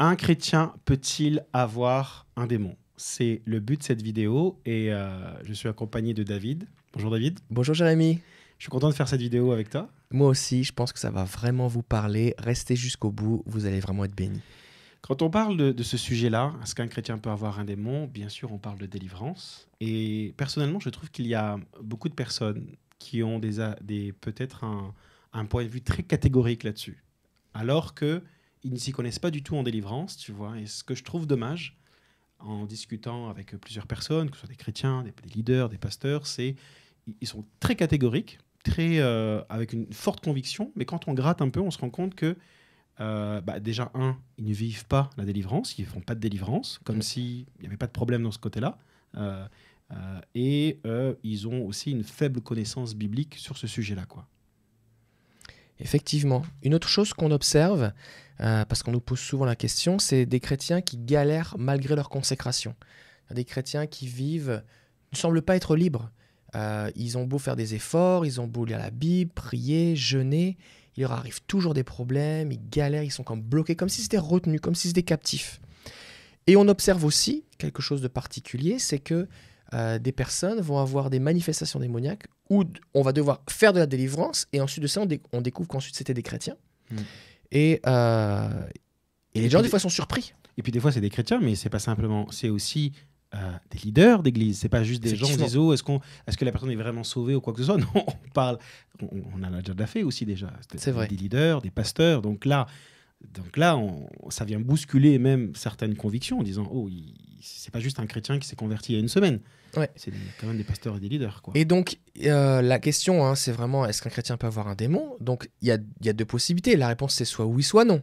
Un chrétien peut-il avoir un démon C'est le but de cette vidéo et euh, je suis accompagné de David. Bonjour David. Bonjour Jérémy. Je suis content de faire cette vidéo avec toi. Moi aussi, je pense que ça va vraiment vous parler. Restez jusqu'au bout, vous allez vraiment être bénis. Quand on parle de, ce sujet-là, est-ce qu'un chrétien peut avoir un démon Bien sûr, on parle de délivrance. Et personnellement, je trouve qu'il y a beaucoup de personnes qui ont des, peut-être un, point de vue très catégorique là-dessus. Alors que ils ne s'y connaissent pas du tout en délivrance, tu vois. Et ce que je trouve dommage, en discutant avec euh, plusieurs personnes, que ce soit des chrétiens, des, leaders, des pasteurs, c'est ils sont très catégoriques, très euh, avec une forte conviction. Mais quand on gratte un peu, on se rend compte que euh, bah, déjà un, ils ne vivent pas la délivrance, ils font pas de délivrance, comme s'il n'y avait pas de problème dans ce côté-là. et ils ont aussi une faible connaissance biblique sur ce sujet-là, quoi. Effectivement. Une autre chose qu'on observe, euh, parce qu'on nous pose souvent la question, c'est des chrétiens qui galèrent malgré leur consécration. Des chrétiens qui vivent, ne semblent pas être libres. Euh, ils ont beau faire des efforts, ils ont beau lire la Bible, prier, jeûner, il leur arrive toujours des problèmes, ils galèrent, ils sont comme bloqués, comme si c'était retenu, comme si c'était captif. Et on observe aussi quelque chose de particulier, c'est que euh, des personnes vont avoir des manifestations démoniaques où on va devoir faire de la délivrance et ensuite de ça, on, découvre qu'ensuite c'était des chrétiens. Mmh. Et, euh, et les gens, des fois, sont surpris. Et puis, des fois, c'est des chrétiens, mais c'est pas simplement. C'est aussi euh, des leaders d'église. C'est pas juste des gens qui oh, est-ce qu'on, est que la personne est vraiment sauvée ou quoi que ce soit. Non, on parle, on, on en a déjà fait aussi déjà. C'est vrai. Des leaders, des pasteurs. Donc là, donc là, ça vient bousculer même certaines convictions en disant Oh, c'est pas juste un chrétien qui s'est converti il y a une semaine. C'est quand même des pasteurs et des leaders. Et donc, euh, la question, hein, c'est vraiment est-ce qu'un chrétien peut avoir un démon Donc, il y a, deux possibilités. La réponse, c'est soit oui, soit non.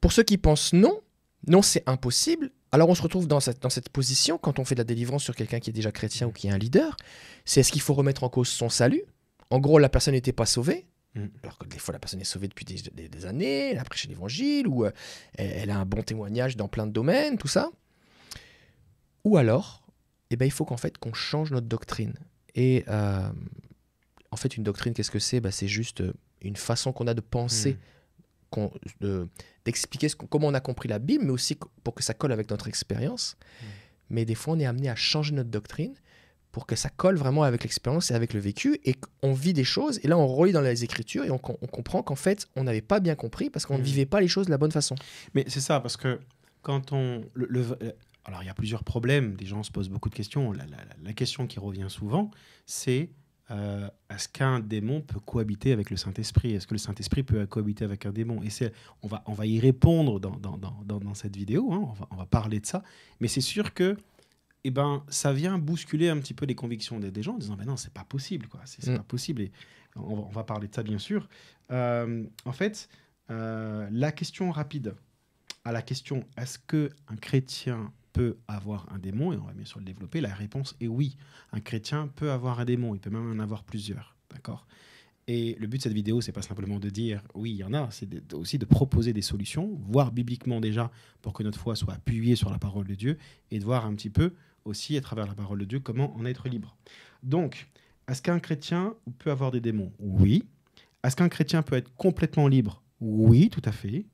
Pour ceux qui pensent non, non, c'est impossible. Alors, on se retrouve dans cette, dans cette position quand on fait de la délivrance sur quelqu'un qui est déjà chrétien ou qui est un leader. C'est est-ce qu'il faut remettre en cause son salut En gros, la personne n'était pas sauvée. Mm. Alors que des fois, la personne est sauvée depuis des, années, elle a prêché l'évangile, ou euh, elle, a un bon témoignage dans plein de domaines, tout ça. Ou alors, eh ben, il faut qu'en fait, qu'on change notre doctrine. Et euh, en fait, une doctrine, qu'est-ce que c'est ben, C'est juste euh, une façon qu'on a de penser, mm. d'expliquer comment on a compris la Bible, mais aussi pour que ça colle avec notre expérience. Mm. Mais des fois, on est amené à changer notre doctrine pour que ça colle vraiment avec l'expérience et avec le vécu, et qu'on vit des choses, et là on relit dans les écritures, et on, comprend qu'en fait on n'avait pas bien compris parce qu'on ne mm. vivait pas les choses de la bonne façon. Mais c'est ça, parce que quand on... Euh, alors il y a plusieurs problèmes, des gens se posent beaucoup de questions, la, question qui revient souvent, c'est euh, est-ce qu'un démon peut cohabiter avec le Saint-Esprit Est-ce que le Saint-Esprit peut cohabiter avec un démon Et c'est, on va, on va y répondre dans, dans, cette vidéo, hein, on, va, on, va, parler de ça, mais c'est sûr que eh ben, ça vient bousculer un petit peu les convictions des, gens en disant, mais non, c'est pas possible, quoi, c'est mm. pas possible. Et on va, parler de ça, bien sûr. Euh, en fait, euh, la question rapide à la question, est-ce qu'un chrétien peut avoir un démon, et on va bien sûr le développer, la réponse est oui. Un chrétien peut avoir un démon, il peut même en avoir plusieurs, d'accord et le but de cette vidéo, c'est pas simplement de dire oui, il y en a, c'est aussi de proposer des solutions, voire bibliquement déjà pour que notre foi soit appuyée sur la parole de Dieu et de voir un petit peu aussi, à travers la parole de Dieu, comment en être libre. Donc, est-ce qu'un chrétien peut avoir des démons Oui. Est-ce qu'un chrétien peut être complètement libre Oui, tout à fait.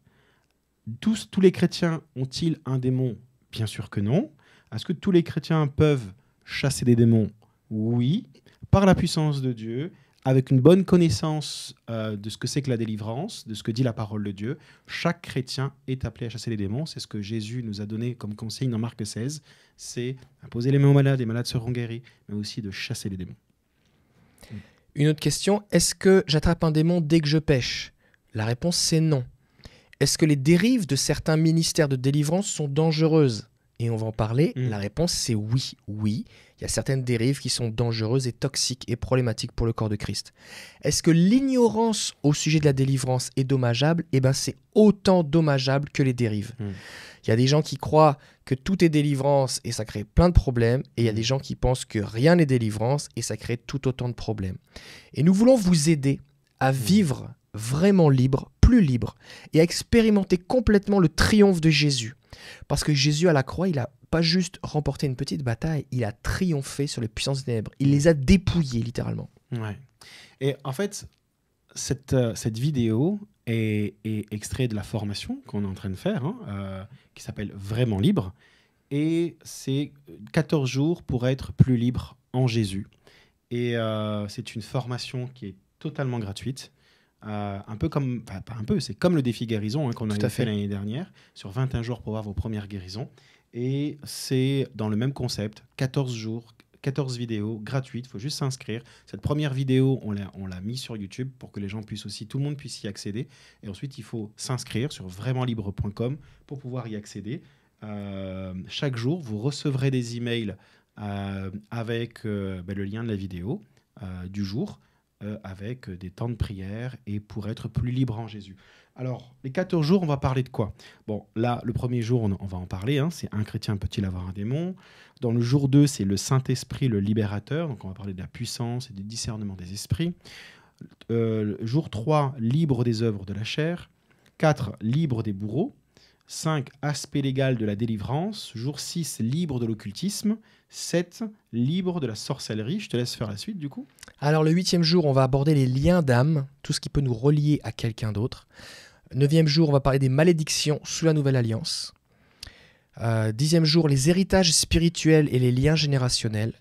Tous, tous les chrétiens ont-ils un démon Bien sûr que non. Est-ce que tous les chrétiens peuvent chasser des démons Oui, par la puissance de Dieu avec une bonne connaissance euh, de ce que c'est que la délivrance, de ce que dit la parole de Dieu, chaque chrétien est appelé à chasser les démons. C'est ce que Jésus nous a donné comme conseil dans Marc 16. C'est poser les mains aux malades, les malades seront guéris, mais aussi de chasser les démons. Une autre question, est-ce que j'attrape un démon dès que je pêche La réponse c'est non. Est-ce que les dérives de certains ministères de délivrance sont dangereuses et on va en parler. Mm. La réponse, c'est oui, oui. Il y a certaines dérives qui sont dangereuses et toxiques et problématiques pour le corps de Christ. Est-ce que l'ignorance au sujet de la délivrance est dommageable Eh bien, c'est autant dommageable que les dérives. Mm. Il y a des gens qui croient que tout est délivrance et ça crée plein de problèmes, et il y a mm. des gens qui pensent que rien n'est délivrance et ça crée tout autant de problèmes. Et nous voulons vous aider à vivre vraiment libre, plus libre, et à expérimenter complètement le triomphe de Jésus. Parce que Jésus à la croix, il a pas juste remporté une petite bataille, il a triomphé sur les puissances des ténèbres. Il les a dépouillés littéralement. Ouais. Et en fait, cette, euh, cette vidéo est, est extraite de la formation qu'on est en train de faire, hein, euh, qui s'appelle Vraiment libre. Et c'est 14 jours pour être plus libre en Jésus. Et euh, c'est une formation qui est totalement gratuite. Euh, un peu comme, pas un peu, c'est comme le défi guérison hein, qu'on a fait, l'année dernière, sur 21 jours pour avoir vos premières guérisons. Et c'est dans le même concept, 14 jours, 14 vidéos gratuites, il faut juste s'inscrire. Cette première vidéo, on l'a, on mis sur YouTube pour que les gens puissent aussi, tout le monde puisse y accéder. Et ensuite, il faut s'inscrire sur vraimentlibre.com pour pouvoir y accéder. Euh, chaque jour, vous recevrez des emails euh, avec ben, le lien de la vidéo du jour euh, avec euh, des temps de prière et pour être plus libre en Jésus. Alors, les 14 jours, on va parler de quoi Bon, là, le premier jour, on, va en parler, hein. c'est un chrétien peut-il avoir un démon Dans le jour 2, c'est le Saint-Esprit, le libérateur, donc on va parler de la puissance et du discernement des esprits. Euh, jour 3, libre des œuvres de la chair. 4, libre des bourreaux. 5. Aspect légal de la délivrance. Jour 6. Libre de l'occultisme. 7. Libre de la sorcellerie. Je te laisse faire la suite du coup. Alors le huitième jour, on va aborder les liens d'âme, tout ce qui peut nous relier à quelqu'un d'autre. Neuvième jour, on va parler des malédictions sous la Nouvelle Alliance. Euh, dixième jour, les héritages spirituels et les liens générationnels.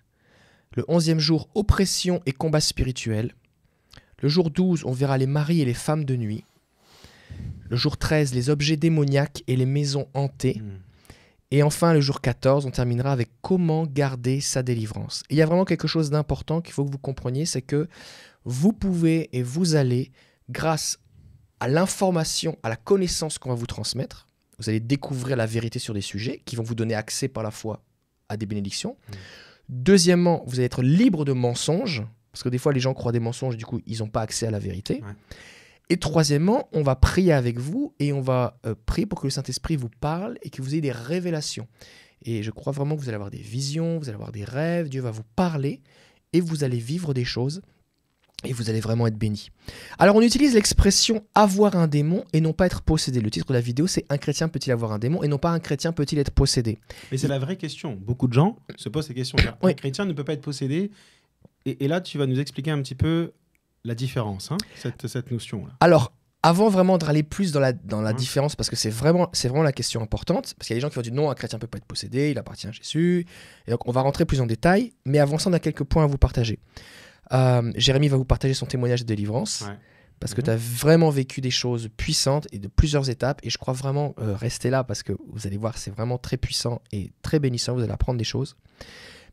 Le onzième jour, oppression et combat spirituel. Le jour 12, on verra les maris et les femmes de nuit. Le jour 13, les objets démoniaques et les maisons hantées. Hmm. Et enfin, le jour 14, on terminera avec comment garder sa délivrance. il y a vraiment quelque chose d'important qu'il faut que vous compreniez, c'est que vous pouvez et vous allez, grâce à l'information, à la connaissance qu'on va vous transmettre, vous allez découvrir la vérité sur des sujets qui vont vous donner accès par la foi à des bénédictions. Hmm. Deuxièmement, vous allez être libre de mensonges, parce que des fois les gens croient des mensonges, du coup ils n'ont pas accès à la vérité. Et troisièmement, on va prier avec vous et on va euh, prier pour que le Saint-Esprit vous parle et que vous ayez des révélations. Et je crois vraiment que vous allez avoir des visions, vous allez avoir des rêves, Dieu va vous parler et vous allez vivre des choses et vous allez vraiment être béni. Alors on utilise l'expression avoir un démon et non pas être possédé. Le titre de la vidéo c'est un chrétien peut-il avoir un démon et non pas un chrétien peut-il être possédé. Mais c'est la vraie question. Beaucoup de gens se posent ces questions. Un chrétien ne peut pas être possédé. et là tu vas nous expliquer un petit peu la différence, hein, cette, notion-là Alors, avant vraiment d'aller plus dans la, dans la différence, parce que c'est vraiment, c'est vraiment la question importante, parce qu'il y a des gens qui ont du non, un chrétien ne peut pas être possédé, il appartient à Jésus. Et donc, on va rentrer plus en détail, mais avant ça, on a quelques points à vous partager. Euh, Jérémy va vous partager son témoignage de délivrance. Parce que mhm. tu as vraiment vécu des choses puissantes et de plusieurs étapes. Et je crois vraiment euh, rester là parce que vous allez voir, c'est vraiment très puissant et très bénissant. Vous allez apprendre des choses.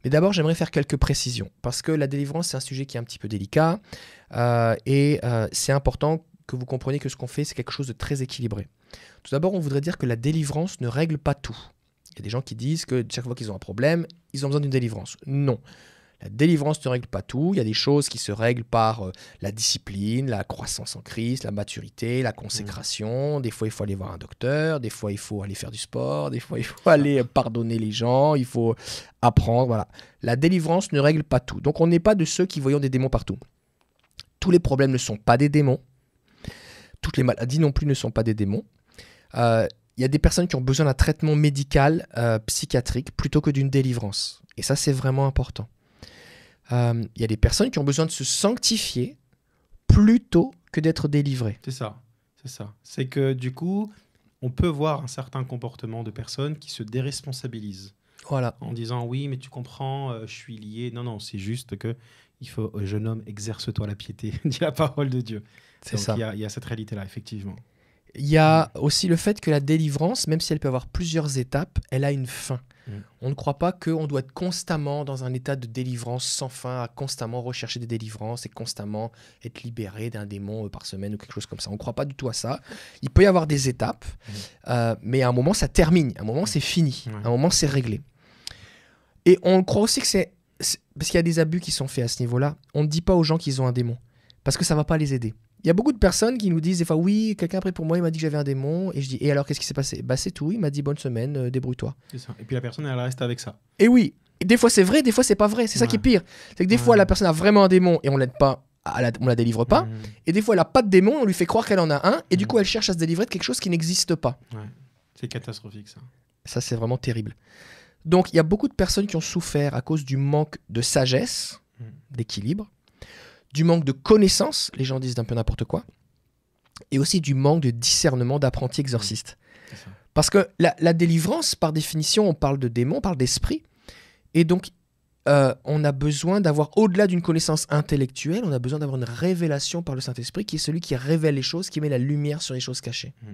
Mais d'abord, j'aimerais faire quelques précisions, parce que la délivrance, c'est un sujet qui est un petit peu délicat, euh, et euh, c'est important que vous compreniez que ce qu'on fait, c'est quelque chose de très équilibré. Tout d'abord, on voudrait dire que la délivrance ne règle pas tout. Il y a des gens qui disent que chaque fois qu'ils ont un problème, ils ont besoin d'une délivrance. Non. La délivrance ne règle pas tout. Il y a des choses qui se règlent par euh, la discipline, la croissance en Christ, la maturité, la consécration. Mm. Des fois, il faut aller voir un docteur. Des fois, il faut aller faire du sport. Des fois, il faut aller euh, pardonner les gens. Il faut apprendre. Voilà. La délivrance ne règle pas tout. Donc, on n'est pas de ceux qui voyons des démons partout. Tous les problèmes ne sont pas des démons. Toutes les maladies non plus ne sont pas des démons. Euh, il y a des personnes qui ont besoin d'un traitement médical, psychiatrique, plutôt que d'une délivrance. Et ça, c'est vraiment important il euh, y a des personnes qui ont besoin de se sanctifier plutôt que d'être délivrées. C'est ça, c'est ça. C'est que du coup, on peut voir un certain comportement de personnes qui se déresponsabilisent. Voilà. En disant oui, mais tu comprends, euh, je suis lié. Non, non, c'est juste que il faut, euh, jeune homme, exerce-toi la piété, dit la parole de Dieu. C'est ça. Il y, a cette réalité-là, effectivement. Il y a aussi le fait que la délivrance, même si elle peut avoir plusieurs étapes, elle a une fin. On ne croit pas qu'on doit être constamment dans un état de délivrance sans fin, à constamment rechercher des délivrances et constamment être libéré d'un démon euh, par semaine ou quelque chose comme ça. On ne croit pas du tout à ça. Il peut y avoir des étapes, mm. euh, mais à un moment, ça termine. À un moment, c'est fini. À un moment, c'est réglé. Et on croit aussi que c'est. Parce qu'il y a des abus qui sont faits à ce niveau-là. On ne dit pas aux gens qu'ils ont un démon. Parce que ça ne va pas les aider. Il y a beaucoup de personnes qui nous disent des fois oui, quelqu'un pris pour moi, il m'a dit que j'avais un démon et je dis et alors qu'est-ce qui s'est passé Bah c'est tout, il m'a dit bonne semaine, euh, débrouille-toi. Et puis la personne elle reste avec ça. Et oui, des fois c'est vrai, des fois c'est pas vrai, c'est ça qui est pire. C'est que des fois la personne a vraiment un démon et on l'aide pas, à la, on la délivre pas, et des fois elle a pas de démon, on lui fait croire qu'elle en a un et du coup elle cherche à se délivrer de quelque chose qui n'existe pas. Ouais. C'est catastrophique ça. Ça c'est vraiment terrible. Donc il y a beaucoup de personnes qui ont souffert à cause du manque de sagesse, mm. d'équilibre du manque de connaissances, les gens disent d'un peu n'importe quoi, et aussi du manque de discernement d'apprentis exorciste. Parce que la, délivrance, par définition, on parle de démons, on parle d'esprit, et donc euh, on a besoin d'avoir, au-delà d'une connaissance intellectuelle, on a besoin d'avoir une révélation par le Saint-Esprit, qui est celui qui révèle les choses, qui met la lumière sur les choses cachées. Mmh.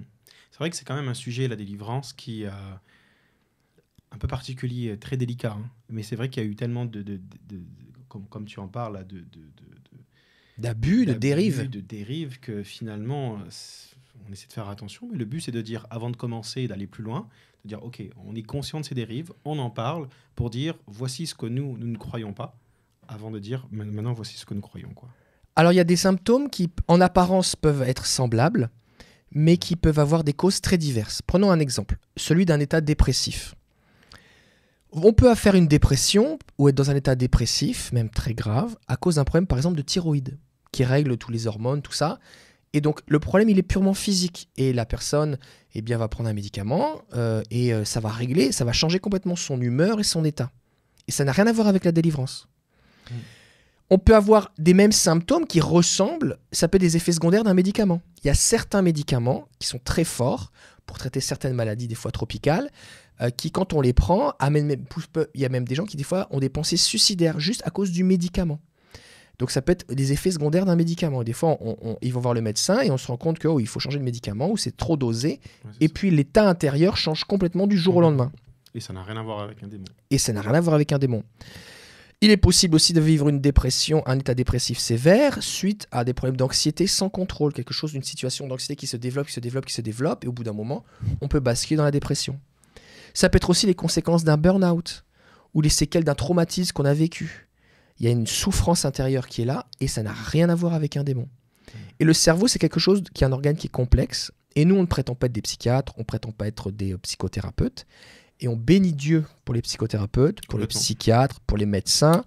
C'est vrai que c'est quand même un sujet, la délivrance, qui... est euh, un peu particulier, très délicat. Hein. Mais c'est vrai qu'il y a eu tellement de, comme, comme, tu en parles, de, d'abus, de dérives De dérives que finalement, euh, on essaie de faire attention, mais le but c'est de dire avant de commencer et d'aller plus loin, de dire ok, on est conscient de ces dérives, on en parle pour dire voici ce que nous, nous ne croyons pas, avant de dire maintenant voici ce que nous croyons. Quoi. Alors il y a des symptômes qui en apparence peuvent être semblables, mais qui peuvent avoir des causes très diverses. Prenons un exemple, celui d'un état dépressif. On peut affaire une dépression ou être dans un état dépressif, même très grave, à cause d'un problème par exemple de thyroïde qui règle tous les hormones, tout ça. Et donc le problème, il est purement physique. Et la personne eh bien, va prendre un médicament euh, et euh, ça va régler, ça va changer complètement son humeur et son état. Et ça n'a rien à voir avec la délivrance. Hmm. On peut avoir des mêmes symptômes qui ressemblent, ça peut être des effets secondaires d'un médicament. Il y a certains médicaments qui sont très forts pour traiter certaines maladies, des fois tropicales, euh, qui quand on les prend, amènent il y a même des gens qui des fois ont des pensées suicidaires juste à cause du médicament. Donc ça peut être les effets secondaires d'un médicament. Des fois, ils vont voir le médecin et on se rend compte qu'il oh, faut changer de médicament ou c'est trop dosé. et puis l'état intérieur change complètement du jour au mhm. lendemain. Et ça n'a rien à voir avec un démon. Et ça n'a rien à voir avec un démon. Il est possible aussi de vivre une dépression, un état dépressif sévère suite à des problèmes d'anxiété sans contrôle, quelque chose, d'une situation d'anxiété qui se développe, qui se développe, qui se développe, et au bout d'un moment, on peut basculer dans la dépression. Ça peut être aussi les conséquences d'un burn-out ou les séquelles d'un traumatisme qu'on a vécu il y a une souffrance intérieure qui est là et ça n'a rien à voir avec un démon. Et le cerveau, c'est quelque chose qui est un organe qui est complexe. Et nous, on ne prétend pas être des psychiatres, on ne prétend pas être des euh, psychothérapeutes. Et on bénit Dieu pour les psychothérapeutes, pour les psychiatres, pour les médecins.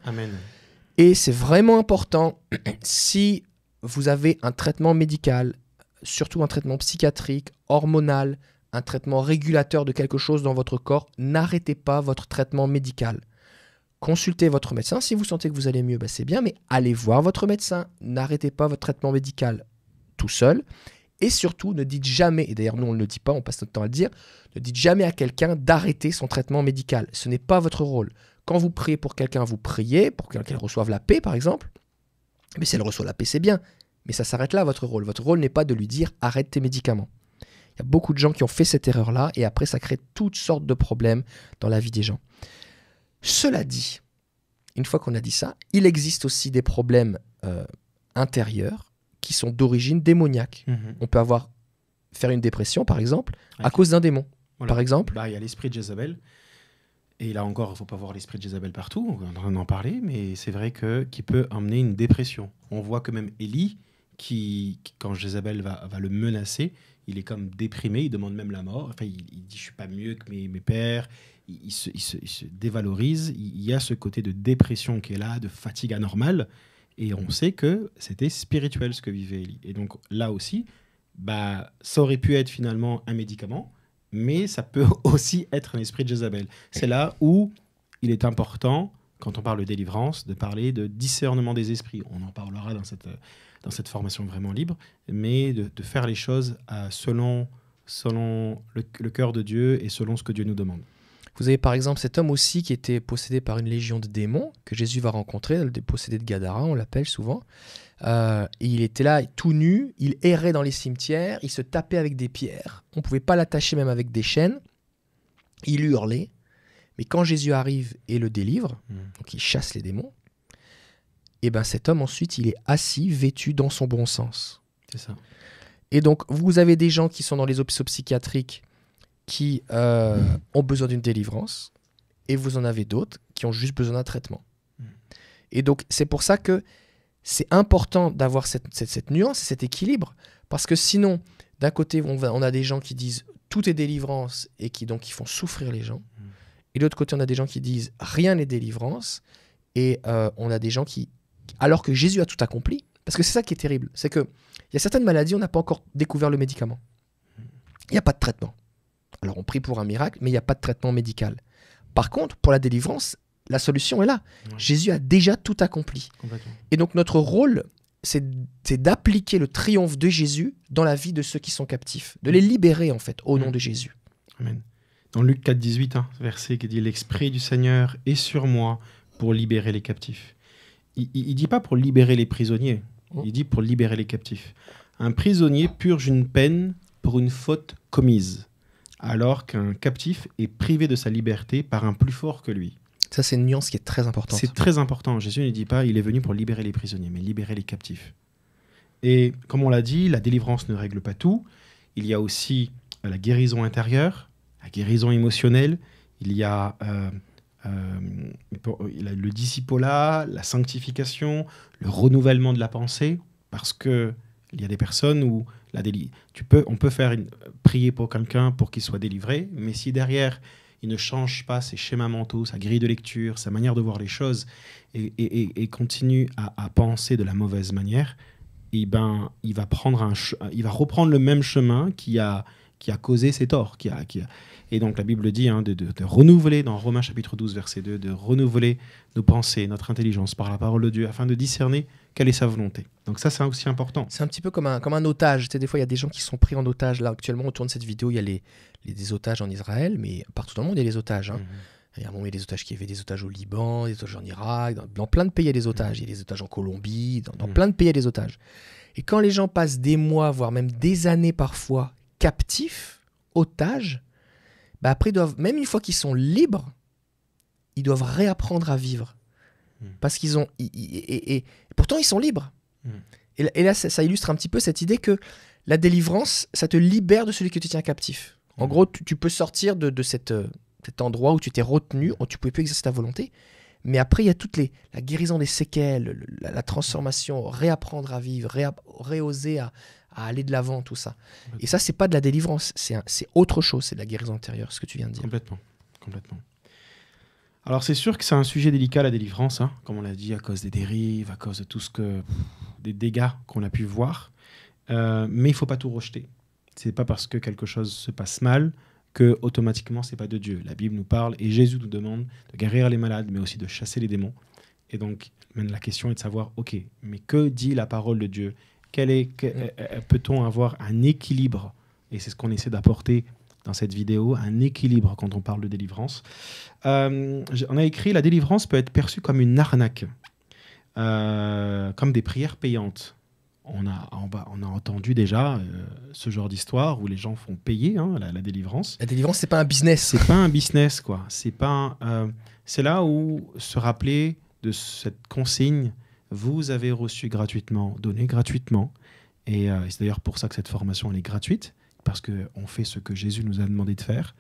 Et c'est vraiment important, si vous avez un traitement médical, surtout un traitement psychiatrique, hormonal, un traitement régulateur de quelque chose dans votre corps, n'arrêtez pas votre traitement médical. Consultez votre médecin. Si vous sentez que vous allez mieux, bah, c'est bien, mais allez voir votre médecin. N'arrêtez pas votre traitement médical tout seul. Et surtout, ne dites jamais, et d'ailleurs nous on ne le dit pas, on passe notre temps à le dire, ne dites jamais à quelqu'un d'arrêter son traitement médical. Ce n'est pas votre rôle. Quand vous priez pour quelqu'un, vous priez pour qu'elle reçoive la paix, par exemple. Mais si elle reçoit la paix, c'est bien. Mais ça s'arrête là, votre rôle. Votre rôle n'est pas de lui dire arrête tes médicaments. Il y a beaucoup de gens qui ont fait cette erreur-là, et après ça crée toutes sortes de problèmes dans la vie des gens. Cela dit, une fois qu'on a dit ça, il existe aussi des problèmes euh, intérieurs qui sont d'origine démoniaque. Mhm. On peut avoir faire une dépression, par exemple, à cause d'un démon. Par exemple. Bah, il y a l'esprit de Jézabel. Et là encore, il ne faut pas voir l'esprit de Jézabel partout, on en train d'en parler, mais c'est vrai que qui peut emmener une dépression. On voit que même Élie, qui, quand Jézabel va, le menacer, il est comme déprimé, il demande même la mort. Enfin, il, dit Je suis pas mieux que mes pères, il, se, dévalorise, il y a ce côté de dépression qui est là, de fatigue anormale, et on sait que c'était spirituel ce que vivait Ellie. Et donc là aussi, bah, ça aurait pu être finalement un médicament, mais ça peut aussi être un esprit de Jézabel. C'est là où il est important, quand on parle de délivrance, de parler de discernement des esprits. On en parlera dans cette, dans cette formation vraiment libre, mais de, faire les choses euh, selon, selon le cœur de Dieu et selon ce que Dieu nous demande. Vous avez par exemple cet homme aussi qui était possédé par une légion de démons que Jésus va rencontrer, le possédé de Gadara, on l'appelle souvent. Euh, il était là tout nu, il errait dans les cimetières, il se tapait avec des pierres, on ne pouvait pas l'attacher même avec des chaînes, il hurlait. Mais quand Jésus arrive et le délivre, hmm. donc il chasse les démons, et eh ben cet homme ensuite il est assis, vêtu dans son bon sens. C'est ça. Et donc vous avez des gens qui sont dans les hôpitaux psychiatriques qui euh, ont besoin d'une délivrance et vous en avez d'autres qui ont juste besoin d'un traitement. Hmm. Et donc, c'est pour ça que c'est important d'avoir cette, cette, nuance, cet équilibre, parce que sinon, d'un côté, on, a des gens qui disent tout est délivrance et qui donc qui font souffrir les gens. Hmm. Et de l'autre côté, on a des gens qui disent rien n'est délivrance. Et euh, on a des gens qui, alors que Jésus a tout accompli, parce que c'est ça qui est terrible, c'est que il y a certaines maladies, on n'a pas encore découvert le médicament. Hmm. Il n'y a pas de traitement. Alors on prie pour un miracle, mais il n'y a pas de traitement médical. Par contre, pour la délivrance, la solution est là. Jésus a déjà tout accompli. Et donc notre rôle, c'est d'appliquer le triomphe de Jésus dans la vie de ceux qui sont captifs, de les libérer en fait au nom de Jésus. Amen. Dans Luc 4, 18, hein, verset qui dit L'esprit du Seigneur est sur moi pour libérer les captifs. Il, ne dit pas pour libérer les prisonniers, oh. il dit pour libérer les captifs. Un prisonnier purge une peine pour une faute commise alors qu'un captif est privé de sa liberté par un plus fort que lui. Ça, c'est une nuance qui est très importante. C'est très important. Jésus ne dit pas il est venu pour libérer les prisonniers, mais libérer les captifs. Et comme on l'a dit, la délivrance ne règle pas tout. Il y a aussi euh, la guérison intérieure, la guérison émotionnelle. Il y a euh, euh, le discipola, la sanctification, le renouvellement de la pensée, parce que il y a des personnes où la tu peux, on peut faire prier pour quelqu'un pour qu'il soit délivré, mais si derrière il ne change pas ses schémas mentaux, sa grille de lecture, sa manière de voir les choses, et, continue à, penser de la mauvaise manière, et eh ben, il, va prendre un il va reprendre le même chemin qui a, qui a causé ses torts. Et donc la Bible dit hein, de, de, renouveler, dans Romains chapitre 12, verset 2, de renouveler nos pensées, notre intelligence par la parole de Dieu, afin de discerner quelle est sa volonté. Donc ça, c'est aussi important. C'est un petit peu comme un, comme un otage. Tu des fois, il y a des gens qui sont pris en otage. Là, actuellement, autour de cette vidéo, il y a les, des otages en Israël, mais partout dans le monde, il y a des otages. Hein. Mhm. Il y a des otages qui avaient des otages au Liban, des otages en Irak, dans, plein de pays, il y a des otages. Mhm. Il y a des otages en Colombie, dans, mhm. plein de pays, il y a des otages. Et quand les gens passent des mois, voire même des années parfois, captifs, otages, bah après, doivent, même une fois qu'ils sont libres, ils doivent réapprendre à vivre. Hmm. Parce qu'ils ont. et, pourtant, ils sont libres. Hmm. Et, là, ça, illustre un petit peu cette idée que la délivrance, ça te libère de celui que tu tiens captif. En hmm. gros, tu, peux sortir de, euh, cet endroit où tu t'es retenu, où tu pouvais plus exercer ta volonté. Mais après, il y a toute les, la guérison des séquelles, la, transformation, réapprendre à vivre, réoser à, aller de l'avant, tout ça. Et ça, c'est pas de la délivrance, c'est autre chose, c'est de la guérison intérieure, ce que tu viens de dire. Complètement, complètement. Alors c'est sûr que c'est un sujet délicat la délivrance, hein, comme on l'a dit, à cause des dérives, à cause de tout ce que des dégâts qu'on a pu voir. Euh, mais il faut pas tout rejeter. C'est pas parce que quelque chose se passe mal que automatiquement c'est pas de Dieu. La Bible nous parle et Jésus nous demande de guérir les malades, mais aussi de chasser les démons. Et donc la question est de savoir, ok, mais que dit la parole de Dieu est, mm. euh, euh, peut-on avoir un équilibre Et c'est ce qu'on essaie d'apporter dans cette vidéo, un équilibre quand on parle de délivrance. Euh, on a écrit la délivrance peut être perçue comme une arnaque, euh, comme des prières payantes. On a, on a entendu déjà euh, ce genre d'histoire où les gens font payer hein, la, délivrance. La délivrance, c'est pas un business. C'est pas un business, quoi. C'est pas. c'est là où se rappeler de cette consigne vous avez reçu gratuitement, donné gratuitement. Et c'est d'ailleurs pour ça que cette formation elle est gratuite parce qu'on fait ce que Jésus nous a demandé de faire.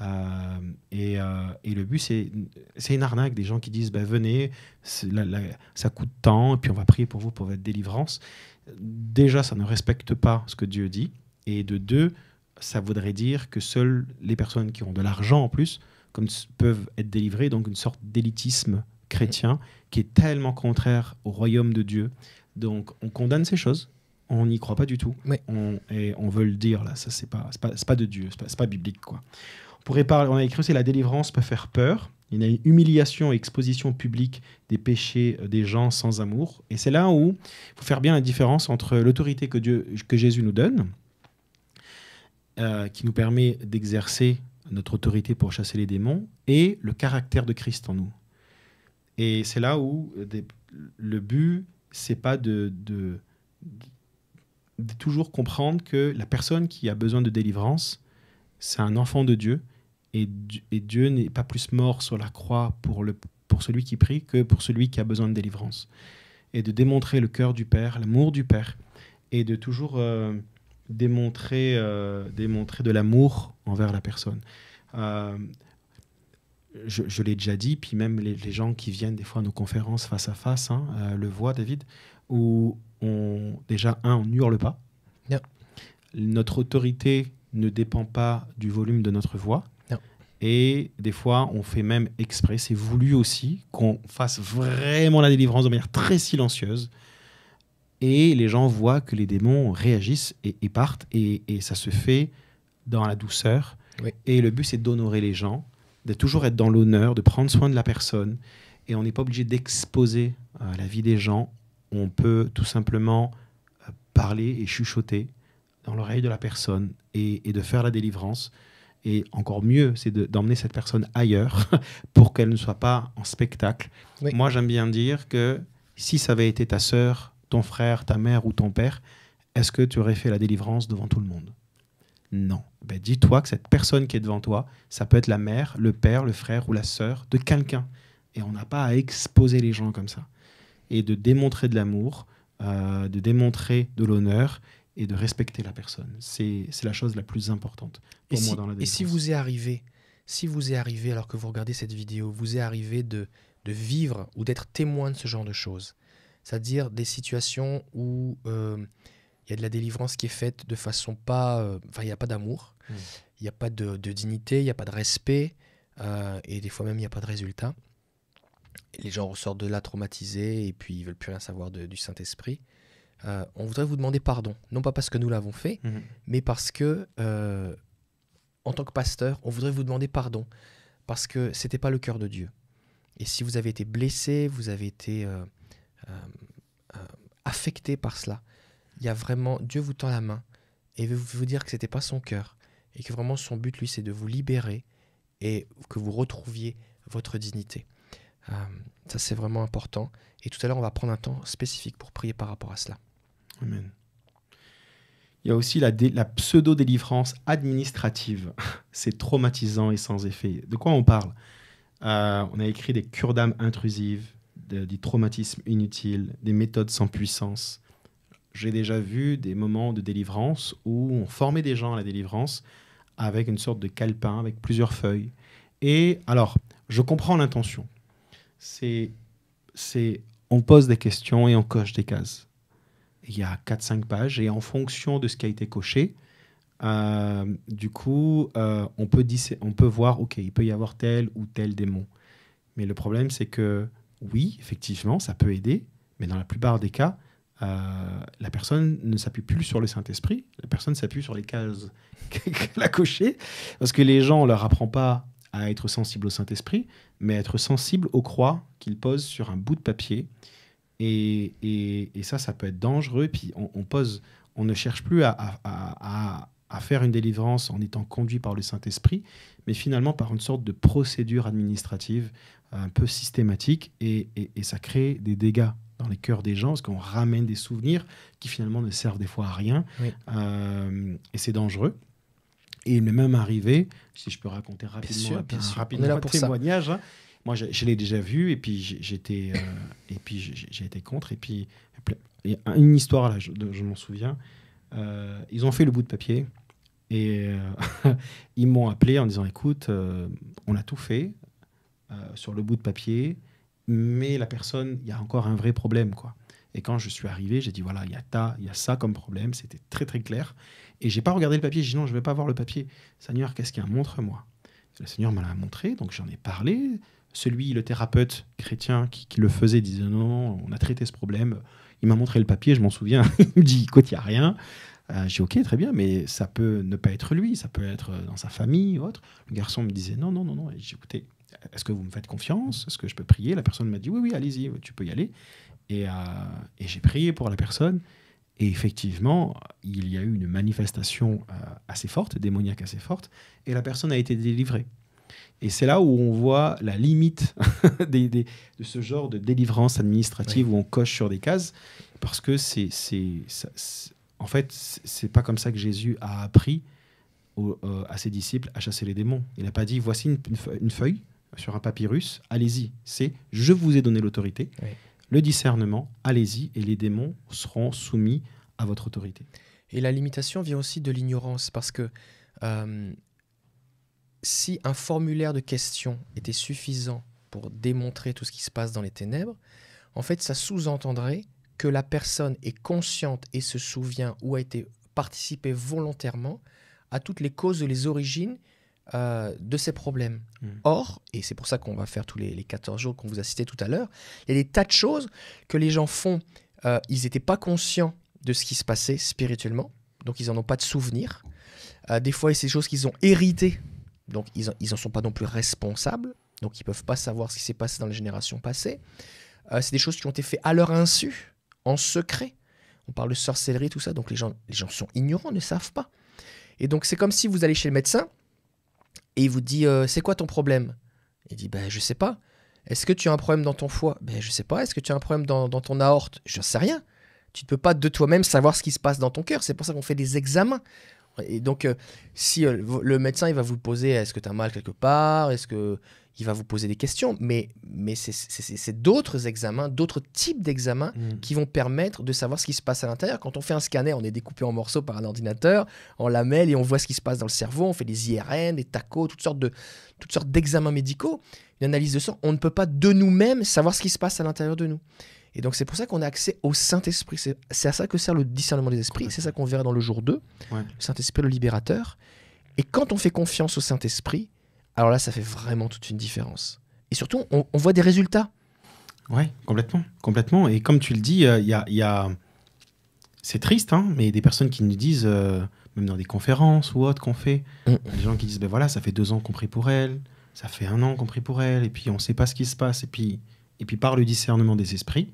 Euh, euh, et, le but, c'est une arnaque des gens qui disent bah, Venez, ça coûte tant, et puis on va prier pour vous pour votre délivrance. Déjà, ça ne respecte pas ce que Dieu dit. Et de deux, ça voudrait dire que seules les personnes qui ont de l'argent en plus peuvent être délivrées, donc une sorte d'élitisme chrétien qui est tellement contraire au royaume de Dieu. Donc on condamne ces choses, on n'y croit pas du tout. On, et on veut le dire, là. Ça, c'est pas, pas, pas, de Dieu, c'est pas, pas biblique, quoi. On pourrait parler, on a écrit aussi la délivrance peut faire peur. Il y a une humiliation et exposition publique des péchés euh, des gens sans amour. Et c'est là où il faut faire bien la différence entre l'autorité que, Dieu, que Jésus nous donne, euh, qui nous permet d'exercer notre autorité pour chasser les démons, et le caractère de Christ en nous. Et c'est là où euh, le but, c'est pas de, de toujours comprendre que la personne qui a besoin de délivrance, c'est un enfant de Dieu, et, Dieu n'est pas plus mort sur la croix pour, le, pour celui qui prie que pour celui qui a besoin de délivrance. Et de démontrer le cœur du Père, l'amour du Père, et de toujours euh, euh, démontrer, de l'amour envers la personne. Euh, je, l'ai déjà dit, puis même les, gens qui viennent des fois à nos conférences face à face hein, le voient, David, où déjà, un, on hurle pas. Notre autorité ne dépend pas du volume de notre voix. Et des fois, on fait même exprès, c'est voulu aussi, qu'on fasse vraiment la délivrance de manière très silencieuse. Et les gens voient que les démons réagissent et, partent. Et, ça se fait dans la douceur. Et le but, c'est d'honorer les gens, de toujours être dans l'honneur, de prendre soin de la personne. Et on n'est pas obligé d'exposer euh, la vie des gens on peut tout simplement euh, parler et chuchoter dans l'oreille de la personne et, de faire la délivrance. Et encore mieux, c'est d'emmener cette personne ailleurs pour qu'elle ne soit pas en spectacle. Moi, j'aime bien dire que si ça avait été ta sœur, ton frère, ta mère ou ton père, est-ce que tu aurais fait la délivrance devant tout le monde Non. Ben, Dis-toi que cette personne qui est devant toi, ça peut être la mère, le père, le frère ou la sœur de quelqu'un. Et on n'a pas à exposer les gens comme ça et de démontrer de l'amour, euh, de démontrer de l'honneur et de respecter la personne. C'est la chose la plus importante pour moi dans la délivrance. Et si vous est arrivé, si vous est arrivé alors que vous regardez cette vidéo, vous êtes arrivé de, de vivre ou d'être témoin de ce genre de choses, c'est-à-dire des situations où euh, il y a de la délivrance qui est faite de façon pas... Euh, enfin, il n'y a pas d'amour, hmm. il n'y a pas de, dignité, il n'y a pas de respect, et des fois même il n'y a pas de résultat les gens ressortent de là traumatisés et puis ils veulent plus rien savoir du Saint-Esprit. Euh, on voudrait vous demander pardon, non pas parce que nous l'avons fait, mhm. mais parce que, euh, en tant que pasteur, on voudrait vous demander pardon parce que c'était pas le cœur de Dieu. Et si vous avez été blessé, vous avez été euh, affecté par cela, il y a vraiment Dieu vous tend la main et veut vous dire que c'était pas son cœur et que vraiment son but lui c'est de vous libérer et que vous retrouviez votre dignité. Euh, ça, c'est vraiment important. Et tout à l'heure, on va prendre un temps spécifique pour prier par rapport à cela. Amen. Il y a aussi la, la pseudo-délivrance administrative. c'est traumatisant et sans effet. De quoi on parle euh, On a écrit des cures d'âme intrusives, du des traumatismes inutiles, des méthodes sans puissance. J'ai déjà vu des moments de délivrance où on formait des gens à la délivrance avec une sorte de calepin, avec plusieurs feuilles. Et alors, je comprends l'intention c'est, on pose des questions et on coche des cases. Il y a 4-5 pages et en fonction de ce qui a été coché, euh, du coup, euh, on, peut on peut voir, OK, il peut y avoir tel ou tel démon. Mais le problème, c'est que oui, effectivement, ça peut aider, mais dans la plupart des cas, euh, la personne ne s'appuie plus sur le Saint-Esprit, la personne s'appuie sur les cases qu'elle a cochées, parce que les gens, on leur apprend pas à être sensible au Saint-Esprit, mais être sensible aux croix qu'il pose sur un bout de papier. Et, ça, ça peut être dangereux. Puis on, pose, on ne cherche plus à, faire une délivrance en étant conduit par le Saint-Esprit, mais finalement par une sorte de procédure administrative un peu systématique. Et, ça crée des dégâts dans les cœurs des gens, parce qu'on ramène des souvenirs qui finalement ne servent des fois à rien. Euh, et c'est dangereux. Et il m'est même arrivé, si je peux raconter rapidement, bien sûr, rapidement un témoignage. Hein. Moi, je, l'ai déjà vu et puis j'étais euh, et puis j'ai été contre et puis a une histoire là, je, m'en souviens. Euh, ils ont fait le bout de papier et euh, ils m'ont appelé en disant écoute, on a tout fait sur le bout de papier, mais la personne, il y a encore un vrai problème quoi. Et quand je suis arrivé, j'ai dit voilà, il y a ta, il y a ça comme problème. C'était très très clair. Et j'ai pas regardé le papier, Je dit non, je vais pas voir le papier. Seigneur, qu'est-ce qu'il y a Montre-moi. Le Seigneur me l'a montré, donc j'en ai parlé. Celui, le thérapeute chrétien qui, le faisait, disait non, on a traité ce problème. Il m'a montré le papier, je m'en souviens. il me dit, écoute, il n'y a rien. Euh, j'ai ok, très bien, mais ça peut ne pas être lui, ça peut être euh, dans sa famille ou autre. Le garçon me disait non, non, non, non. J'ai écoutez, est-ce que vous me faites confiance Est-ce que je peux prier La personne m'a dit oui, oui, allez-y, tu peux y aller. Et, euh, et j'ai prié pour la personne. Et effectivement, il y a eu une manifestation euh, assez forte, démoniaque assez forte, et la personne a été délivrée. Et c'est là où on voit la limite de ce genre de délivrance administrative où on coche sur des cases, parce que c'est, en fait, c'est pas comme ça que Jésus a appris euh, à ses disciples à chasser les démons. Il n'a pas dit voici une, feuille sur un papyrus, allez-y. C'est je vous ai donné l'autorité le discernement, allez-y, et les démons seront soumis à votre autorité. Et la limitation vient aussi de l'ignorance, parce que euh, si un formulaire de questions était suffisant pour démontrer tout ce qui se passe dans les ténèbres, en fait, ça sous-entendrait que la personne est consciente et se souvient ou a été participé volontairement à toutes les causes et les origines euh, de ces problèmes. Mm. Or, et c'est pour ça qu'on va faire tous les, 14 jours qu'on vous a cité tout à l'heure, il y a des tas de choses que les gens font. Euh, ils n'étaient pas conscients de ce qui se passait spirituellement, donc ils n'en ont pas de souvenir. Euh, des fois, c'est des choses qu'ils ont héritées, donc ils n'en sont pas non plus responsables, donc ils peuvent pas savoir ce qui s'est passé dans les générations passées. c'est des choses qui ont été faites à leur insu, en secret. On parle de sorcellerie, tout ça, donc les gens, les gens sont ignorants, ne savent pas. Et donc c'est comme si vous allez chez le médecin, et il vous dit euh, C'est quoi ton problème Il dit Ben, je sais pas. Est-ce que tu as un problème dans ton foie Ben, je sais pas. Est-ce que tu as un problème dans, ton aorte Je sais rien. Tu ne peux pas de toi-même savoir ce qui se passe dans ton cœur. C'est pour ça qu'on fait des examens. Et donc, euh, si euh, le médecin, il va vous poser, est-ce que tu as mal quelque part Est-ce que il va vous poser des questions Mais, mais c'est d'autres examens, d'autres types d'examens mm. qui vont permettre de savoir ce qui se passe à l'intérieur. Quand on fait un scanner, on est découpé en morceaux par un ordinateur, on lamelles, et on voit ce qui se passe dans le cerveau. On fait des IRN, des tacos, toutes sortes de toutes sortes d'examens médicaux, une analyse de sang. On ne peut pas de nous-mêmes savoir ce qui se passe à l'intérieur de nous. Et donc c'est pour ça qu'on a accès au Saint-Esprit. C'est à ça que sert le discernement des esprits. C'est ça qu'on verra dans le jour 2. Le Saint-Esprit, le libérateur. Et quand on fait confiance au Saint-Esprit, alors là, ça fait vraiment toute une différence. Et surtout, on, voit des résultats. Ouais, complètement, complètement. Et comme tu le dis, euh, il y a, y a... c'est triste, hein, mais des personnes qui nous disent, euh, même dans des conférences ou autres qu'on fait, mm. des gens qui disent, ben voilà, ça fait deux ans qu'on prie pour elle, ça fait un an qu'on prie pour elle, et puis on ne sait pas ce qui se passe, et puis, et puis par le discernement des esprits,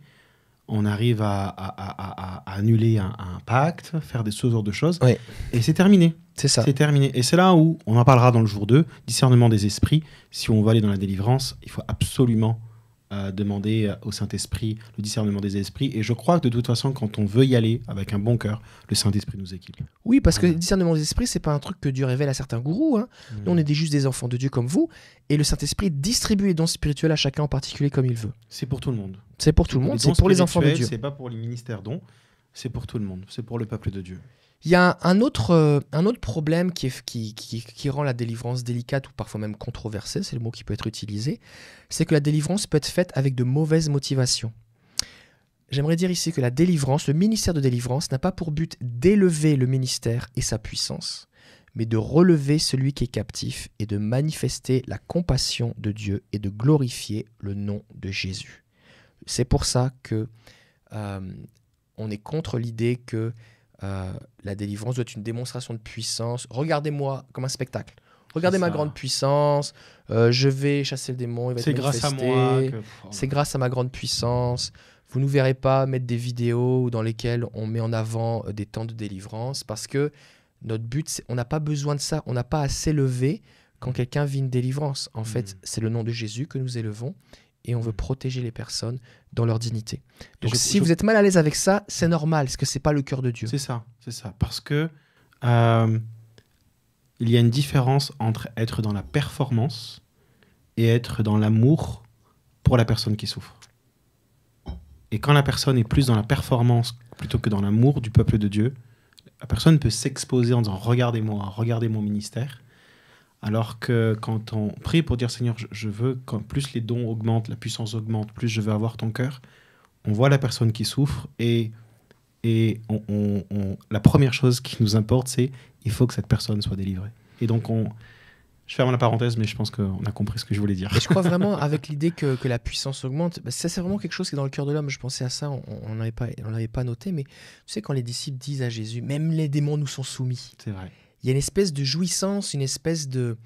on arrive à, annuler un, pacte, faire des, ce de choses. Et c'est terminé. C'est ça. C'est terminé. Et c'est là où, on en parlera dans le jour 2, discernement des esprits. Si on veut aller dans la délivrance, il faut absolument euh, demander euh, au Saint-Esprit le discernement des esprits. Et je crois que de toute façon, quand on veut y aller avec un bon cœur, le Saint-Esprit nous équipe. Oui, parce que le discernement des esprits, c'est pas un truc que Dieu révèle à certains gourous. Hein. Mmh. Nous, on est juste des enfants de Dieu comme vous. Et le Saint-Esprit distribue les dons spirituels à chacun en particulier comme il veut. C'est pour tout le monde. C'est pour tout le monde, c'est pour les enfants de Dieu. C'est pas pour les ministères dons, c'est pour tout le monde, c'est pour le peuple de Dieu. Il y a un autre, euh, un autre problème qui, qui, rend la délivrance délicate ou parfois même controversée, c'est le mot qui peut être utilisé, c'est que la délivrance peut être faite avec de mauvaises motivations. J'aimerais dire ici que la délivrance, le ministère de délivrance, n'a pas pour but d'élever le ministère et sa puissance, mais de relever celui qui est captif et de manifester la compassion de Dieu et de glorifier le nom de Jésus. C'est pour ça que euh, on est contre l'idée que euh, la délivrance doit être une démonstration de puissance. Regardez-moi comme un spectacle. Regardez ma grande puissance. Euh, je vais chasser le démon. C'est grâce à moi. C'est grâce à ma grande puissance. Vous ne nous verrez pas mettre des vidéos dans lesquelles on met en avant des temps de délivrance parce que notre but, on n'a pas besoin de ça. On n'a pas à s'élever quand quelqu'un vit une délivrance. En mm. fait, c'est le nom de Jésus que nous élevons et on veut mm. protéger les personnes dans leur dignité. Donc si vous êtes mal à l'aise avec ça, c'est normal, parce que c'est pas le cœur de Dieu. C'est ça, c'est ça. Parce que euh, il y a une différence entre être dans la performance et être dans l'amour pour la personne qui souffre. Et quand la personne est plus dans la performance plutôt que dans l'amour du peuple de Dieu, la personne peut s'exposer en disant regardez-moi, regardez mon ministère. Alors que quand on prie pour dire Seigneur, je veux, quand plus les dons augmentent, la puissance augmente, plus je veux avoir ton cœur, on voit la personne qui souffre et, et on, la première chose qui nous importe, c'est il faut que cette personne soit délivrée. Et donc on, je ferme la parenthèse, mais je pense qu'on a compris ce que je voulais dire. Et je crois vraiment, avec l'idée que, la puissance augmente, bah, ça c'est vraiment quelque chose qui est dans le cœur de l'homme. Je pensais à ça, on n'avait pas, pas noté, mais tu sais, quand les disciples disent à Jésus, même les démons nous sont soumis. C'est vrai il y a une espèce de jouissance, une espèce de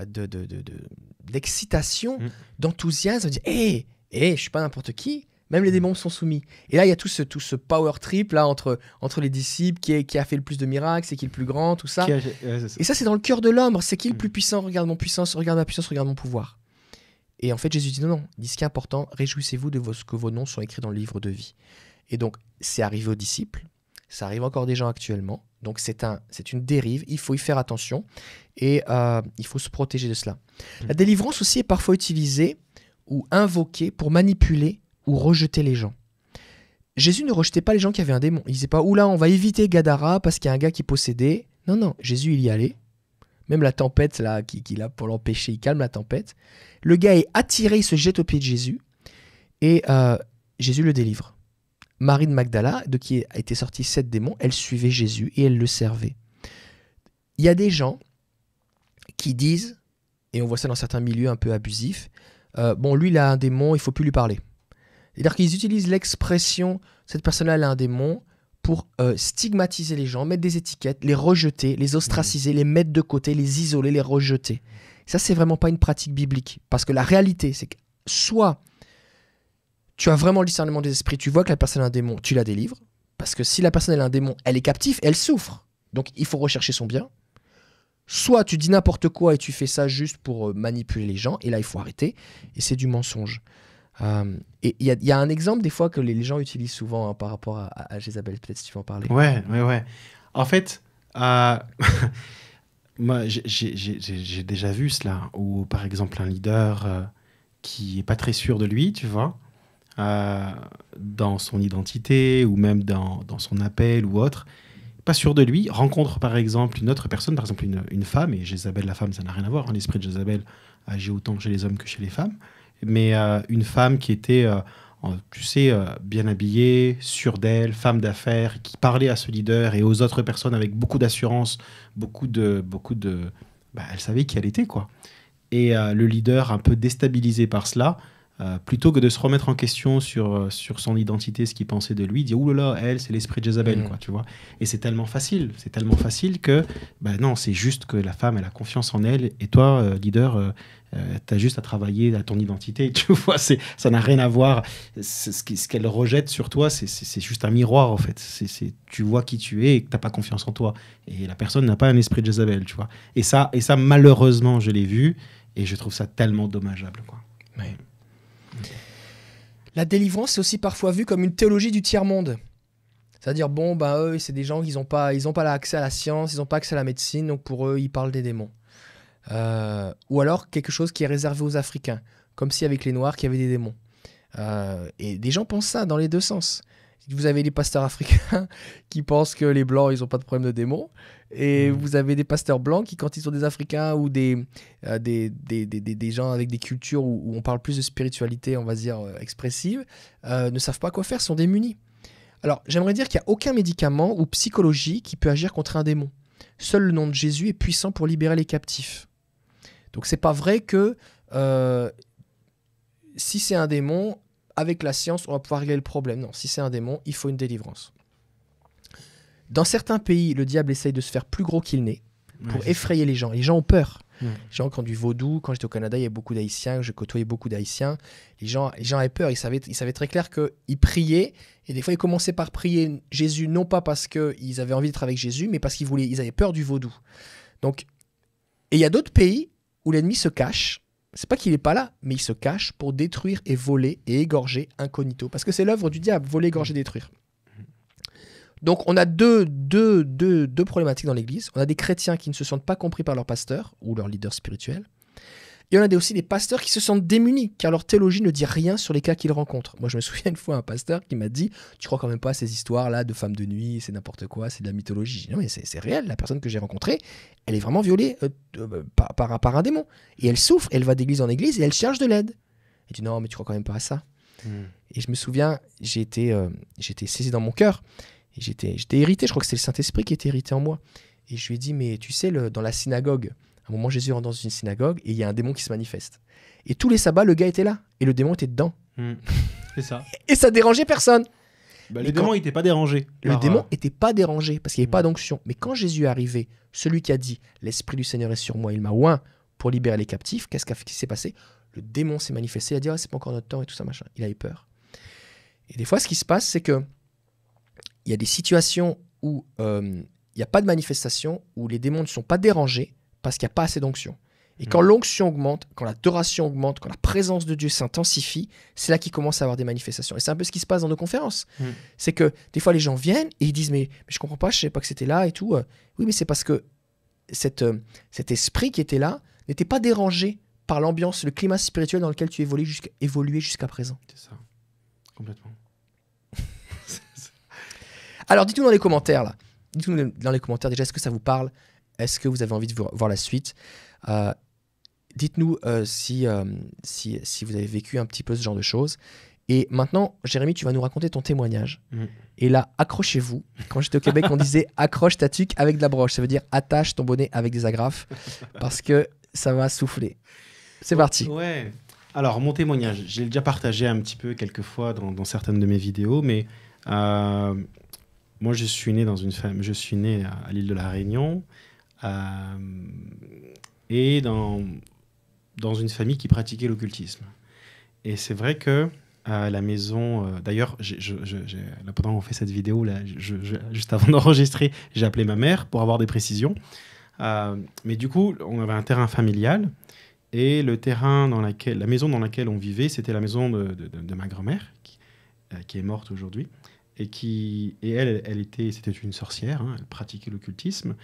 euh, d'excitation, mm. de, d'enthousiasme, hé, hey, hey, je suis pas n'importe qui, même les mm. démons sont soumis. Et là, il y a tout ce, tout ce power trip là entre, entre les disciples, qui, qui a fait le plus de miracles, c'est qui le plus grand, tout ça. Et ça, c'est dans le cœur de l'homme, c'est qui le mm. plus puissant, regarde mon puissance, regarde ma puissance, regarde mon pouvoir. Et en fait, Jésus dit non, non, il ce qui est important, réjouissez-vous de vos, que vos noms sont écrits dans le livre de vie. Et donc, c'est arrivé aux disciples, ça arrive encore des gens actuellement. Donc c'est un, c'est une dérive. Il faut y faire attention et euh, il faut se protéger de cela. Mmh. La délivrance aussi est parfois utilisée ou invoquée pour manipuler ou rejeter les gens. Jésus ne rejetait pas les gens qui avaient un démon. Il disait pas oula, on va éviter Gadara parce qu'il y a un gars qui possédait. » Non, non, Jésus il y allait. Même la tempête là, qui, pour l'empêcher, il calme la tempête. Le gars est attiré, il se jette aux pieds de Jésus et euh, Jésus le délivre. Marie de Magdala, de qui a été sorti sept démons, elle suivait Jésus et elle le servait. Il y a des gens qui disent, et on voit ça dans certains milieux un peu abusifs, euh, bon, lui, il a un démon, il faut plus lui parler. C'est-à-dire qu'ils utilisent l'expression cette personne-là a un démon pour euh, stigmatiser les gens, mettre des étiquettes, les rejeter, les ostraciser, les mettre de côté, les isoler, les rejeter. Ça, c'est vraiment pas une pratique biblique. Parce que la réalité, c'est que soit tu as vraiment le discernement des esprits, tu vois que la personne a un démon, tu la délivres. Parce que si la personne est un démon, elle est captive, elle souffre. Donc il faut rechercher son bien. Soit tu dis n'importe quoi et tu fais ça juste pour euh, manipuler les gens, et là il faut arrêter, et c'est du mensonge. Euh, et il y, a un exemple des fois que les gens utilisent souvent hein, par rapport à, à, peut-être si tu veux en parler. Ouais, ouais, ouais. En fait, euh, moi j'ai déjà vu cela, où par exemple un leader qui est pas très sûr de lui, tu vois, euh, dans son identité ou même dans, son appel ou autre, pas sûr de lui, rencontre par exemple une autre personne, par exemple une, femme, et Jézabel, la femme, ça n'a rien à voir, hein. l'esprit de Jézabel agit autant chez les hommes que chez les femmes, mais euh, une femme qui était, euh, tu sais, bien habillée, sûre d'elle, femme d'affaires, qui parlait à ce leader et aux autres personnes avec beaucoup d'assurance, beaucoup de... Beaucoup de bah, elle savait qui elle était, quoi. Et le leader, un peu déstabilisé par cela, euh, plutôt que de se remettre en question sur, euh, sur son identité, ce qu'il pensait de lui, dire là, elle, c'est l'esprit de Jézabel, mm. quoi, tu vois. Et c'est tellement facile, c'est tellement facile que, ben non, c'est juste que la femme, elle a confiance en elle, et toi, euh, leader, tu as juste à travailler à ton identité, tu vois, c'est, ça n'a rien à voir. Ce, qu'elle rejette sur toi, c'est, juste un miroir, en fait. C'est, tu vois qui tu es et que t'as pas confiance en toi. Et la personne n'a pas un esprit de Jézabel, tu vois. Et ça, et ça, malheureusement, je l'ai vu, et je trouve ça tellement dommageable, quoi. Oui. La délivrance, est aussi parfois vue comme une théologie du tiers-monde. C'est-à-dire, bon, bah, eux, c'est des gens qui n'ont pas, ils ont pas accès à la science, ils n'ont pas accès à la médecine, donc pour eux, ils parlent des démons. Euh, ou alors quelque chose qui est réservé aux Africains, comme si avec les Noirs, qu'il y avait des démons. Euh, et des gens pensent ça dans les deux sens. Vous avez des pasteurs africains qui pensent que les blancs, ils n'ont pas de problème de démons. Et mm. vous avez des pasteurs blancs qui, quand ils sont des Africains ou des, euh, des, gens avec des cultures où, on parle plus de spiritualité, on va dire, euh, expressive, euh, ne savent pas quoi faire, sont démunis. Alors, j'aimerais dire qu'il n'y a aucun médicament ou psychologie qui peut agir contre un démon. Seul le nom de Jésus est puissant pour libérer les captifs. Donc, ce n'est pas vrai que si c'est un démon, avec la science, on va pouvoir régler le problème. Non, si c'est un démon, il faut une délivrance. Dans certains pays, le diable essaye de se faire plus gros qu'il n'est pour effrayer les gens. Les gens ont peur. Les gens du vaudou, quand j'étais au Canada, il y avait beaucoup d'Haïtiens, je côtoyais beaucoup d'Haïtiens. Les gens, les gens avaient peur, ils savaient, ils très clair qu'ils priaient. Et des fois, ils commençaient par prier Jésus, non pas parce qu'ils avaient envie d'être avec Jésus, mais parce qu'ils voulaient, ils avaient peur du vaudou. Donc, et il y a d'autres pays où l'ennemi se cache c'est pas qu'il est pas là, mais il se cache pour détruire et voler et égorger incognito. Parce que c'est l'œuvre du diable, voler, égorger, détruire. Donc on a deux, deux, deux, deux problématiques dans l'Église. On a des chrétiens qui ne se sentent pas compris par leur pasteur ou leur leader spirituel il y en a aussi des pasteurs qui se sentent démunis car leur théologie ne dit rien sur les cas qu'ils rencontrent. Moi, je me souviens une fois un pasteur qui m'a dit Tu crois quand même pas à ces histoires-là de femmes de nuit, c'est n'importe quoi, c'est de la mythologie. non, mais c'est réel. La personne que j'ai rencontrée, elle est vraiment violée euh, euh, bah, par, un démon. Et elle souffre, elle va d'église en église et elle cherche de l'aide. Et dit Non, mais tu crois quand même pas à ça. Hmm. Et je me souviens, j'ai été, euh, saisi dans mon cœur. J'étais hérité. je crois que c'est le Saint-Esprit qui était hérité en moi. Et je lui ai dit, mais tu sais, le, dans la synagogue, à un moment, Jésus rentre dans une synagogue et il y a un démon qui se manifeste. Et tous les sabbats, le gars était là et le démon était dedans. Hmm. C'est ça. et ça dérangeait personne. Bah, le démon n'était pas dérangé. Le démon n'était euh, pas dérangé parce qu'il n'y avait pas hmm. d'onction. Mais quand Jésus est arrivé, celui qui a dit L'Esprit du Seigneur est sur moi, il m'a oint pour libérer les captifs, qu'est-ce qui s'est passé Le démon s'est manifesté, il a dit ah, C'est pas encore notre temps et tout ça, machin. Il a eu peur. Et des fois, ce qui se passe, c'est que il y a des situations où euh, il n'y a pas de manifestation, où les démons ne sont pas dérangés, parce qu'il n'y a pas assez d'onction. Et quand hmm. l'onction augmente, quand la augmente, quand la présence de Dieu s'intensifie, c'est là qu'il commence à avoir des manifestations. Et c'est un peu ce qui se passe dans nos conférences. Hmm. C'est que des fois, les gens viennent et ils disent mais, je ne comprends pas, je ne savais pas que c'était là et tout. Euh. Oui, mais c'est parce que euh, cet esprit qui était là n'était pas dérangé par l'ambiance, le climat spirituel dans lequel tu évoluais jusqu'à présent. C'est ça, complètement. Alors dites-nous dans les commentaires là. Dites-nous dans les commentaires déjà, est-ce que ça vous parle est-ce que vous avez envie de voir la suite euh, Dites-nous euh, euh, si, si, vous avez vécu un petit peu ce genre de choses. Et maintenant, Jérémy, tu vas nous raconter ton témoignage. Mm. Et là, accrochez-vous. Quand j'étais au Québec, on disait accroche ta tuque avec de la broche. Ça veut dire attache ton bonnet avec des agrafes parce que ça va souffler. C'est parti. Ouais. Alors, mon témoignage, j'ai déjà partagé un petit peu quelques fois dans, certaines de mes vidéos, mais moi, je suis né dans une je suis né à l'île de la Réunion. Euh, et dans, dans une famille qui pratiquait l'occultisme. Et c'est vrai que euh, la maison. Euh, d'ailleurs, pendant qu'on fait cette vidéo, là, juste avant d'enregistrer, j'ai appelé ma mère pour avoir des précisions. mais du coup, on avait un terrain familial et le terrain dans laquelle, la maison dans laquelle on vivait, c'était la maison de, de, ma grand-mère qui, est morte aujourd'hui et qui et elle, elle était, c'était une sorcière. Hein, elle pratiquait l'occultisme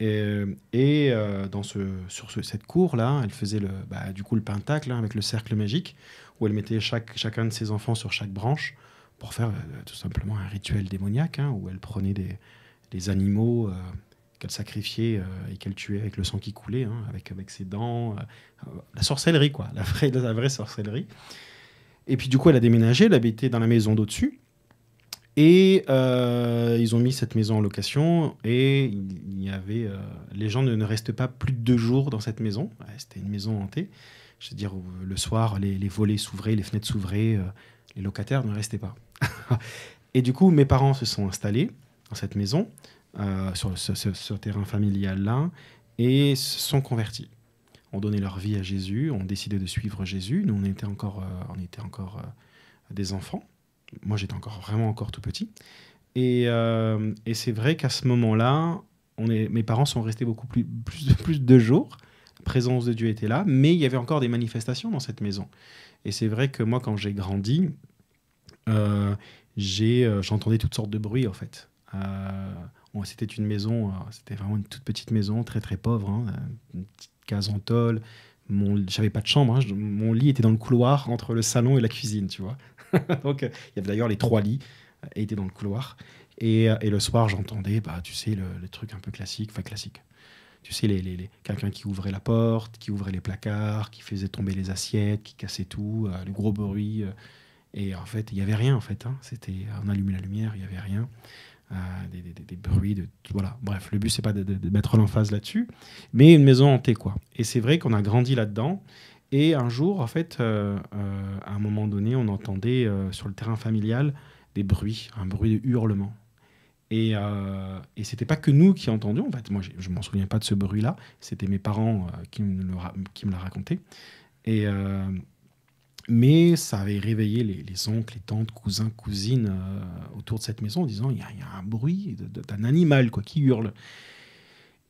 euh, et, euh, dans ce, sur cette cour-là, elle faisait le, bah, du coup le pentacle hein, avec le cercle magique, où elle mettait chacun de ses enfants sur chaque branche pour faire euh, tout simplement un rituel démoniaque, hein, où elle prenait des, animaux qu'elle sacrifiait et qu'elle tuait avec le sang qui coulait, hein, avec, ses dents. la sorcellerie, quoi, la vraie, la vraie sorcellerie. Et puis, du coup, elle a déménagé, elle habitait dans la maison d'au-dessus. Et euh, ils ont mis cette maison en location et il y avait, euh, les gens ne, ne, restent pas plus de deux jours dans cette maison. C'était une maison hantée. Je veux dire, le soir, les, volets s'ouvraient, les fenêtres s'ouvraient, euh, les locataires ne restaient pas. et du coup, mes parents se sont installés dans cette maison, sur ce, ce, terrain familial-là, et se sont convertis ont donné leur vie à Jésus, ont décidé de suivre Jésus. Nous, on était encore, on était encore des enfants moi j'étais encore vraiment encore tout petit. Et, euh, c'est vrai qu'à ce moment-là, mes parents sont restés beaucoup plus, de, jours. La présence de Dieu était là, mais il y avait encore des manifestations dans cette maison. Et c'est vrai que moi, quand j'ai grandi, euh, euh j'entendais toutes sortes de bruits en fait. Euh, c'était une maison, c'était vraiment une toute petite maison, très très pauvre, hein, une petite case en tôle. J'avais pas de chambre, hein, mon lit était dans le couloir entre le salon et la cuisine, tu vois. Donc, il y avait d'ailleurs les trois lits euh, étaient dans le couloir. Euh, et, le soir, j'entendais, bah, tu sais, le, truc un peu classique, enfin classique. Tu sais, les, les, quelqu'un qui ouvrait la porte, qui ouvrait les placards, qui faisait tomber les assiettes, qui cassait tout, euh, le gros bruit. et en fait, il n'y avait rien, en fait. Hein. C'était, on allumait la lumière, il n'y avait rien. des, bruits, de, voilà. Bref, le but, c'est pas de, de mettre l'emphase là-dessus, mais une maison hantée, quoi. Et c'est vrai qu'on a grandi là-dedans. Et un jour, en fait, euh, euh, à un moment donné, on entendait euh, sur le terrain familial des bruits, un bruit de hurlement. Et, et c'était pas que nous qui entendions, en fait. Moi, je m'en souviens pas de ce bruit-là. C'était mes parents qui me l'ont l'a raconté. Et, mais ça avait réveillé les, oncles, les tantes, cousins, cousines autour de cette maison en disant il y, a un bruit d'un animal quoi, qui hurle.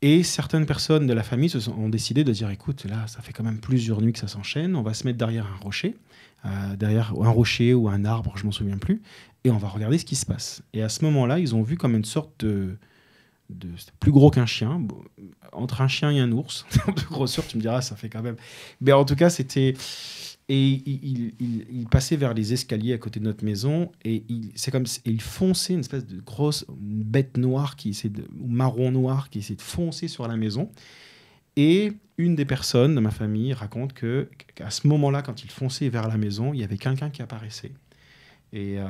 Et certaines personnes de la famille se sont, ont décidé de dire écoute, là, ça fait quand même plusieurs nuits que ça s'enchaîne, on va se mettre derrière un rocher, euh, derrière un rocher ou un arbre, je m'en souviens plus, et on va regarder ce qui se passe. Et à ce moment-là, ils ont vu comme une sorte de. de plus gros qu'un chien, entre un chien et un ours, de grosseur, tu me diras, ça fait quand même. Mais en tout cas, c'était et il, passait vers les escaliers à côté de notre maison et il, c'est comme fonçait une espèce de grosse bête noire qui marron noir qui essayait de foncer sur la maison. Et une des personnes de ma famille raconte que qu'à ce moment-là, quand il fonçait vers la maison, il y avait quelqu'un qui apparaissait. Et, euh,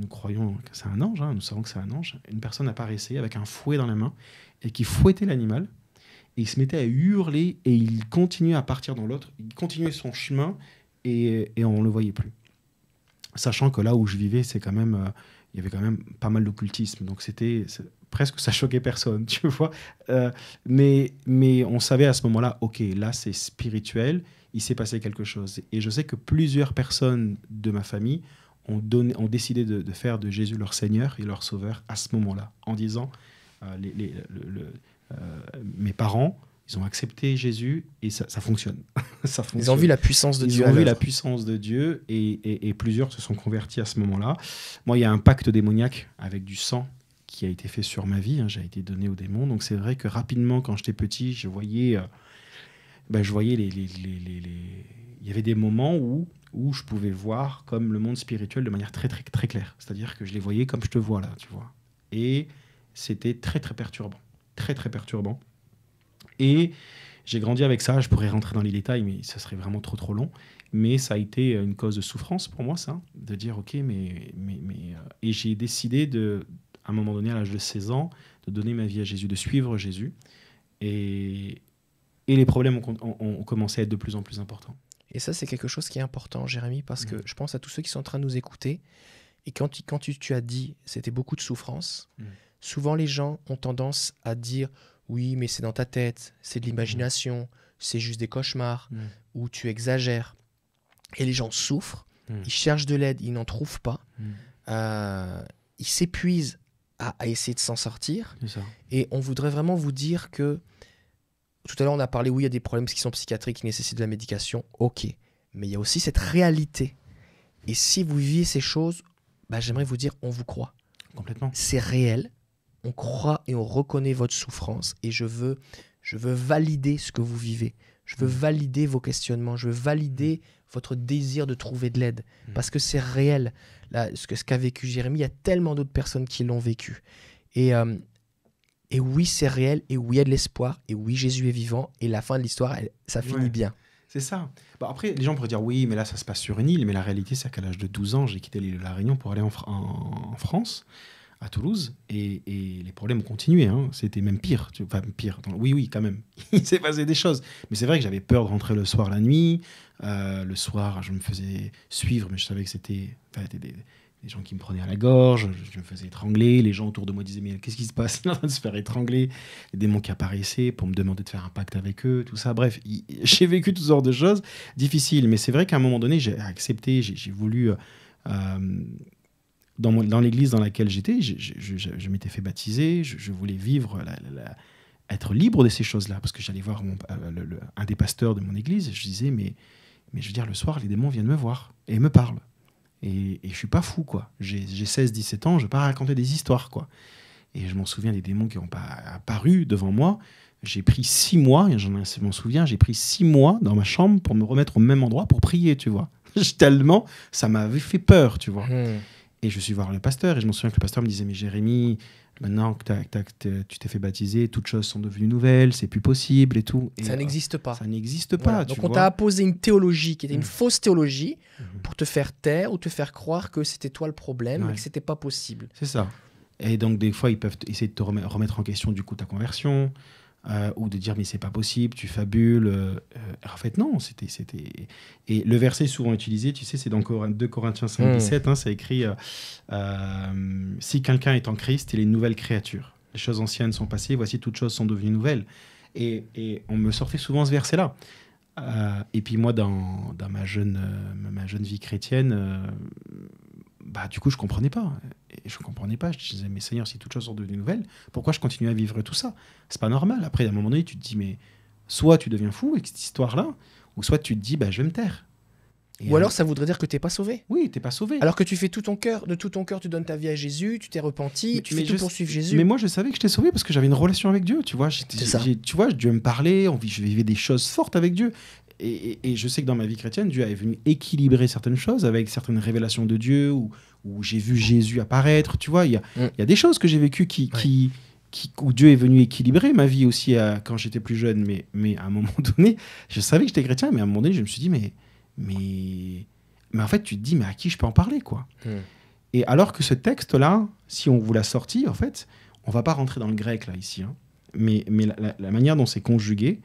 nous croyons que c'est un ange, hein, nous savons que c'est un ange. Une personne apparaissait avec un fouet dans la main et qui fouettait l'animal il se mettait à hurler et il continuait à partir dans l'autre, il continuait son chemin et, on ne le voyait plus. Sachant que là où je vivais, c'est quand même, euh, il y avait quand même pas mal d'occultisme, donc c'était presque ça choquait personne, tu vois. Euh, mais, mais on savait à ce moment-là, ok, là c'est spirituel, il s'est passé quelque chose. Et je sais que plusieurs personnes de ma famille ont, donné, ont décidé de, faire de Jésus leur Seigneur et leur Sauveur à ce moment-là, en disant, euh, les, euh, mes parents, ils ont accepté Jésus et ça, fonctionne. ça Ils ont vu la puissance de Dieu. Ils ont vu la puissance de Dieu et, plusieurs se sont convertis à ce moment-là. Moi, il y a un pacte démoniaque avec du sang qui a été fait sur ma vie. Hein, j'ai été donné au démon. Donc c'est vrai que rapidement, quand j'étais petit, je voyais, euh, ben, je voyais les, les, les, Il y avait des moments où où je pouvais voir comme le monde spirituel de manière très très très claire. C'est-à-dire que je les voyais comme je te vois là, tu vois. Et c'était très très perturbant très très perturbant. Et j'ai grandi avec ça, je pourrais rentrer dans les détails, mais ça serait vraiment trop trop long. Mais ça a été une cause de souffrance pour moi, ça, de dire, ok, mais... mais, mais... Euh, et j'ai décidé, de, à un moment donné, à l'âge de 16 ans, de donner ma vie à Jésus, de suivre Jésus. Et, les problèmes ont, commencé à être de plus en plus importants. Et ça, c'est quelque chose qui est important, Jérémy, parce que mm. je pense à tous ceux qui sont en train de nous écouter. Et quand, quand tu, as dit, c'était beaucoup de souffrance, mm. Souvent les gens ont tendance à dire oui mais c'est dans ta tête, c'est de mm. l'imagination, c'est juste des cauchemars, mm. ou tu exagères. Et les gens souffrent, mm. ils cherchent de l'aide, ils n'en trouvent pas, euh, ils s'épuisent à, essayer de s'en sortir. Et on voudrait vraiment vous dire que tout à l'heure on a parlé, oui il y a des problèmes qui sont psychiatriques, qui nécessitent de la médication, ok. Mais il y a aussi cette réalité. Et si vous viviez ces choses, bah, j'aimerais vous dire, on vous croit. Complètement. C'est réel on croit et on reconnaît votre souffrance et je veux, je veux valider ce que vous vivez. Je veux mm. valider vos questionnements, je veux valider mm. votre désir de trouver de l'aide mm. parce que c'est réel. ce qu'a ce qu'a vécu Jérémy, il y a tellement d'autres personnes qui l'ont vécu. Et, euh, et oui, c'est réel, et oui, il y a de l'espoir, et oui, Jésus est vivant, et la fin de l'histoire, ça finit bien. C'est ça. Bah, après, les gens pourraient dire oui, mais là, ça se passe sur une île, mais la réalité, c'est qu'à l'âge de 12 ans, j'ai quitté l'île de la Réunion pour aller en France à Toulouse et, les problèmes ont continué. Hein. C'était même pire. Enfin, pire. Oui, oui, quand même. Il s'est passé des choses. Mais c'est vrai que j'avais peur de rentrer le soir la nuit. Euh, le soir, je me faisais suivre, mais je savais que c'était des, gens qui me prenaient à la gorge. Je, me faisais étrangler. Les gens autour de moi disaient Mais qu'est-ce qui se passe Il en train de se faire étrangler. Les démons qui apparaissaient pour me demander de faire un pacte avec eux, tout ça. Bref, j'ai vécu toutes sortes de choses difficiles. Mais c'est vrai qu'à un moment donné, j'ai accepté, j'ai voulu. Euh, euh, dans, l'église dans laquelle j'étais, je, m'étais fait baptiser, je, voulais vivre, être libre de ces choses-là, parce que j'allais voir euh, un des pasteurs de mon église, je disais, mais, mais je veux dire, le soir, les démons viennent me voir et me parlent. Et, et je suis pas fou, quoi. J'ai 16, 17 ans, je pas raconter des histoires, quoi. Et je m'en souviens des démons qui ont apparu devant moi. J'ai pris six mois, et je m'en souviens, j'ai pris six mois dans ma chambre pour me remettre au même endroit pour prier, tu vois. Tellement ça m'avait fait peur, tu vois. Hmm. Et je suis voir le pasteur, et je me souviens que le pasteur me disait, mais Jérémy, maintenant que, tu t'es fait baptiser, toutes choses sont devenues nouvelles, c'est plus possible et tout. Et ça n'existe pas. Ça n'existe pas. Donc on t'a apposé une théologie qui était une mmh. fausse théologie mmh. pour te faire taire ou te faire croire que c'était toi le problème et que c'était pas possible. C'est ça. Et donc des fois ils peuvent essayer de te remettre en question du coup ta conversion. Euh, ou de dire mais c'est pas possible, tu fabules. Euh, euh, en fait, non, c'était, c'était. Et le verset souvent utilisé, tu sais, c'est dans 2 Corinthiens 5, 17, hmm. hein, écrit Si quelqu'un est en Christ, il est une nouvelle créature. Les choses anciennes sont passées, voici toutes choses sont devenues nouvelles. Et, et on me sortait souvent ce verset-là. et puis moi, dans, dans ma, jeune, ma jeune vie chrétienne, bah, du coup, je comprenais pas. Et je comprenais pas. Je disais, mais Seigneur, si toutes choses sont devenues nouvelles, pourquoi je continue à vivre tout ça C'est pas normal. Après, à un moment donné, tu te dis, mais soit tu deviens fou avec cette histoire-là, ou soit tu te dis, bah, je vais me taire. ou alors, ça voudrait dire que tu t'es pas sauvé. Oui, tu t'es pas sauvé. Alors que tu fais tout ton cœur, de tout ton cœur, tu donnes ta vie à Jésus, tu t'es repenti, tu fais tout pour suivre Jésus. Mais moi, je savais que j'étais sauvé parce que j'avais une relation avec Dieu, tu vois. Tu vois, Dieu me parlait, je vivais des choses fortes avec Dieu et, je sais que dans ma vie chrétienne, Dieu est venu équilibrer certaines choses avec certaines révélations de Dieu, où, j'ai vu Jésus apparaître, tu vois, il y a, mm. des choses que j'ai vécues qui, où Dieu est venu équilibrer ma vie aussi quand j'étais plus jeune, mais, à un moment donné, je savais que j'étais chrétien, mais à un moment donné, je me suis dit, mais, mais, en fait, tu te dis, mais à qui je peux en parler, quoi mm. Et alors que ce texte-là, si on vous l'a sorti, en fait, on va pas rentrer dans le grec, là, ici, hein. mais, la manière dont c'est conjugué,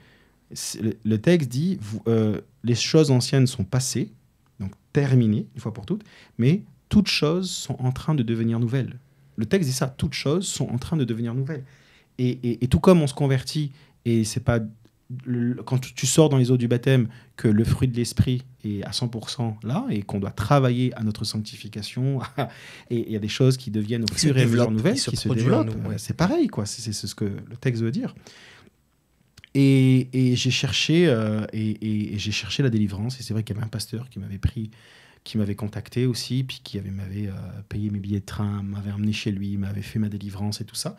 le texte dit euh, les choses anciennes sont passées, donc terminées une fois pour toutes, mais toutes choses sont en train de devenir nouvelles. Le texte dit ça, toutes choses sont en train de devenir nouvelles. Et, tout comme on se convertit, et c'est pas quand tu, sors dans les eaux du baptême que le fruit de l'esprit est à 100% là et qu'on doit travailler à notre sanctification et il y a des choses qui deviennent au fur et à mesure nouvelles qui se développent. C'est pareil quoi, c'est ce que le texte veut dire. Et, j'ai cherché, euh, et, j'ai cherché la délivrance. Et c'est vrai qu'il y avait un pasteur qui m'avait pris, qui m'avait contacté aussi, puis qui m'avait euh, payé mes billets de train, m'avait emmené chez lui, m'avait fait ma délivrance et tout ça.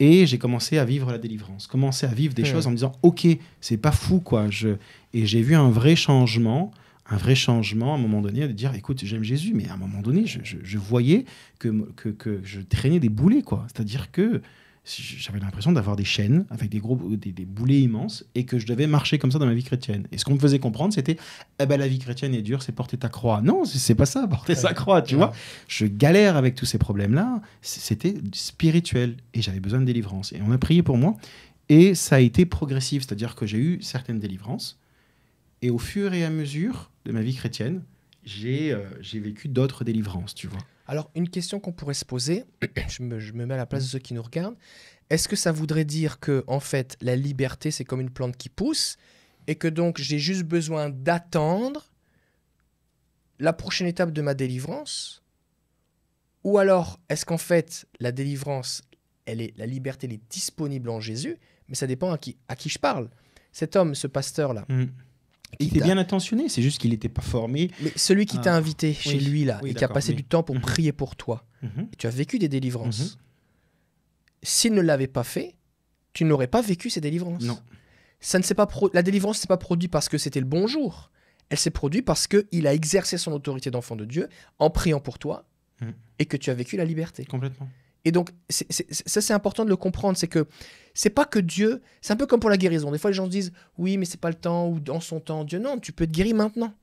Et j'ai commencé à vivre la délivrance, commencé à vivre des hmm. choses en me disant, ok, c'est pas fou quoi. Je... Et j'ai vu un vrai changement un vrai changement à un moment donné, de dire écoute, j'aime Jésus, mais à un moment donné, je, voyais que, que, que, je traînais des boulets, quoi. C'est-à-dire que j'avais l'impression d'avoir des chaînes avec des gros des, boulets immenses et que je devais marcher comme ça dans ma vie chrétienne. Et ce qu'on me faisait comprendre, c'était eh ben la vie chrétienne est dure, c'est porter ta croix. Non, c'est pas ça, porter sa croix, tu vois. Je galère avec tous ces problèmes-là. C'était spirituel et j'avais besoin de délivrance. Et on a prié pour moi et ça a été progressif, c'est-à-dire que j'ai eu certaines délivrances et au fur et à mesure de ma vie chrétienne, j'ai euh, vécu d'autres délivrances, tu vois. Alors, une question qu'on pourrait se poser, je, me, mets à la place de ceux qui nous regardent, est-ce que ça voudrait dire que, en fait, la liberté, c'est comme une plante qui pousse, et que donc j'ai juste besoin d'attendre la prochaine étape de ma délivrance Ou alors, est-ce qu'en fait, la délivrance, elle est, la liberté, elle est disponible en Jésus, mais ça dépend à qui, à qui je parle Cet homme, ce pasteur-là, mm. Il était bien intentionné, c'est juste qu'il n'était pas formé. Mais celui qui ah. t'a invité chez lui, là, et qui a passé du temps pour mhm. prier pour toi, mhm. tu as vécu des délivrances. Mhm. S'il ne l'avait pas fait, tu n'aurais pas vécu ces délivrances. Non. Ça ne pas La délivrance s'est pas produite parce que c'était le bon jour. Elle s'est produite parce qu'il a exercé son autorité d'enfant de Dieu en priant pour toi et que tu as vécu la liberté. Complètement. Et donc, ça, c'est important de le comprendre. C'est que c'est pas que Dieu. C'est un peu comme pour la guérison. Des fois, les gens se disent Oui, mais c'est pas le temps, ou dans son temps, Dieu. Non, tu peux être guéri maintenant.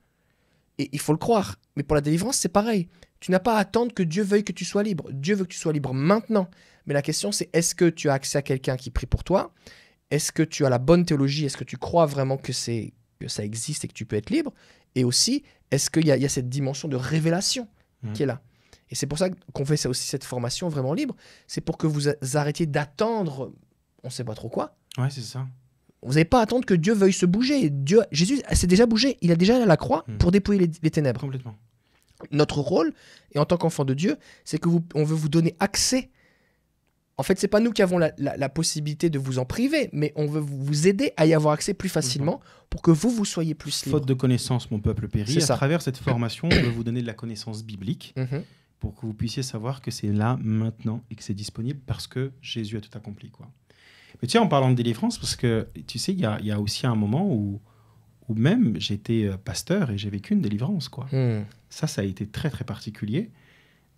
Et il faut le croire. Mais pour la délivrance, c'est pareil. Tu n'as pas à attendre que Dieu veuille que tu sois libre. Dieu veut que tu sois libre maintenant. Mais la question, c'est est-ce que tu as accès à quelqu'un qui prie pour toi Est-ce que tu as la bonne théologie Est-ce que tu crois vraiment que, c'est, que ça existe et que tu peux être libre Et aussi, est-ce qu'il y, a, cette dimension de révélation mmh. qui est là et c'est pour ça qu'on fait aussi cette formation vraiment libre. C'est pour que vous arrêtiez d'attendre, on ne sait pas trop quoi. Ouais, c'est ça. Vous n'avez pas attendre que Dieu veuille se bouger. Dieu, Jésus s'est déjà bougé. Il a déjà la croix hmm. pour dépouiller les, ténèbres. Complètement. Notre rôle, et en tant qu'enfant de Dieu, c'est que vous, on veut vous donner accès. En fait, c'est pas nous qui avons la, possibilité de vous en priver, mais on veut vous aider à y avoir accès plus facilement pour que vous, vous soyez plus libre. Faute de connaissance, mon peuple périt. À travers cette formation, on veut vous donner de la connaissance biblique. Mhm pour que vous puissiez savoir que c'est là, maintenant, et que c'est disponible parce que Jésus a tout accompli. Quoi. Mais tu sais, en parlant de délivrance, parce que tu sais, il y, a, aussi un moment où, où même j'étais euh, pasteur et j'ai vécu une délivrance. Quoi. Hmm. Ça, ça a été très, très particulier.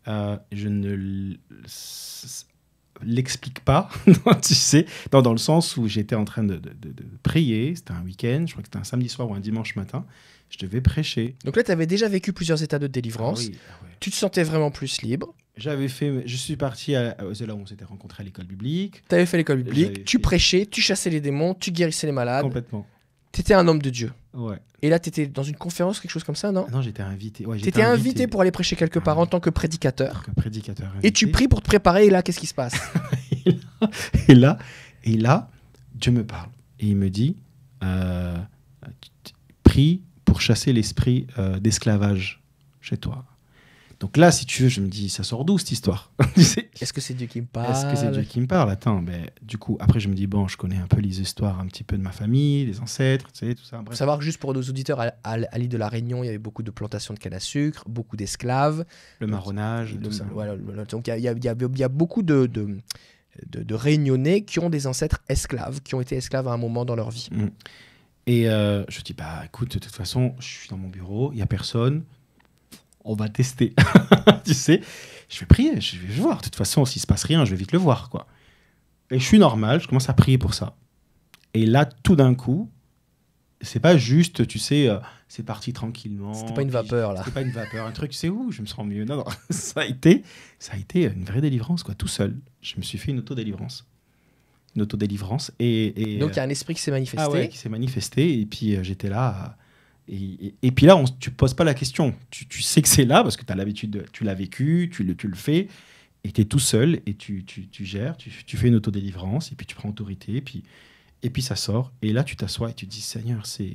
Euh, je ne l'explique pas, tu sais, dans, le sens où j'étais en train de, de prier, c'était un week-end, je crois que c'était un samedi soir ou un dimanche matin, je devais prêcher. Donc là, tu avais déjà vécu plusieurs états de délivrance. Ah ah tu te sentais vraiment plus libre. J'avais fait, je suis parti, à, c'est là où on s'était rencontré à l'école biblique. Tu avais fait l'école biblique, tu prêchais, tu chassais les démons, tu guérissais les malades. Complètement. Tu étais un homme de Dieu. Ouais. Et là, tu étais dans une conférence, quelque chose comme ça, non ah Non, j'étais invité. Ouais, étais invité, pour aller prêcher quelque part en tant que prédicateur. Que prédicateur. Et tu pries pour te préparer. Et là, qu'est-ce qui se passe et, là, et, là, Dieu me parle et il me dit euh, prie pour chasser l'esprit euh, d'esclavage chez toi. Donc là, si tu veux, je me dis, ça sort d'où cette histoire Est-ce que c'est Dieu qui me parle Est-ce que c'est Dieu qui me parle Attends, mais ben, du coup, après, je me dis, bon, je connais un peu les histoires un petit peu de ma famille, des ancêtres, tu sais, tout ça. Bref. savoir que juste pour nos auditeurs, à, l'île de la Réunion, il y avait beaucoup de plantations de canne à sucre, beaucoup d'esclaves. Le marronnage, donc, il y, a beaucoup de, Réunionnais qui ont des ancêtres esclaves, qui ont été esclaves à un moment dans leur vie. Mm. Et euh, je dis, bah écoute, de toute façon, je suis dans mon bureau, il n'y a personne, on va tester. tu sais, je vais prier, je vais voir. De toute façon, s'il se passe rien, je vais vite le voir. quoi. Et je suis normal, je commence à prier pour ça. Et là, tout d'un coup, c'est pas juste, tu sais, euh, c'est parti tranquillement. C'était pas une vapeur, là. C'était pas une vapeur, un truc, c'est où Je me sens mieux. Non, non, ça a été, ça a été une vraie délivrance, quoi, tout seul. Je me suis fait une auto-délivrance une Et, et, Donc il y a euh, un esprit qui s'est ah manifesté. qui s'est manifesté. Et puis euh, j'étais là. Et, puis là, on, tu poses pas la question. Tu, sais que c'est là parce que tu as l'habitude, tu l'as vécu, tu le, tu le fais. Et tu es tout seul et tu, gères, tu, fais une autodélivrance et puis tu prends autorité. Et puis, et puis ça sort. Et là, tu t'assois et tu dis Seigneur, c'est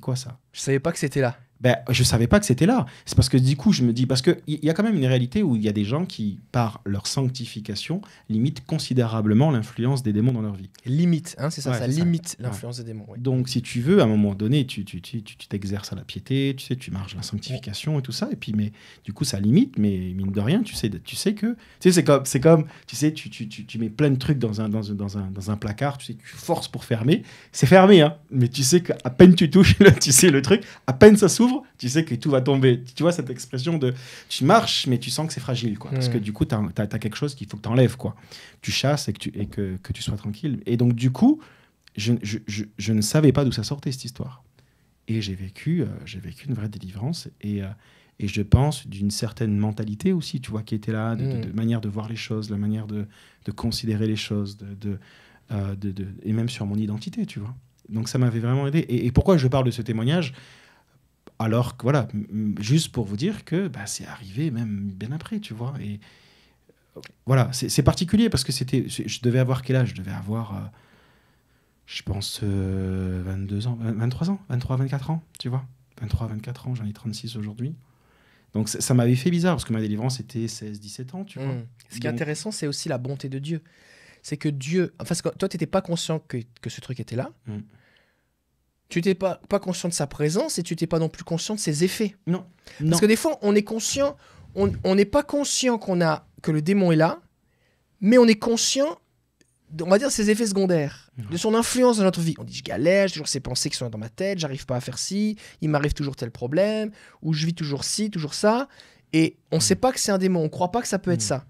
quoi ça Je savais pas que c'était là ben, je ne savais pas que c'était là. C'est parce que du coup, je me dis, parce qu'il y, a quand même une réalité où il y a des gens qui, par leur sanctification, limitent considérablement l'influence des démons dans leur vie. Limite, hein, c'est ça, ça limite l'influence des démons. Donc, si tu veux, à un moment donné, tu t'exerces tu, tu, à la piété, tu sais, tu marches la sanctification et tout ça, et puis, mais du coup, ça limite, mais mine de rien, tu sais, tu sais que. Tu sais, c'est comme, tu sais, tu, tu, mets plein de trucs dans un, dans, un, dans, un, dans un placard, tu sais, tu forces pour fermer, c'est fermé, hein, mais tu sais qu'à peine tu touches, tu sais, le truc, à peine ça s'ouvre, tu sais que tout va tomber. Tu vois cette expression de tu marches, mais tu sens que c'est fragile, quoi. Parce mm. que du coup, tu as, quelque chose qu'il faut que tu enlèves, quoi. Tu chasses et que tu, que, tu sois tranquille. Et donc, du coup, je, ne savais pas d'où ça sortait cette histoire. Et j'ai vécu, euh, j'ai vécu une vraie délivrance. Euh, et. je pense d'une certaine mentalité aussi, tu vois, qui était là, de, mm. manière de voir les choses, la manière de, considérer les choses, euh, de, et même sur mon identité, tu vois. Donc ça m'avait vraiment aidé. et, pourquoi je parle de ce témoignage alors voilà, juste pour vous dire que bah, c'est arrivé même bien après, tu vois. Et voilà, c'est particulier parce que c'était, je devais avoir quel âge Je devais avoir, euh, je pense, 22 euh, ans, 23 ans, 23, 24 ans, tu vois. 23, 24 ans, j'en ai 36 aujourd'hui. Donc ça, m'avait fait bizarre parce que ma délivrance était 16, 17 ans, tu vois. Mmh. Ce qui est intéressant, c'est aussi la bonté de Dieu. C'est que Dieu, enfin, toi, tu n'étais pas conscient que, ce truc était là. Mmh tu t'es pas, pas conscient de sa présence et tu t'es pas non plus conscient de ses effets. Non. Parce que des fois, on est conscient, on n'est pas conscient qu'on a que le démon est là, mais on est conscient, on va dire, ses effets secondaires, de son influence dans notre vie. On dit, je galère, j'ai toujours ces pensées qui sont dans ma tête, j'arrive pas à faire ci, il m'arrive toujours tel problème, ou je vis toujours ci, toujours ça, et on ne mm. sait pas que c'est un démon, on ne croit pas que ça peut être mm. ça.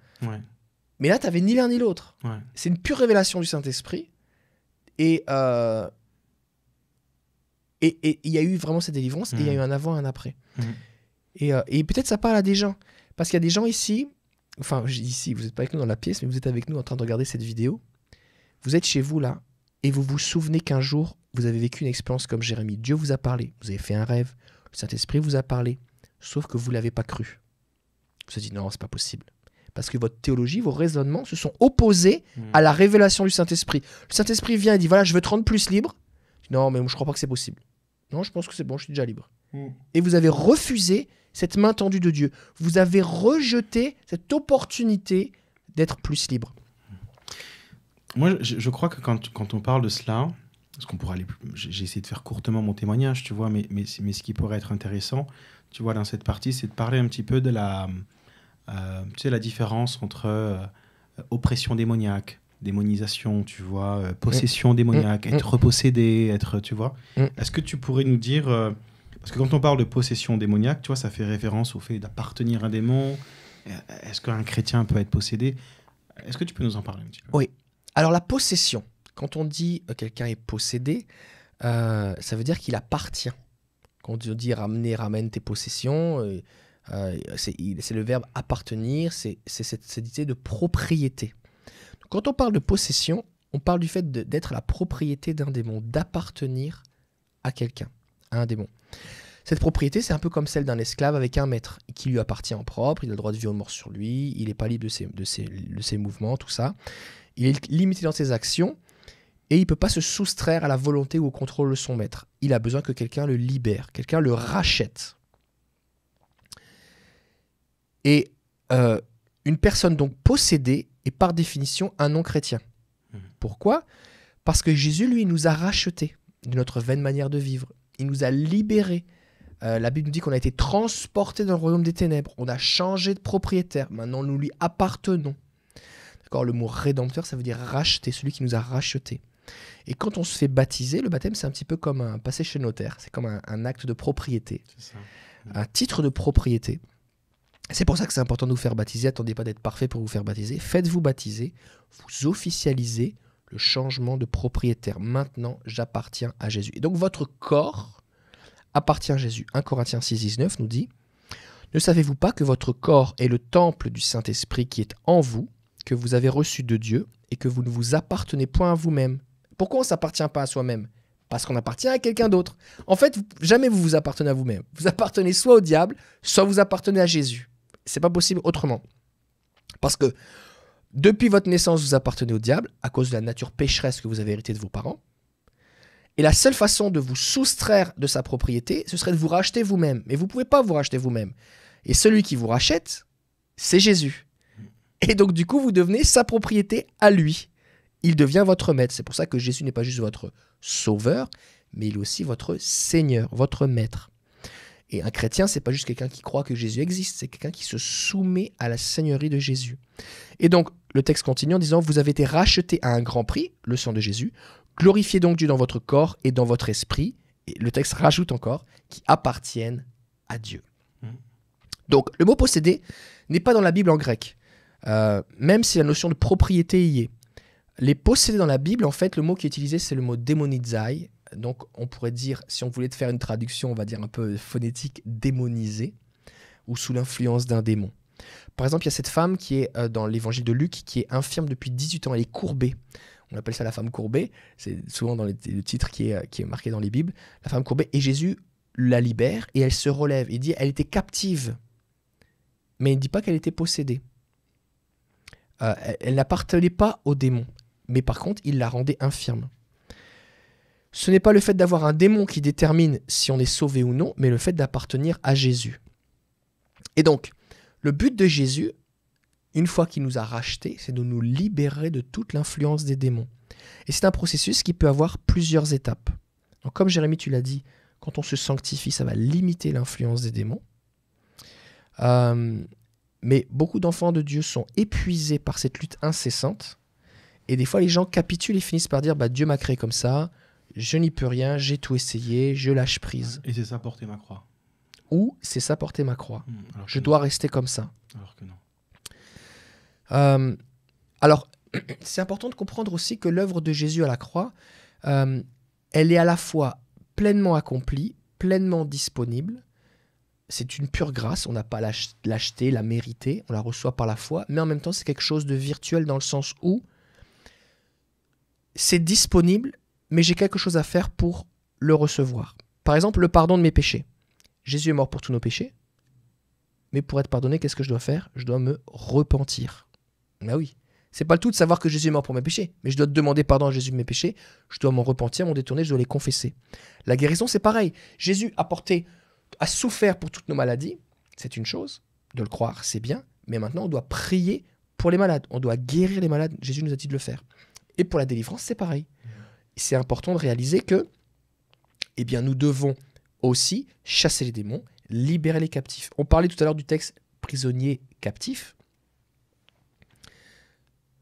Mais là, tu n'avais ni l'un ni l'autre. C'est une pure révélation du Saint-Esprit. Et, euh, et il y a eu vraiment cette délivrance, et il y a eu mm. un avant et un après. Mm. Euh, et, peut-être ça parle à des gens. Parce qu'il y a des gens ici, enfin ici, vous n'êtes pas avec nous dans la pièce, mais vous êtes avec nous en train de regarder cette vidéo. Vous êtes chez vous là, et vous vous souvenez qu'un jour, vous avez vécu une expérience comme Jérémie. Dieu vous a parlé, vous avez fait un rêve, le Saint-Esprit vous a parlé, sauf que vous ne l'avez pas cru. Vous vous dit non, c'est pas possible. Parce que votre théologie, vos raisonnements se sont opposés mm. à la révélation du Saint-Esprit. Le Saint-Esprit vient et dit voilà, je veux te rendre plus libre. Non, mais je ne crois pas que c'est possible. Non, je pense que c'est bon, je suis déjà libre. Hmm. Et vous avez refusé cette main tendue de Dieu. Vous avez rejeté cette opportunité d'être plus libre. Moi, je, crois que quand, quand, on parle de cela, parce qu'on pourrait aller J'ai essayé de faire courtement mon témoignage, tu vois, mais, mais, mais, ce qui pourrait être intéressant, tu vois, dans cette partie, c'est de parler un petit peu de la, euh, tu sais, la différence entre euh, oppression démoniaque, démonisation, tu vois, euh, mm. possession démoniaque, mm. être mm. possédé, être, tu vois. Est-ce que tu pourrais nous dire, euh, parce que quand on parle de possession démoniaque, tu vois, ça fait référence au fait d'appartenir à un démon. Euh, est-ce qu'un chrétien peut être possédé Est-ce que tu peux nous en parler Oui. Alors la possession, quand on dit quelqu'un est possédé, ça veut dire qu'il appartient. Quand on dit ramener, ramène tes possessions, c'est le verbe appartenir, c'est cette idée de propriété. Quand on parle de possession, on parle du fait d'être la propriété d'un démon, d'appartenir à quelqu'un, à un démon. Cette propriété, c'est un peu comme celle d'un esclave avec un maître, qui lui appartient en propre, il a le droit de vie ou de mort sur lui, il n'est pas libre de ses, mouvements, tout ça. Il est limité dans ses actions et il ne peut pas se soustraire à la volonté ou au contrôle de son maître. Il a besoin que quelqu'un le libère, quelqu'un le rachète. Et euh, une personne donc possédée par définition un non-chrétien. Mhm. Pourquoi Parce que Jésus, lui, nous a rachetés de notre vaine manière de vivre. Il nous a libérés. Euh, la Bible nous dit qu'on a été transportés dans le royaume des ténèbres. On a changé de propriétaire. Maintenant, nous lui appartenons. D'accord Le mot rédempteur, ça veut dire racheter, celui qui nous a rachetés. Et quand on se fait baptiser, le baptême, c'est un petit peu comme un passé chez le notaire. C'est comme un, acte de propriété. Un titre de propriété. C'est pour ça que c'est important de vous faire baptiser. Attendez pas d'être parfait pour vous faire baptiser. Faites-vous baptiser. Vous officialisez le changement de propriétaire. Maintenant, j'appartiens à Jésus. Et donc, votre corps appartient à Jésus. 1 Corinthiens 6, 19 nous dit Ne savez-vous pas que votre corps est le temple du Saint-Esprit qui est en vous, que vous avez reçu de Dieu et que vous ne vous appartenez point à vous-même Pourquoi on ne s'appartient pas à soi-même parce qu'on appartient à quelqu'un d'autre. En fait, jamais vous vous appartenez à vous-même. Vous appartenez soit au diable, soit vous appartenez à Jésus n'est pas possible autrement. Parce que depuis votre naissance, vous appartenez au diable à cause de la nature pécheresse que vous avez héritée de vos parents. Et la seule façon de vous soustraire de sa propriété, ce serait de vous racheter vous-même. Mais vous ne pouvez pas vous racheter vous-même. Et celui qui vous rachète, c'est Jésus. Et donc, du coup, vous devenez sa propriété à lui. Il devient votre maître. C'est pour ça que Jésus n'est pas juste votre sauveur, mais il est aussi votre Seigneur, votre maître. Et un chrétien, c'est pas juste quelqu'un qui croit que Jésus existe, c'est quelqu'un qui se soumet à la seigneurie de Jésus. Et donc, le texte continue en disant Vous avez été rachetés à un grand prix, le sang de Jésus. Glorifiez donc Dieu dans votre corps et dans votre esprit. Et le texte rajoute encore qui appartiennent à Dieu. Mmh. Donc, le mot posséder n'est pas dans la Bible en grec, euh, même si la notion de propriété y est. Les posséder dans la Bible, en fait, le mot qui est utilisé, c'est le mot démonizai, donc on pourrait dire, si on voulait faire une traduction, on va dire un peu phonétique, démonisée, ou sous l'influence d'un démon. Par exemple, il y a cette femme qui est euh, dans l'évangile de Luc, qui est infirme depuis 18 ans, elle est courbée. On appelle ça la femme courbée, c'est souvent dans le titre euh, qui est, marqué dans les Bibles, la femme courbée, et Jésus la libère, et elle se relève, il dit, elle était captive, mais il ne dit pas qu'elle était possédée. Euh, elle n'appartenait pas au démon, mais par contre, il la rendait infirme ce n'est pas le fait d'avoir un démon qui détermine si on est sauvé ou non, mais le fait d'appartenir à Jésus. Et donc, le but de Jésus, une fois qu'il nous a rachetés, c'est de nous libérer de toute l'influence des démons. Et c'est un processus qui peut avoir plusieurs étapes. Donc, comme Jérémie, tu l'as dit, quand on se sanctifie, ça va limiter l'influence des démons. Euh, mais beaucoup d'enfants de Dieu sont épuisés par cette lutte incessante. Et des fois, les gens capitulent et finissent par dire bah, Dieu m'a créé comme ça, je n'y peux rien, j'ai tout essayé, je lâche prise. Et c'est ça porter ma croix. Ou c'est ça porter ma croix. Hmm, je dois rester comme ça. Alors que non. Euh, alors, c'est important de comprendre aussi que l'œuvre de Jésus à la croix, euh, elle est à la fois pleinement accomplie, pleinement disponible. C'est une pure grâce, on n'a pas l'acheter, la mérité. on la reçoit par la foi, mais en même temps c'est quelque chose de virtuel dans le sens où c'est disponible, mais j'ai quelque chose à faire pour le recevoir. Par exemple, le pardon de mes péchés. Jésus est mort pour tous nos péchés, mais pour être pardonné, qu'est-ce que je dois faire Je dois me repentir. Ben oui. C'est pas le tout de savoir que Jésus est mort pour mes péchés, mais je dois demander pardon à Jésus de mes péchés, je dois m'en repentir, m'en détourner, je dois les confesser. La guérison, c'est pareil. Jésus a porté, a souffert pour toutes nos maladies, c'est une chose, de le croire, c'est bien, mais maintenant on doit prier pour les malades, on doit guérir les malades, Jésus nous a dit de le faire. Et pour la délivrance, c'est pareil c'est important de réaliser que eh bien, nous devons aussi chasser les démons, libérer les captifs. On parlait tout à l'heure du texte prisonnier captif.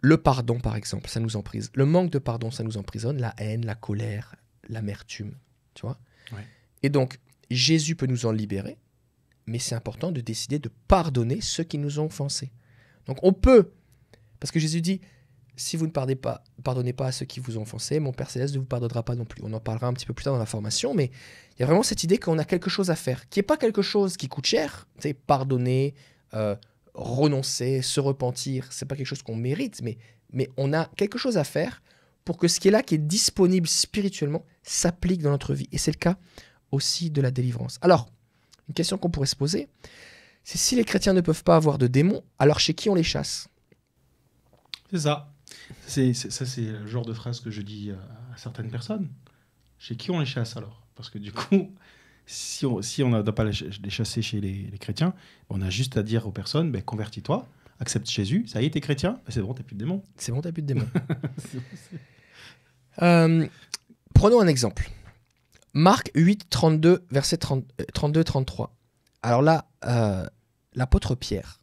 Le pardon, par exemple, ça nous emprisonne. Le manque de pardon, ça nous emprisonne. La haine, la colère, l'amertume. Tu vois Et donc, Jésus peut nous en libérer, mais c'est important de décider de pardonner ceux qui nous ont offensés. Donc, on peut, parce que Jésus dit si vous ne pardonnez pas, pardonnez pas à ceux qui vous ont offensé, mon Père Céleste ne vous pardonnera pas non plus. On en parlera un petit peu plus tard dans la formation, mais il y a vraiment cette idée qu'on a quelque chose à faire, qui n'est pas quelque chose qui coûte cher. C'est pardonner, euh, renoncer, se repentir, c'est pas quelque chose qu'on mérite, mais, mais on a quelque chose à faire pour que ce qui est là, qui est disponible spirituellement, s'applique dans notre vie. Et c'est le cas aussi de la délivrance. Alors, une question qu'on pourrait se poser, c'est si les chrétiens ne peuvent pas avoir de démons, alors chez qui on les chasse C'est ça. C'est, ça, c'est le genre de phrase que je dis à certaines personnes. Chez qui on les chasse alors Parce que du coup, si on si ne doit pas les chasser chez les, chrétiens, on a juste à dire aux personnes "Mais ben, convertis-toi, accepte Jésus, ça y est, t'es chrétien, ben, c'est bon, t'as plus de démons. C'est bon, t'as plus de démons. Euh, prenons un exemple. Marc 8, 32, verset 32-33. Euh, alors là, euh, l'apôtre Pierre,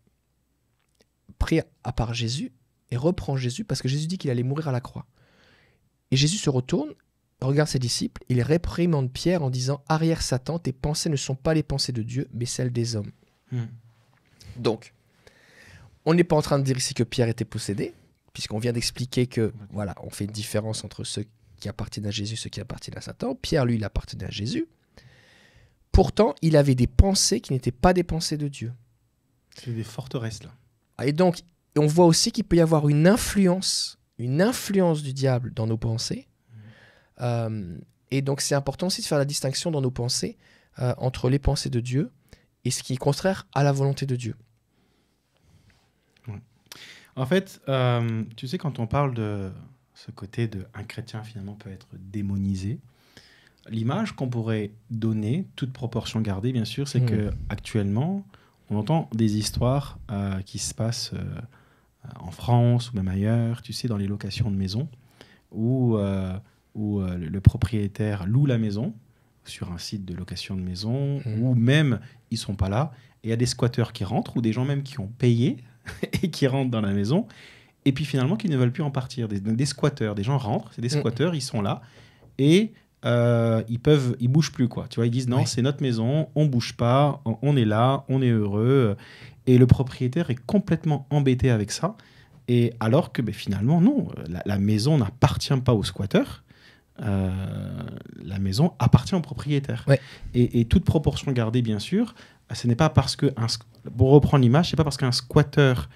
pris à part Jésus, et reprend Jésus parce que Jésus dit qu'il allait mourir à la croix. Et Jésus se retourne, regarde ses disciples, il réprimande Pierre en disant Arrière Satan, tes pensées ne sont pas les pensées de Dieu, mais celles des hommes. Hmm. Donc, on n'est pas en train de dire ici que Pierre était possédé, puisqu'on vient d'expliquer que, voilà, on fait une différence entre ceux qui appartiennent à Jésus, et ceux qui appartiennent à Satan. Pierre, lui, il appartenait à Jésus. Pourtant, il avait des pensées qui n'étaient pas des pensées de Dieu. C'est des forteresses, là. Et donc, et on voit aussi qu'il peut y avoir une influence, une influence du diable dans nos pensées. Euh, et donc c'est important aussi de faire la distinction dans nos pensées euh, entre les pensées de Dieu et ce qui est contraire à la volonté de Dieu. En fait, euh, tu sais, quand on parle de ce côté de un chrétien finalement peut être démonisé, l'image qu'on pourrait donner, toute proportion gardée bien sûr, c'est hmm. que actuellement on entend des histoires qui se passent en France ou même ailleurs, tu sais, dans les locations de maisons, où, euh, où euh, le propriétaire loue la maison sur un site de location de maison, mhm. ou même ils sont pas là, et il y a des squatteurs qui rentrent, ou des gens même qui ont payé et qui rentrent dans la maison, et puis finalement qui ne veulent plus en partir. Des, squatteurs, des gens rentrent, c'est des mhm. squatteurs, ils sont là, et euh, ils peuvent, ils bougent plus quoi. Tu vois, ils disent non, c'est notre maison, on bouge pas, on, est là, on est heureux. Et le propriétaire est complètement embêté avec ça. Et alors que ben, finalement, non, la, maison n'appartient pas au squatteur. Euh, la maison appartient au propriétaire. Et, toute proportion gardée, bien sûr, ce n'est pas parce que, un, pour reprendre l'image, c'est pas parce qu'un squatteur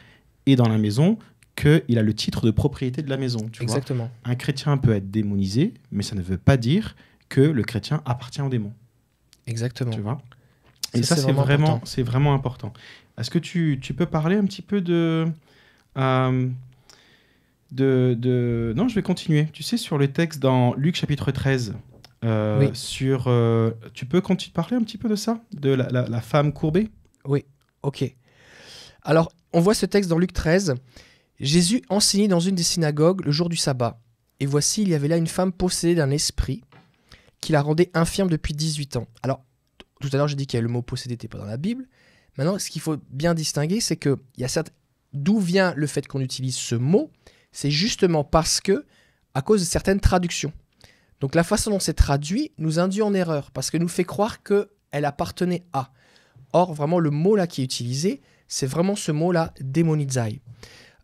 est dans la maison qu'il a le titre de propriété de la maison. Exactement. un chrétien peut être démonisé, mais ça ne veut pas dire que le chrétien appartient au démon. Exactement. Tu vois Et ça, c'est vraiment, c'est vraiment important. Est-ce que tu, peux parler un petit peu euh, de, Non, je vais continuer. Tu sais, sur le texte dans Luc chapitre 13, euh, sur, euh, tu peux quand tu parler un petit peu de ça De la, femme courbée Oui, ok. Alors, on voit ce texte dans Luc 13. Jésus enseignait dans une des synagogues le jour du sabbat. Et voici, il y avait là une femme possédée d'un esprit qui la rendait infirme depuis 18 ans. Alors, tout à l'heure, j'ai dit que le mot possédé n'était pas dans la Bible. Maintenant, ce qu'il faut bien distinguer, c'est que il y a d'où vient le fait qu'on utilise ce mot, c'est justement parce que, à cause de certaines traductions. Donc la façon dont c'est traduit nous induit en erreur, parce que nous fait croire qu'elle appartenait à. Or, vraiment, le mot là qui est utilisé, c'est vraiment ce mot-là, démonizai.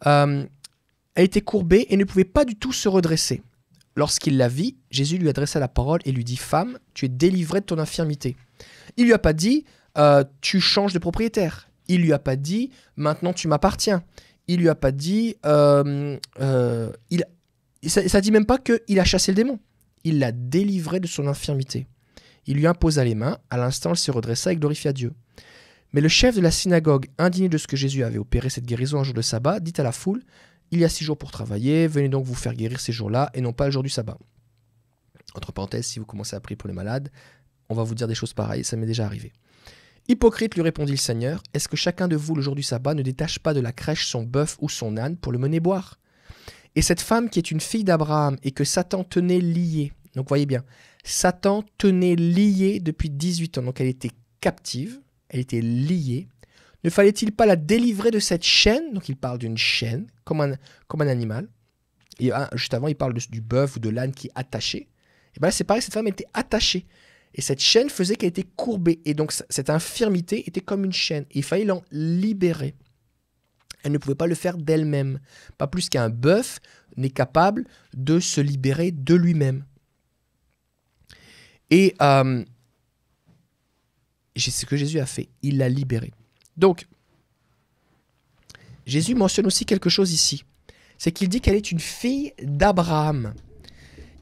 elle euh, était courbée et ne pouvait pas du tout se redresser. Lorsqu'il la vit, Jésus lui adressa la parole et lui dit Femme, tu es délivrée de ton infirmité. Il lui a pas dit euh, tu changes de propriétaire. Il lui a pas dit maintenant tu m'appartiens. Il lui a pas dit euh, euh, il ça, ne dit même pas qu'il a chassé le démon. Il l'a délivré de son infirmité. Il lui imposa les mains. À l'instant, il se redressa et glorifia Dieu. Mais le chef de la synagogue, indigné de ce que Jésus avait opéré cette guérison un jour de sabbat, dit à la foule Il y a six jours pour travailler, venez donc vous faire guérir ces jours-là et non pas le jour du sabbat. Entre parenthèses, si vous commencez à prier pour les malades, on va vous dire des choses pareilles, ça m'est déjà arrivé. Hypocrite, lui répondit le Seigneur, est-ce que chacun de vous, le jour du sabbat, ne détache pas de la crèche son bœuf ou son âne pour le mener boire Et cette femme qui est une fille d'Abraham et que Satan tenait liée, donc voyez bien, Satan tenait liée depuis 18 ans, donc elle était captive, elle était liée, ne fallait-il pas la délivrer de cette chaîne Donc il parle d'une chaîne, comme un, comme un animal. Et ah, juste avant, il parle du bœuf ou de l'âne qui est attaché. Et bien c'est pareil, cette femme était attachée. Et cette chaîne faisait qu'elle était courbée. Et donc, cette infirmité était comme une chaîne. il fallait l'en libérer. Elle ne pouvait pas le faire d'elle-même. Pas plus qu'un bœuf n'est capable de se libérer de lui-même. Et c'est euh, ce que Jésus a fait. Il l'a libérée. Donc, Jésus mentionne aussi quelque chose ici. C'est qu'il dit qu'elle est une fille d'Abraham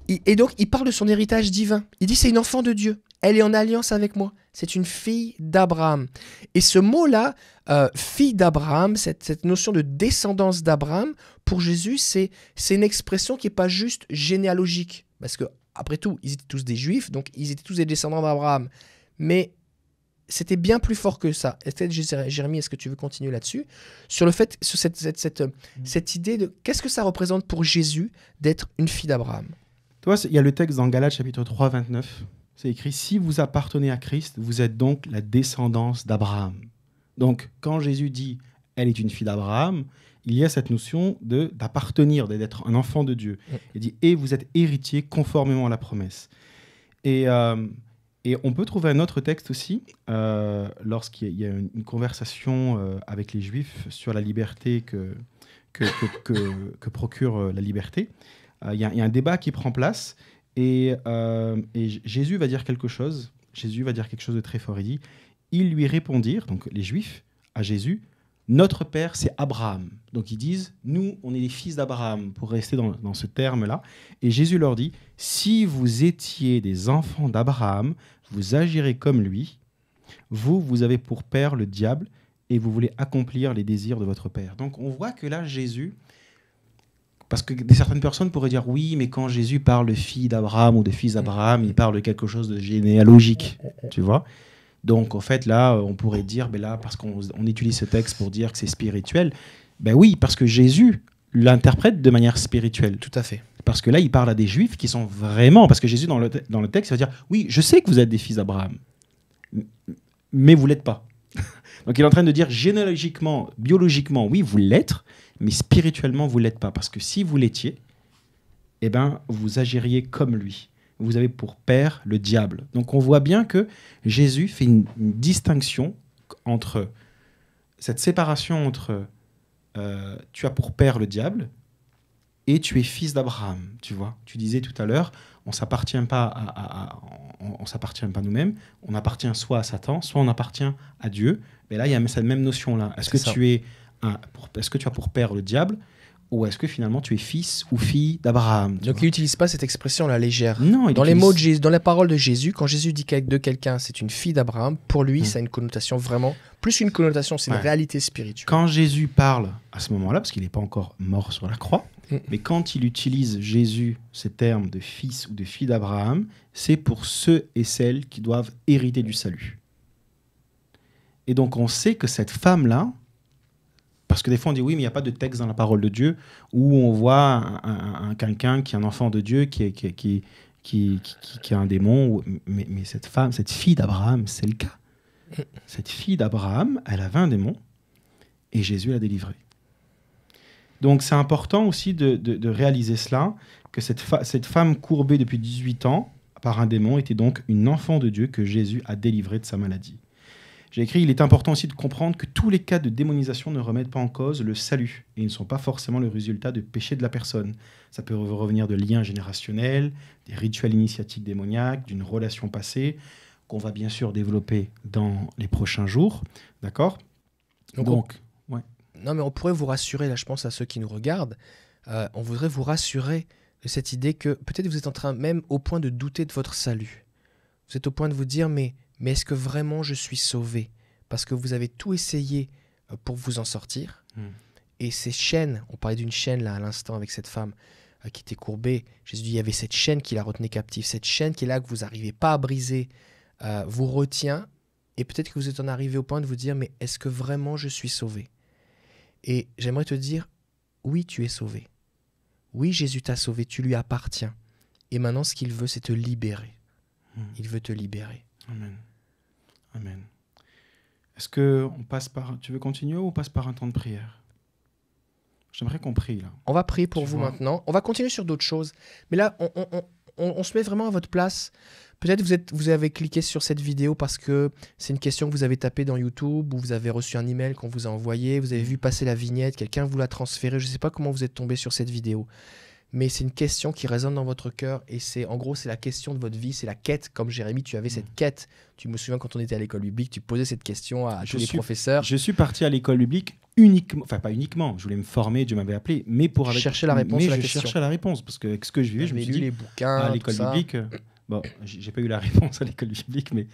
et donc, il parle de son héritage divin. Il dit, c'est une enfant de Dieu. Elle est en alliance avec moi. C'est une fille d'Abraham. Et ce mot-là, euh, fille d'Abraham, cette, notion de descendance d'Abraham, pour Jésus, c'est, une expression qui n'est pas juste généalogique. Parce que, après tout, ils étaient tous des juifs, donc ils étaient tous des descendants d'Abraham. Mais c'était bien plus fort que ça. Est-ce Jérémie, est-ce que tu veux continuer là-dessus Sur le fait, sur mm. cette idée de qu'est-ce que ça représente pour Jésus d'être une fille d'Abraham tu vois, il y a le texte dans Galates chapitre 3, 29. C'est écrit Si vous appartenez à Christ, vous êtes donc la descendance d'Abraham. Donc, quand Jésus dit Elle est une fille d'Abraham, il y a cette notion de d'appartenir, d'être un enfant de Dieu. Il dit Et vous êtes héritier conformément à la promesse. Euh, et. on peut trouver un autre texte aussi, euh, lorsqu'il y a une, conversation euh, avec les Juifs sur la liberté que, que procure la liberté. Euh, il y, a un débat qui prend place et, euh, Jésus va dire quelque chose. Jésus va dire quelque chose de très fort. Il dit Ils lui répondirent, donc les Juifs, à Jésus Notre père, c'est Abraham. Donc ils disent Nous, on est les fils d'Abraham, pour rester dans, dans ce terme-là. Et Jésus leur dit Si vous étiez des enfants d'Abraham, vous agirez comme lui. Vous, vous avez pour père le diable et vous voulez accomplir les désirs de votre père. Donc on voit que là, Jésus parce que certaines personnes pourraient dire oui, mais quand Jésus parle de fille d'Abraham ou de fils d'Abraham, mm. il parle de quelque chose de généalogique, mm, mm, tu vois. Donc en fait là, on pourrait dire, mais ben là, parce qu'on utilise ce texte pour dire que c'est spirituel, ben oui, parce que Jésus l'interprète de manière spirituelle. Tout à fait. Parce que là, il parle à des juifs qui sont vraiment, parce que Jésus dans le, dans le texte, il va dire, oui, je sais que vous êtes des fils d'Abraham, mais vous l'êtes pas. Donc il est en train de dire généalogiquement, biologiquement, oui, vous l'êtes, mais spirituellement, vous l'êtes pas. Parce que si vous l'étiez, eh ben, vous agiriez comme lui. Vous avez pour père le diable. Donc on voit bien que Jésus fait une, distinction entre cette séparation entre euh, tu as pour père le diable et tu es fils d'Abraham. Tu vois, tu disais tout à l'heure, on s'appartient pas à, on, s'appartient pas nous-mêmes. On appartient soit à Satan, soit on appartient à Dieu. Mais là, il y a cette même notion là. Est-ce que tu es est-ce que tu as pour père le diable ou est-ce que finalement tu es fils ou fille d'Abraham Donc il n'utilise pas cette expression la légère. Non, dans les mots de Jésus, dans paroles de Jésus, quand Jésus dit de quelqu'un c'est une fille d'Abraham, pour lui hum. ça a une connotation vraiment plus une connotation, c'est une réalité spirituelle. Quand Jésus parle à ce moment-là, parce qu'il n'est pas encore mort sur la croix, hum. mais quand il utilise Jésus ces termes de fils ou de fille d'Abraham, c'est pour ceux et celles qui doivent hériter du salut. Et donc on sait que cette femme-là, parce que des fois, on dit oui, mais il n'y a pas de texte dans la parole de Dieu où on voit un, quelqu'un qui est un enfant de Dieu, qui, est, qui, qui, a un démon. Mais, mais cette femme, cette fille d'Abraham, c'est le cas. Cette fille d'Abraham, elle avait un démon et Jésus l'a délivrée. Donc c'est important aussi de, réaliser cela, que cette, cette femme courbée depuis 18 ans par un démon était donc une enfant de Dieu que Jésus a délivrée de sa maladie. J'ai écrit Il est important aussi de comprendre que tous les cas de démonisation ne remettent pas en cause le salut et ne sont pas forcément le résultat de péché de la personne. Ça peut revenir de liens générationnels, des rituels initiatiques démoniaques, d'une relation passée qu'on va bien sûr développer dans les prochains jours. D'accord Donc. Non, mais on pourrait vous rassurer, là, je pense à ceux qui nous regardent. Euh, on voudrait vous rassurer de cette idée que peut-être vous êtes en train, même au point de douter de votre salut. Vous êtes au point de vous dire, mais mais est-ce que vraiment je suis sauvé Parce que vous avez tout essayé euh, pour vous en sortir. Hmm. Et ces chaînes, on parlait d'une chaîne là à l'instant avec cette femme euh, qui était courbée. Jésus dit, il y avait cette chaîne qui la retenait captive, cette chaîne qui est là que vous n'arrivez pas à briser, euh, vous retient. Et peut-être que vous êtes en arrivé au point de vous dire, mais est-ce que vraiment je suis sauvé Et j'aimerais te dire, oui, tu es sauvé. Oui, Jésus t'a sauvé, tu lui appartiens. Et maintenant, ce qu'il veut, c'est te libérer. Hmm. Il veut te libérer. Amen. Amen. Est-ce que on passe par tu veux continuer ou on passe par un temps de prière J'aimerais qu'on prie là. On va prier pour vous maintenant. On va continuer sur d'autres choses, mais là on, se met vraiment à votre place. Peut-être vous êtes vous avez cliqué sur cette vidéo parce que c'est une question que vous avez tapée dans YouTube ou vous avez reçu un email qu'on vous a envoyé, vous avez mm. vu passer la vignette, quelqu'un vous l'a transféré. je ne sais pas comment vous êtes tombé sur cette vidéo mais c'est une question qui résonne dans votre cœur et c'est en gros c'est la question de votre vie, c'est la quête. Comme Jérémy, tu avais mm. cette quête. Tu me souviens quand on était à l'école publique, tu posais cette question à, tous les professeurs. Je suis parti à l'école publique uniquement, enfin pas uniquement. Je voulais me former, Dieu m'avait appelé, mais pour avec, chercher la réponse. la je cherchais la réponse parce que ce que je vivais, je me suis dit les bouquins à l'école publique. Euh, bon, j'ai pas eu la réponse à l'école publique, mais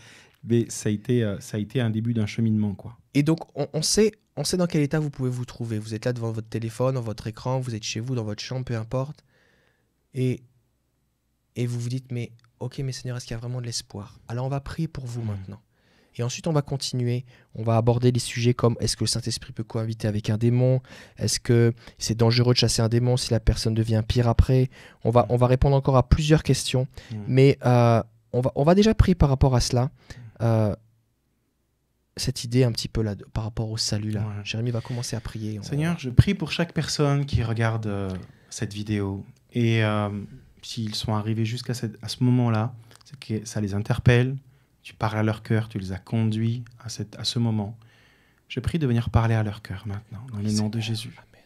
mais ça a été euh, ça a été un début d'un cheminement quoi. Et donc on, on sait on sait dans quel état vous pouvez vous trouver. Vous êtes là devant votre téléphone, dans votre écran, vous êtes chez vous, dans votre chambre, peu importe et, et vous vous dites, mais ok, mais Seigneur, est-ce qu'il y a vraiment de l'espoir Alors on va prier pour vous mm. maintenant. Et ensuite, on va continuer. On va aborder des sujets comme est-ce que le Saint-Esprit peut cohabiter avec un démon Est-ce que c'est dangereux de chasser un démon si la personne devient pire après on va, mm. on va répondre encore à plusieurs questions. Mm. Mais euh, on, va, on va déjà prier par rapport à cela. Euh, cette idée un petit peu là, par rapport au salut là. Jérémy va commencer à prier. Seigneur, je prie pour chaque personne qui regarde euh, cette vidéo, et euh, s'ils sont arrivés jusqu'à à ce moment-là, c'est que ça les interpelle, tu parles à leur cœur, tu les as conduits à, ce moment. Je prie de venir parler à leur cœur maintenant, dans les le nom de Jésus. Amen.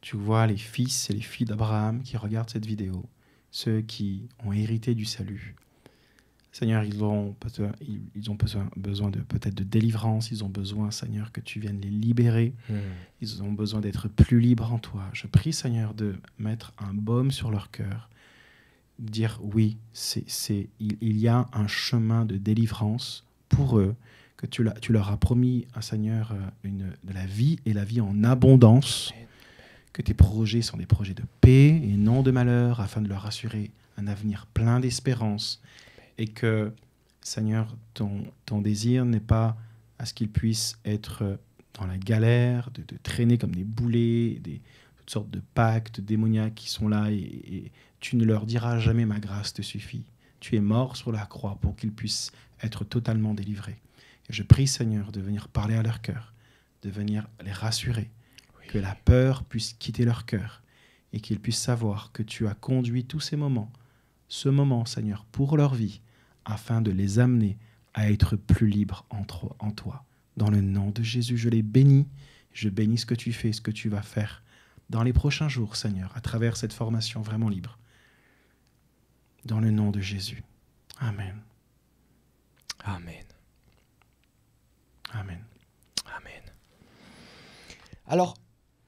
Tu vois les fils et les filles d'Abraham qui regardent cette vidéo, ceux qui ont hérité du salut. Seigneur, ils ont, besoin, ils ont besoin de peut-être de délivrance, ils ont besoin, Seigneur, que tu viennes les libérer, hmm. ils ont besoin d'être plus libres en toi. Je prie, Seigneur, de mettre un baume sur leur cœur, dire oui, c'est, il, il, y a un chemin de délivrance pour eux, que tu, tu leur as promis, un Seigneur, euh, une, de la vie et la vie en abondance, que tes projets sont des projets de paix et non de malheur, afin de leur assurer un avenir plein d'espérance et que, Seigneur, ton, désir n'est pas à ce qu'ils puissent être dans la galère, de, traîner comme des boulets, des, toutes sortes de pactes démoniaques qui sont là, et, tu ne leur diras jamais ma grâce te suffit. Tu es mort sur la croix pour qu'ils puissent être totalement délivrés. je prie, Seigneur, de venir parler à leur cœur, de venir les rassurer, que la peur puisse quitter leur cœur et qu'ils puissent savoir que tu as conduit tous ces moments, ce moment, Seigneur, pour leur vie, afin de les amener à être plus libres en toi. Dans le nom de Jésus, je les bénis. Je bénis ce que tu fais, ce que tu vas faire dans les prochains jours, Seigneur, à travers cette formation vraiment libre. Dans le nom de Jésus. Amen. Amen. Amen. Amen. Alors,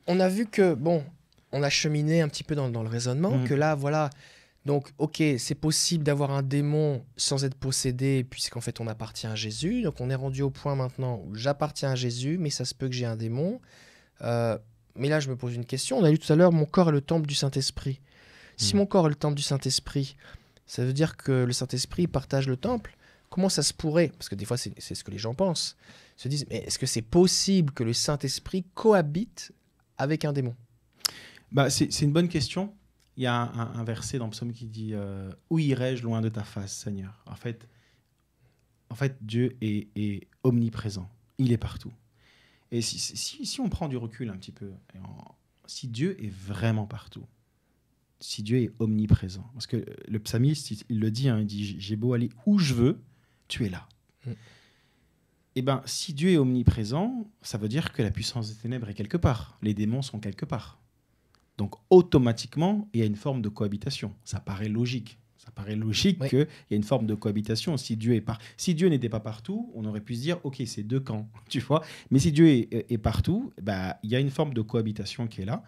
on a vu que, bon, on a cheminé un petit peu dans, le raisonnement, mm. que là, voilà, donc, ok, c'est possible d'avoir un démon sans être possédé, puisqu'en fait on appartient à Jésus. Donc on est rendu au point maintenant où j'appartiens à Jésus, mais ça se peut que j'ai un démon. Euh, mais là, je me pose une question. On a lu tout à l'heure, mon corps est le temple du Saint-Esprit. Si hmm. mon corps est le temple du Saint-Esprit, ça veut dire que le Saint-Esprit partage le temple. Comment ça se pourrait Parce que des fois, c'est ce que les gens pensent. Ils se disent, mais est-ce que c'est possible que le Saint-Esprit cohabite avec un démon bah, C'est une bonne question il y a un, verset dans le psaume qui dit euh, Où irai-je loin de ta face, Seigneur En fait, en fait Dieu est, omniprésent. Il est partout. Et si, on prend du recul un petit peu, si Dieu est vraiment partout, si Dieu est omniprésent, parce que le psalmiste, il, le dit hein, il dit J'ai beau aller où je veux, tu es là. Et mm. Eh bien, si Dieu est omniprésent, ça veut dire que la puissance des ténèbres est quelque part. Les démons sont quelque part. Donc automatiquement, il y a une forme de cohabitation. Ça paraît logique. Ça paraît logique qu'il y a une forme de cohabitation. Si Dieu n'était pas partout, on aurait pu se dire, ok, c'est deux camps, tu vois. Mais si Dieu est, partout, bah, il y a une forme de cohabitation qui est là.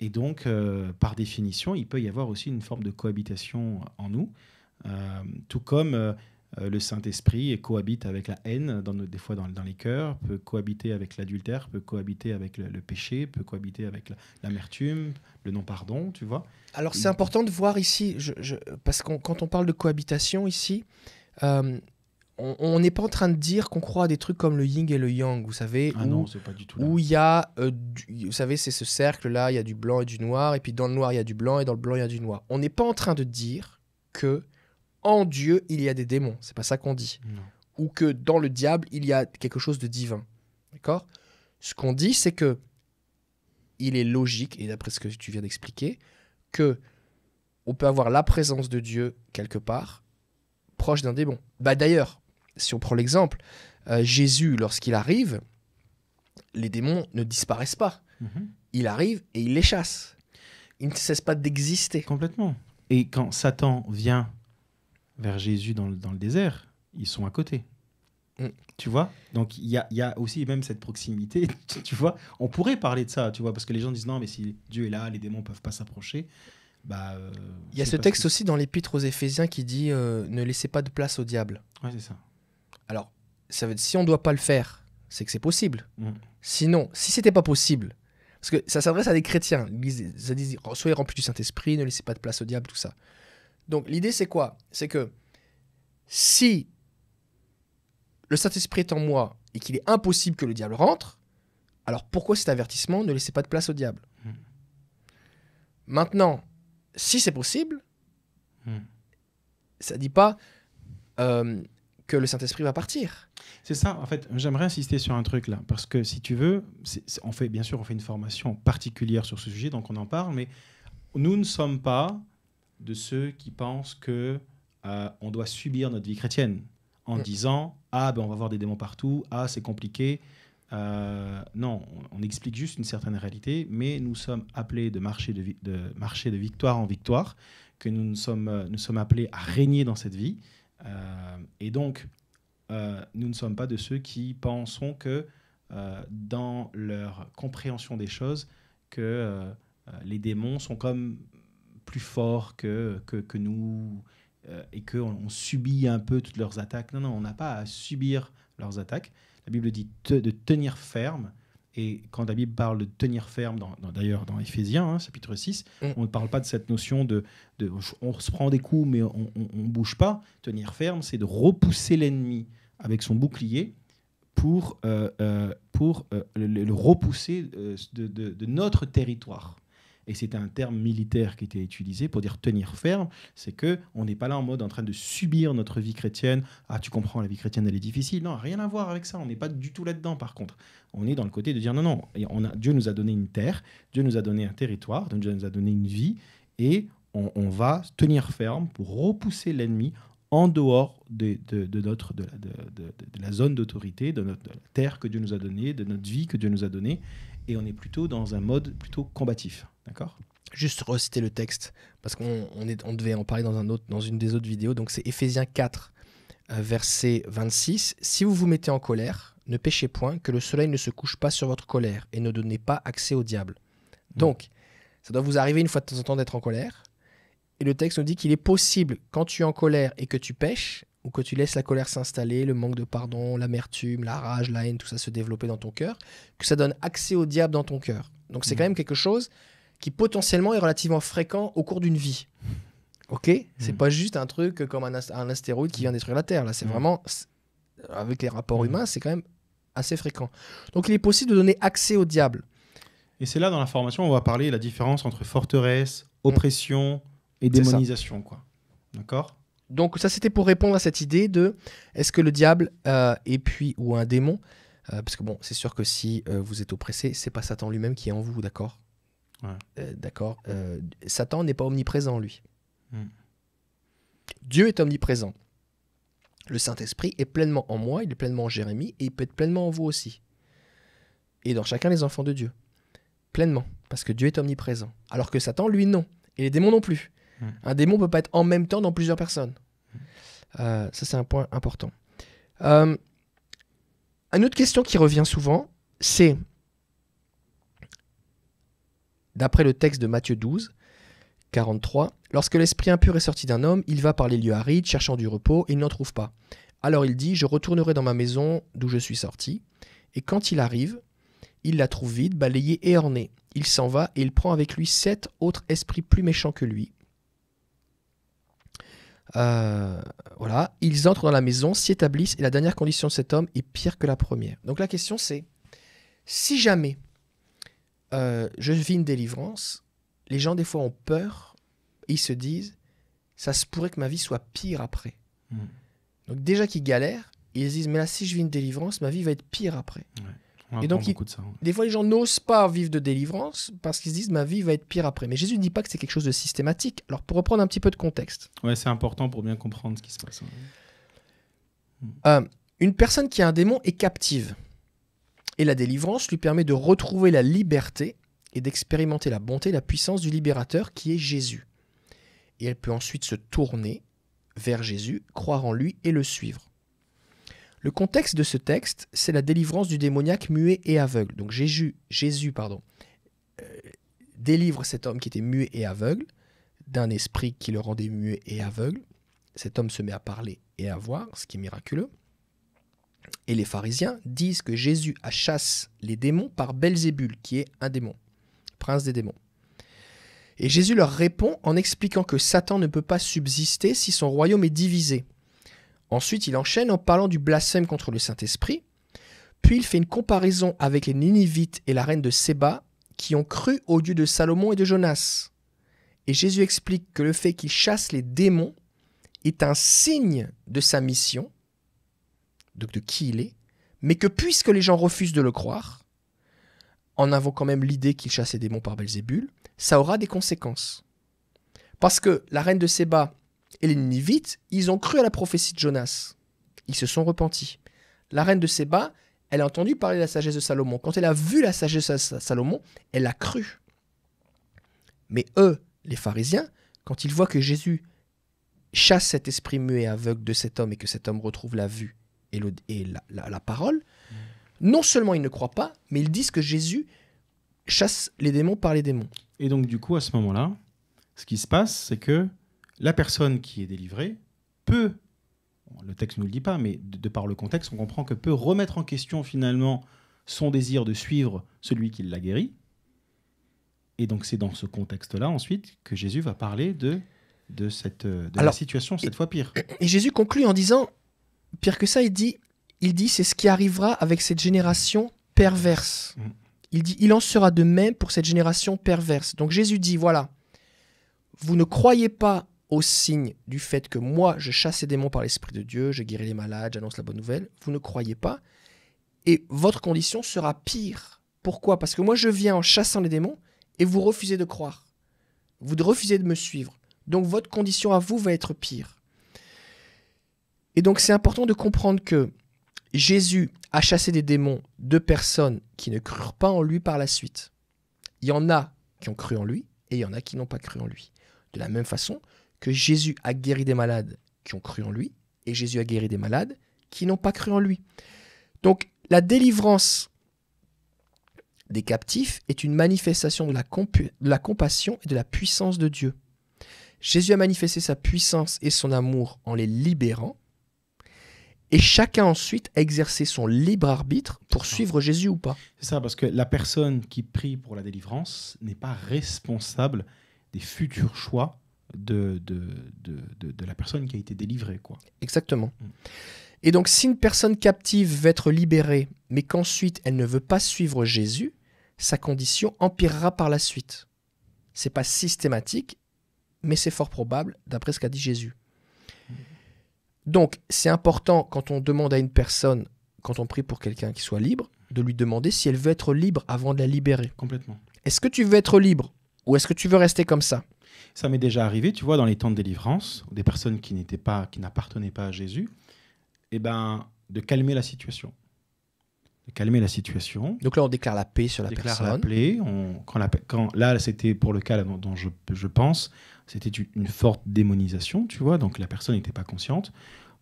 Et donc, euh, par définition, il peut y avoir aussi une forme de cohabitation en nous, euh, tout comme euh, euh, le Saint-Esprit cohabite avec la haine, dans des fois dans, les cœurs, peut cohabiter avec l'adultère, peut cohabiter avec le, péché, peut cohabiter avec l'amertume, le non-pardon, tu vois. Alors c'est important de voir ici, parce que quand on parle de cohabitation ici, euh, on n'est pas en train de dire qu'on croit à des trucs comme le yin et le yang, vous savez. Ah où, il y a, euh, vous savez, c'est ce cercle-là, il y a du blanc et du noir, et puis dans le noir, il y a du blanc, et dans le blanc, il y a du noir. On n'est pas en train de dire que en Dieu il y a des démons, c'est pas ça qu'on dit. Ou que dans le diable il y a quelque chose de divin. D'accord Ce qu'on dit, c'est que il est logique, et d'après ce que tu viens d'expliquer, que on peut avoir la présence de Dieu quelque part, proche d'un démon. Bah d'ailleurs, si on prend l'exemple, euh, Jésus, lorsqu'il arrive, les démons ne disparaissent pas. Mhm. Il arrive et il les chasse. Il ne cesse pas d'exister. Complètement. Et quand Satan vient vers Jésus dans le, désert, ils sont à côté. Mm. Tu vois Donc il y a, aussi même cette proximité, tu, vois On pourrait parler de ça, tu vois, parce que les gens disent non, mais si Dieu est là, les démons peuvent pas s'approcher. Bah, euh, il y a ce texte aussi dans l'épître aux Éphésiens qui dit euh, ne laissez pas de place au diable. Ouais, c'est ça. Alors, ça veut dire si on ne doit pas le faire, c'est que c'est possible. Mm. Sinon, si c'était pas possible, parce que ça s'adresse à des chrétiens, ça dit soyez remplis du Saint-Esprit, ne laissez pas de place au diable, tout ça. Donc l'idée, c'est quoi C'est que si le Saint-Esprit est en moi et qu'il est impossible que le diable rentre, alors pourquoi cet avertissement ne laissez pas de place au diable hmm. Maintenant, si c'est possible, hmm. ça ne dit pas euh, que le Saint-Esprit va partir. C'est ça, en fait, j'aimerais insister sur un truc là, parce que si tu veux, on fait, bien sûr, on fait une formation particulière sur ce sujet, donc on en parle, mais nous ne sommes pas de ceux qui pensent que euh, on doit subir notre vie chrétienne en mm. disant ah ben on va voir des démons partout, ah c'est compliqué. Euh, non, on, explique juste une certaine réalité, mais nous sommes appelés de marcher de, de victoire en victoire, que nous, sommes, euh, nous sommes appelés à régner dans cette vie. et donc, nous ne sommes pas de ceux qui pensons que dans leur compréhension des choses, que les démons sont comme plus fort que, que, nous euh, et qu'on on subit un peu toutes leurs attaques. Non, non, on n'a pas à subir leurs attaques. La Bible dit de tenir ferme. Et quand la Bible parle de tenir ferme, d'ailleurs dans, Ephésiens, Éphésiens, hein, chapitre 6, mm. on ne parle pas de cette notion de, on se prend des coups mais on ne bouge pas. Tenir ferme, c'est de repousser l'ennemi avec son bouclier pour, euh, euh, pour le, repousser de, notre territoire et c'était un terme militaire qui était utilisé pour dire tenir ferme, c'est que on n'est pas là en mode en train de subir notre vie chrétienne. Ah, tu comprends, la vie chrétienne elle est difficile. Non, rien à voir avec ça. On n'est pas du tout là-dedans. Par contre, on est dans le côté de dire non, non. on a, Dieu nous a donné une terre, Dieu nous a donné un territoire, Dieu nous a donné une vie, et on, va tenir ferme pour repousser l'ennemi en dehors de, notre, de, la, de la zone d'autorité, de, notre la terre que Dieu nous a donnée, de notre vie que Dieu nous a donnée. Et on est plutôt dans un mode plutôt combatif. D'accord Juste reciter le texte, parce qu'on on devait en parler dans, un autre, dans une des autres vidéos. Donc c'est Ephésiens 4, euh, verset 26. Si vous vous mettez en colère, ne péchez point, que le soleil ne se couche pas sur votre colère, et ne donnez pas accès au diable. Hmm. Donc, ça doit vous arriver une fois de temps en temps d'être en colère. Et le texte nous dit qu'il est possible, quand tu es en colère et que tu pêches, ou que tu laisses la colère s'installer, le manque de pardon, l'amertume, la rage, la haine, tout ça se développer dans ton cœur, que ça donne accès au diable dans ton cœur. Donc c'est hmm. quand même quelque chose qui potentiellement est relativement fréquent au cours d'une vie. Ok C'est mm. pas juste un truc comme un, astéroïde qui vient détruire la Terre. Là, c'est mm. vraiment. Avec les rapports mm. humains, c'est quand même assez fréquent. Donc, il est possible de donner accès au diable. Et c'est là, dans la formation, on va parler de la différence entre forteresse, oppression et démonisation. quoi. D'accord Donc, ça, c'était pour répondre à cette idée de est-ce que le diable euh, est et puis, ou un démon, euh, parce que bon, c'est sûr que si euh, vous êtes oppressé, c'est pas Satan lui-même qui est en vous, d'accord euh, d'accord euh, Satan n'est pas omniprésent, lui. Hmm. Dieu est omniprésent. Le Saint-Esprit est pleinement en moi, il est pleinement en Jérémie, et il peut être pleinement en vous aussi. Et dans chacun des enfants de Dieu. Pleinement, parce que Dieu est omniprésent. Alors que Satan, lui, non. Et les démons non plus. Hmm. Un démon ne peut pas être en même temps dans plusieurs personnes. Hmm. Euh, ça, c'est un point important. une autre question qui revient souvent, c'est D'après le texte de Matthieu 12, 43, Lorsque l'esprit impur est sorti d'un homme, il va par les lieux arides, cherchant du repos, et il n'en trouve pas. Alors il dit, Je retournerai dans ma maison d'où je suis sorti. Et quand il arrive, il la trouve vide, balayée et ornée. Il s'en va et il prend avec lui sept autres esprits plus méchants que lui. Euh, voilà, ils entrent dans la maison, s'y établissent, et la dernière condition de cet homme est pire que la première. Donc la question c'est, si jamais euh, je vis une délivrance, les gens des fois ont peur, ils se disent, ça se pourrait que ma vie soit pire après. Mm. Donc déjà qu'ils galèrent, ils se disent, mais là si je vis une délivrance, ma vie va être pire après. Et donc, ça, des fois, les gens n'osent pas vivre de délivrance parce qu'ils se disent ma vie va être pire après. Mais Jésus ne dit pas que c'est quelque chose de systématique. Alors, pour reprendre un petit peu de contexte. Ouais, c'est important pour bien comprendre ce qui se passe. Euh, une personne qui a un démon est captive. Et la délivrance lui permet de retrouver la liberté et d'expérimenter la bonté et la puissance du libérateur qui est Jésus. Et elle peut ensuite se tourner vers Jésus, croire en lui et le suivre. Le contexte de ce texte, c'est la délivrance du démoniaque muet et aveugle. Donc Jésus, Jésus pardon, euh, délivre cet homme qui était muet et aveugle d'un esprit qui le rendait muet et aveugle. Cet homme se met à parler et à voir, ce qui est miraculeux et les pharisiens disent que Jésus a chasse les démons par Belzébul, qui est un démon, prince des démons. Et Jésus leur répond en expliquant que Satan ne peut pas subsister si son royaume est divisé. Ensuite, il enchaîne en parlant du blasphème contre le Saint-Esprit, puis il fait une comparaison avec les Ninivites et la reine de Séba, qui ont cru au Dieu de Salomon et de Jonas. Et Jésus explique que le fait qu'il chasse les démons est un signe de sa mission, de, qui il est, mais que puisque les gens refusent de le croire, en quand même l'idée qu'il chasse des démons par Belzébul, ça aura des conséquences. Parce que la reine de Séba et les Ninivites, ils ont cru à la prophétie de Jonas. Ils se sont repentis. La reine de Séba, elle a entendu parler de la sagesse de Salomon. Quand elle a vu la sagesse de Salomon, elle a cru. Mais eux, les pharisiens, quand ils voient que Jésus chasse cet esprit muet et aveugle de cet homme et que cet homme retrouve la vue, et, la, parole, non seulement ils ne croient pas, mais ils disent que Jésus chasse les démons par les démons. Et donc du coup, à ce moment-là, ce qui se passe, c'est que la personne qui est délivrée peut, le texte ne nous le dit pas, mais de, par le contexte, on comprend que peut remettre en question finalement son désir de suivre celui qui l'a guéri. Et donc c'est dans ce contexte-là ensuite que Jésus va parler de, cette, euh, de la situation, cette fois pire. Et Jésus conclut en disant, Pire que ça, il dit, il dit c'est ce qui arrivera avec cette génération perverse. Mm. Il dit, il en sera de même pour cette génération perverse. Donc Jésus dit, voilà, vous ne croyez pas au signe du fait que moi, je chasse les démons par l'Esprit de Dieu, je guéris les malades, j'annonce la bonne nouvelle. Vous ne croyez pas. Et votre condition sera pire. Pourquoi Parce que moi, je viens en chassant les démons et vous refusez de croire. Vous refusez de me suivre. Donc votre condition à vous va être pire. Et donc c'est important de comprendre que Jésus a chassé des démons de personnes qui ne crurent pas en lui par la suite. Il y en a qui ont cru en lui et il y en a qui n'ont pas cru en lui. De la même façon que Jésus a guéri des malades qui ont cru en lui et Jésus a guéri des malades qui n'ont pas cru en lui. Donc la délivrance des captifs est une manifestation de la, de la, compassion et de la puissance de Dieu. Jésus a manifesté sa puissance et son amour en les libérant, et chacun ensuite exercer son libre arbitre pour suivre Jésus ou pas. C'est ça, parce que la personne qui prie pour la délivrance n'est pas responsable des futurs choix de, de, la personne qui a été délivrée. Quoi. Exactement. Mm. Et donc si une personne captive veut être libérée, mais qu'ensuite elle ne veut pas suivre Jésus, sa condition empirera par la suite. C'est pas systématique, mais c'est fort probable, d'après ce qu'a dit Jésus. Donc, c'est important quand on demande à une personne, quand on prie pour quelqu'un qui soit libre, de lui demander si elle veut être libre avant de la libérer. Complètement. Est-ce que tu veux être libre ou est-ce que tu veux rester comme ça Ça m'est déjà arrivé, tu vois, dans les temps de délivrance, des personnes qui n'étaient pas, qui n'appartenaient pas à Jésus, eh ben, de calmer la situation. De calmer la situation. Donc là, on déclare la paix sur la personne. paix, quand, quand là, c'était pour le cas dont, je pense, c'était une forte démonisation, tu vois, donc la personne n'était pas consciente.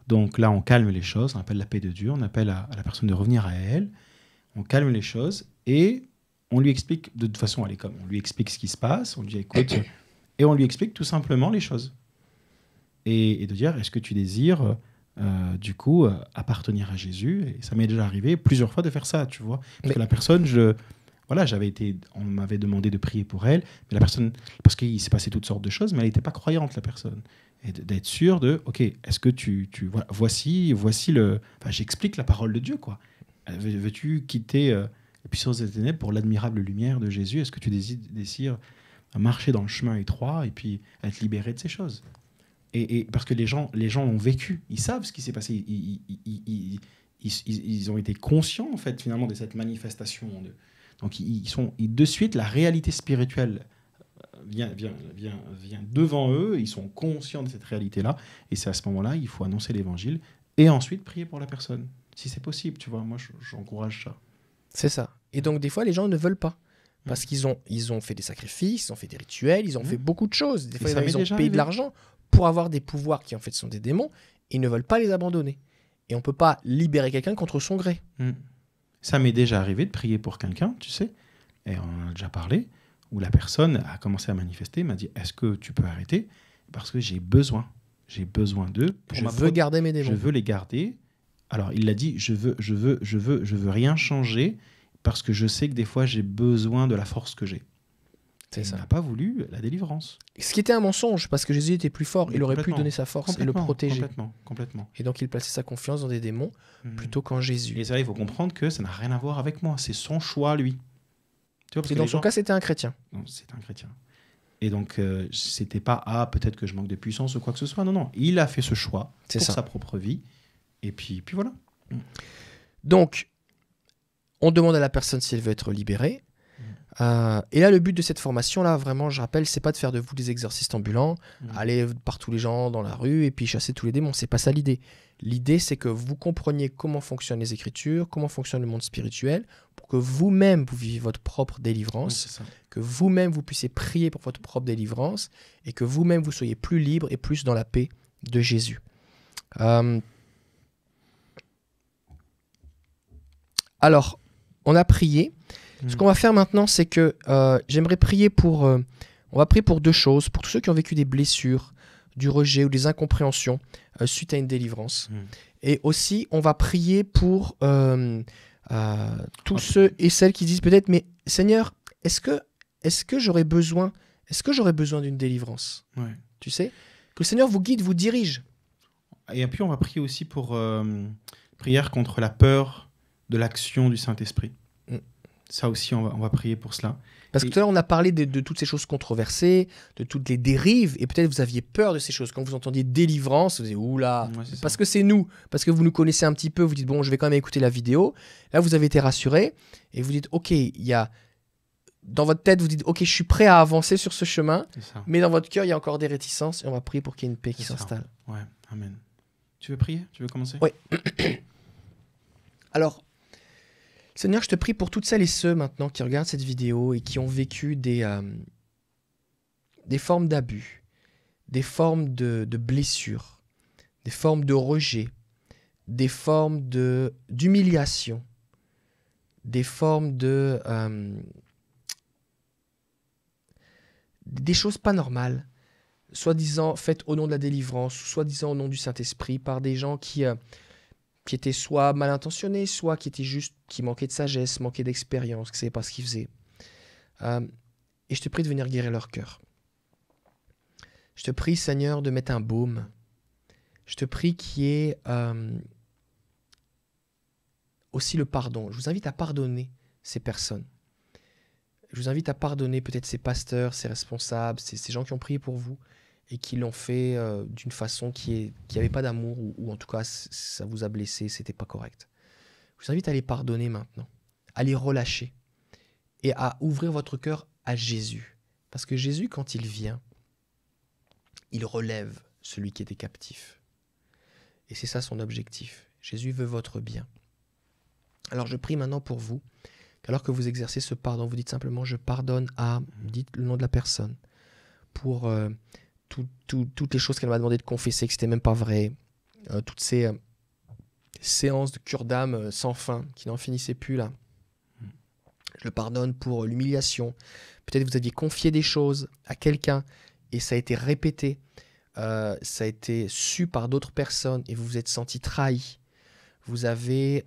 Donc là, on calme les choses, on appelle la paix de Dieu, on appelle à, la personne de revenir à elle, on calme les choses et on lui explique de toute façon, à comme on lui explique ce qui se passe, on lui dit écoute, et on lui explique tout simplement les choses. Et, de dire est-ce que tu désires euh, du coup euh, appartenir à Jésus Et ça m'est déjà arrivé plusieurs fois de faire ça, tu vois, parce que la personne, je voilà, j'avais été, on m'avait demandé de prier pour elle, mais la personne, parce qu'il s'est passé toutes sortes de choses, mais elle n'était pas croyante, la personne. Et d'être sûr de, ok, est-ce que tu, tu voici, voici le, enfin, j'explique la parole de Dieu, quoi. Euh, veux-tu quitter euh, la puissance des ténèbres pour l'admirable lumière de Jésus Est-ce que tu désires marcher dans le chemin étroit et puis être libéré de ces choses et, et, parce que les gens, les gens l'ont vécu, ils savent ce qui s'est passé, ils, ils, ils, ils, ont été conscients en fait finalement de cette manifestation de, donc ils sont ils, de suite la réalité spirituelle euh, vient, vient, vient, vient devant eux, ils sont conscients de cette réalité-là, et c'est à ce moment-là il faut annoncer l'évangile et ensuite prier pour la personne, si c'est possible, tu vois. Moi, j'encourage ça. C'est ça. Et donc des fois, les gens ne veulent pas. Mmh. Parce qu'ils ont, ils ont fait des sacrifices, ils ont fait des rituels, ils ont mmh. fait beaucoup de choses. Des fois, ils, ont payé de l'argent pour avoir des pouvoirs qui en fait sont des démons. Ils ne veulent pas les abandonner. Et on ne peut pas libérer quelqu'un contre son gré. Mmh. Ça m'est déjà arrivé de prier pour quelqu'un, tu sais, et on en a déjà parlé, où la personne a commencé à manifester, m'a dit Est-ce que tu peux arrêter Parce que j'ai besoin. J'ai besoin d'eux. Je veux garder mes démons. Je veux les garder. Alors, il l'a dit Je veux, je veux, je veux, je veux rien changer parce que je sais que des fois, j'ai besoin de la force que j'ai il n'a pas voulu la délivrance. Ce qui était un mensonge, parce que Jésus était plus fort, il aurait pu donner sa force et le protéger. Complètement, Et donc il plaçait sa confiance dans des démons hmm. plutôt qu'en Jésus. Et ça, il faut comprendre que ça n'a rien à voir avec moi, c'est son choix, lui. dans son cas, c'était un chrétien. c'est un chrétien. Et donc, euh, c'était pas ah peut-être que je manque de puissance ou quoi que ce soit. Non, non, il a fait ce choix pour sa propre vie. Et puis, puis voilà. Donc, on demande à la personne si elle veut être libérée. Euh, et là, le but de cette formation-là, vraiment, je rappelle, c'est pas de faire de vous des exorcistes ambulants, mm. aller par tous les gens dans la rue et puis chasser tous les démons. C'est pas ça l'idée. L'idée, c'est que vous compreniez comment fonctionnent les Écritures, comment fonctionne le monde spirituel, pour que vous-même vous viviez votre propre délivrance, que vous-même vous puissiez prier pour votre propre délivrance et que vous-même vous soyez plus libre et plus dans la paix de Jésus. Euh, alors, on a prié. Ce qu'on va faire maintenant, c'est que euh, j'aimerais prier pour. Euh, on va prier pour deux choses. Pour tous ceux qui ont vécu des blessures, du rejet ou des incompréhensions euh, suite à une délivrance. Mm. Et aussi, on va prier pour tous ah. ceux et celles qui disent peut-être Mais Seigneur, est-ce que, est que j'aurais besoin, est-ce que j'aurais besoin d'une délivrance Tu sais Que le Seigneur vous guide, vous dirige. Et puis, on va prier aussi pour prière contre la peur de l'action du Saint-Esprit. Ça aussi, on va, prier pour cela. Parce que tout à l'heure, on a parlé de, toutes ces choses controversées, de toutes les dérives, et peut-être vous aviez peur de ces choses. Quand vous entendiez délivrance, vous disiez oula, là !» parce que c'est nous, parce que vous nous connaissez un petit peu, vous dites bon, je vais quand même écouter la vidéo. Là, vous avez été rassuré, et vous dites ok, il y a. Dans votre tête, vous dites ok, je suis prêt à avancer sur ce chemin, mais dans votre cœur, il y a encore des réticences, et on va prier pour qu'il y ait une paix qui s'installe. Ouais, Amen. Tu veux prier Tu veux commencer Oui. Alors, Seigneur, je te prie pour toutes celles et ceux maintenant qui regardent cette vidéo et qui ont vécu des, euh, des formes d'abus, des formes de, blessures, des formes de rejet, des formes de, d'humiliation, des formes de... Euh, des choses pas normales, soi-disant faites au nom de la délivrance, soi-disant au nom du Saint-Esprit, par des gens qui... Euh, qui étaient soit mal intentionnés, soit qui étaient juste, qui manquaient de sagesse, manquaient d'expérience, qui ne savaient pas ce qu'ils faisaient. Euh, et je te prie de venir guérir leur cœur. Je te prie, Seigneur, de mettre un baume. Je te prie qu'il y ait euh, aussi le pardon. Je vous invite à pardonner ces personnes. Je vous invite à pardonner peut-être ces pasteurs, ces responsables, ces gens qui ont prié pour vous et qui l'ont fait euh, d'une façon qui n'avait qui pas d'amour, ou, en tout cas ça vous a blessé, c'était pas correct. Je vous invite à les pardonner maintenant, à les relâcher et à ouvrir votre cœur à Jésus. Parce que Jésus, quand il vient, il relève celui qui était captif. Et c'est ça son objectif. Jésus veut votre bien. Alors je prie maintenant pour vous, qu'alors que vous exercez ce pardon, vous dites simplement je pardonne à, dites le nom de la personne, pour euh, toutes les choses qu'elle m'a demandé de confesser, que c'était même pas vrai, euh, toutes ces euh, séances de cure d'âme euh, sans fin qui n'en finissaient plus là. Je le pardonne pour l'humiliation. Peut-être vous aviez confié des choses à quelqu'un et ça a été répété, ça a été su par d'autres personnes et vous vous êtes senti trahi. Vous avez,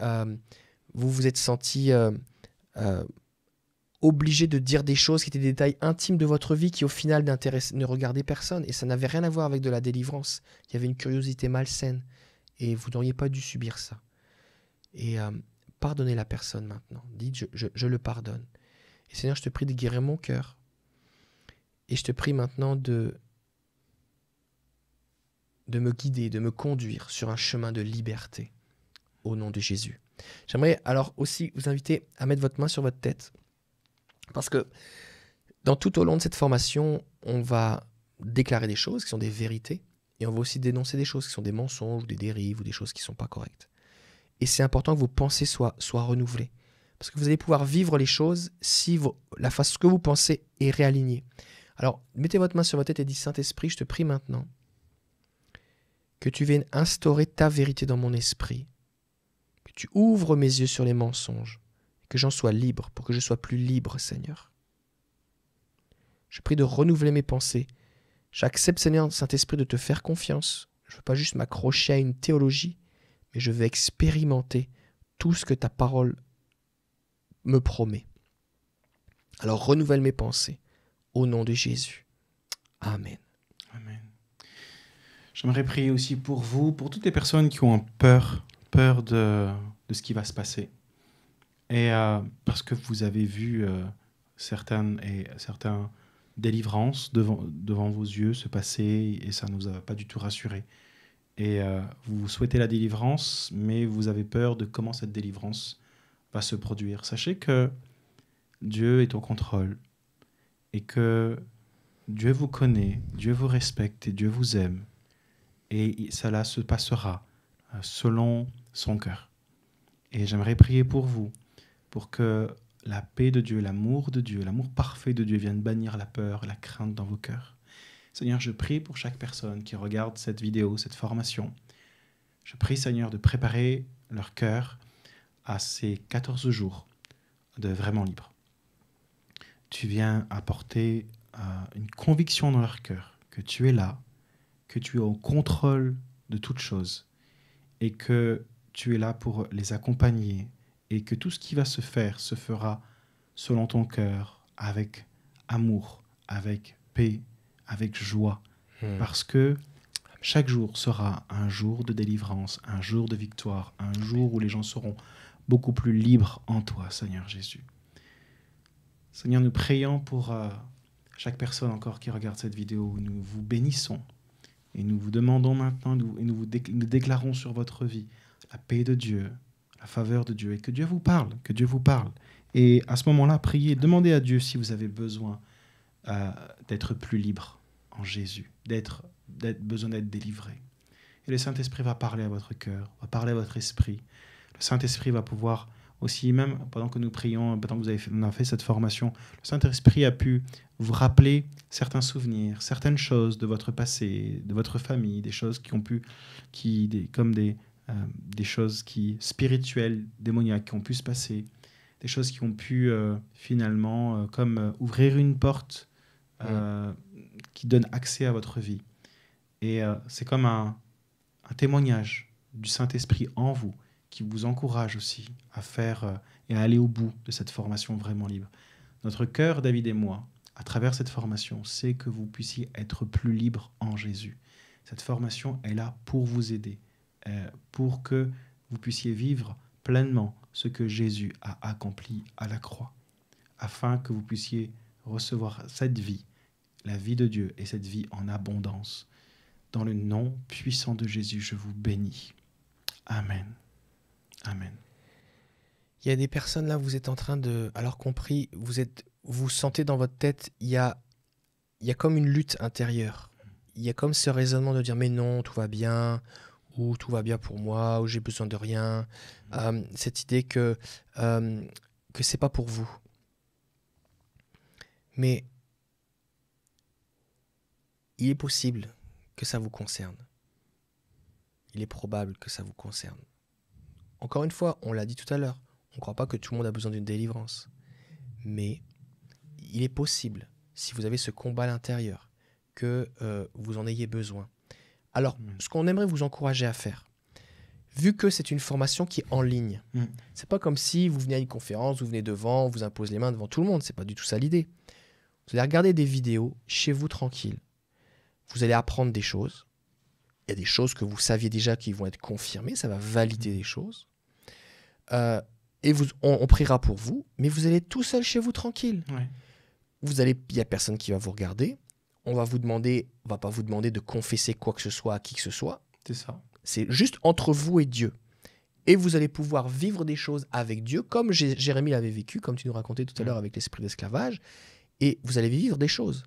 vous vous êtes senti obligé de dire des choses qui étaient des détails intimes de votre vie qui au final ne regardaient personne et ça n'avait rien à voir avec de la délivrance. Il y avait une curiosité malsaine et vous n'auriez pas dû subir ça. Et euh, pardonnez la personne maintenant. Dites, je, le pardonne. Et Seigneur, je te prie de guérir mon cœur. Et je te prie maintenant de, de me guider, de me conduire sur un chemin de liberté. Au nom de Jésus. J'aimerais alors aussi vous inviter à mettre votre main sur votre tête. Parce que dans tout au long de cette formation, on va déclarer des choses qui sont des vérités, et on va aussi dénoncer des choses qui sont des mensonges, ou des dérives, ou des choses qui ne sont pas correctes. Et c'est important que vos pensées soient, renouvelées. Parce que vous allez pouvoir vivre les choses si la face que vous pensez est réalignée. Alors, mettez votre main sur votre tête et dites Saint-Esprit, je te prie maintenant que tu viennes instaurer ta vérité dans mon esprit, que tu ouvres mes yeux sur les mensonges, que j'en sois libre, pour que je sois plus libre, Seigneur. Je prie de renouveler mes pensées. J'accepte, Seigneur, Saint-Esprit, de te faire confiance. Je ne veux pas juste m'accrocher à une théologie, mais je veux expérimenter tout ce que ta parole me promet. Alors renouvelle mes pensées au nom de Jésus. Amen. Amen. J'aimerais prier aussi pour vous, pour toutes les personnes qui ont peur, peur de, de ce qui va se passer, et euh, parce que vous avez vu euh, certaines et certains délivrances devant, devant vos yeux se passer et ça ne nous a pas du tout rassuré. Et euh, vous souhaitez la délivrance, mais vous avez peur de comment cette délivrance va se produire. Sachez que Dieu est au contrôle et que Dieu vous connaît, Dieu vous respecte et Dieu vous aime. Et cela se passera selon son cœur. Et j'aimerais prier pour vous pour que la paix de Dieu, l'amour de Dieu, l'amour parfait de Dieu vienne bannir la peur, la crainte dans vos cœurs. Seigneur, je prie pour chaque personne qui regarde cette vidéo, cette formation. Je prie, Seigneur, de préparer leur cœur à ces 14 jours de vraiment libre. Tu viens apporter euh, une conviction dans leur cœur que tu es là, que tu es au contrôle de toutes choses et que tu es là pour les accompagner, et que tout ce qui va se faire se fera selon ton cœur, avec amour, avec paix, avec joie, hmm. parce que chaque jour sera un jour de délivrance, un jour de victoire, un jour où les gens seront beaucoup plus libres en toi, Seigneur Jésus. Seigneur, nous prions pour euh, chaque personne encore qui regarde cette vidéo. Nous vous bénissons et nous vous demandons maintenant nous, et nous vous nous déclarons sur votre vie la paix de Dieu, faveur de Dieu et que Dieu vous parle, que Dieu vous parle. Et à ce moment-là, priez, demandez à Dieu si vous avez besoin euh, d'être plus libre en Jésus, d'être, d'être besoin d'être délivré. Et le Saint-Esprit va parler à votre cœur, va parler à votre esprit. Le Saint-Esprit va pouvoir aussi, même pendant que nous prions, pendant que vous avez fait, fait cette formation, le Saint-Esprit a pu vous rappeler certains souvenirs, certaines choses de votre passé, de votre famille, des choses qui ont pu, qui, comme des, euh, des choses qui spirituelles, démoniaques, qui ont pu se passer, des choses qui ont pu euh, finalement, euh, comme ouvrir une porte qui donne accès à votre vie. Et c'est comme un, un, témoignage du Saint-Esprit en vous qui vous encourage aussi à faire et à aller au bout de cette formation vraiment libre. Notre cœur, David et moi, à travers cette formation, c'est que vous puissiez être plus libre en Jésus. Cette formation est là pour vous aider. Euh, pour que vous puissiez vivre pleinement ce que Jésus a accompli à la croix, afin que vous puissiez recevoir cette vie, la vie de Dieu et cette vie en abondance. Dans le nom puissant de Jésus, je vous bénis. Amen. Amen. Il y a des personnes là, vous êtes en train de, alors compris, vous êtes, vous sentez dans votre tête, il y a, il y a comme une lutte intérieure. Il y a comme ce raisonnement de dire mais non, tout va bien, où tout va bien pour moi, où j'ai besoin de rien. Mm. Euh, cette idée que ce euh, que c'est pas pour vous. Mais il est possible que ça vous concerne. Il est probable que ça vous concerne. Encore une fois, on l'a dit tout à l'heure, on ne croit pas que tout le monde a besoin d'une délivrance. Mais il est possible, si vous avez ce combat à l'intérieur, que euh, vous en ayez besoin. Alors, hmm. ce qu'on aimerait vous encourager à faire, vu que c'est une formation qui est en ligne, hmm. c'est pas comme si vous venez à une conférence, vous venez devant, on vous impose les mains devant tout le monde, c'est pas du tout ça l'idée. Vous allez regarder des vidéos chez vous tranquille. Vous allez apprendre des choses. Il y a des choses que vous saviez déjà qui vont être confirmées, ça va valider hmm. des choses. Euh, et vous, on, priera pour vous, mais vous allez tout seul chez vous tranquille. Vous allez, il y a personne qui va vous regarder on va vous demander, on va pas vous demander de confesser quoi que ce soit à qui que ce soit. C'est ça. C'est juste entre vous et Dieu. Et vous allez pouvoir vivre des choses avec Dieu, comme Jérémie l'avait vécu, comme tu nous racontais tout à mm. l'heure avec l'esprit d'esclavage. Et vous allez vivre des choses.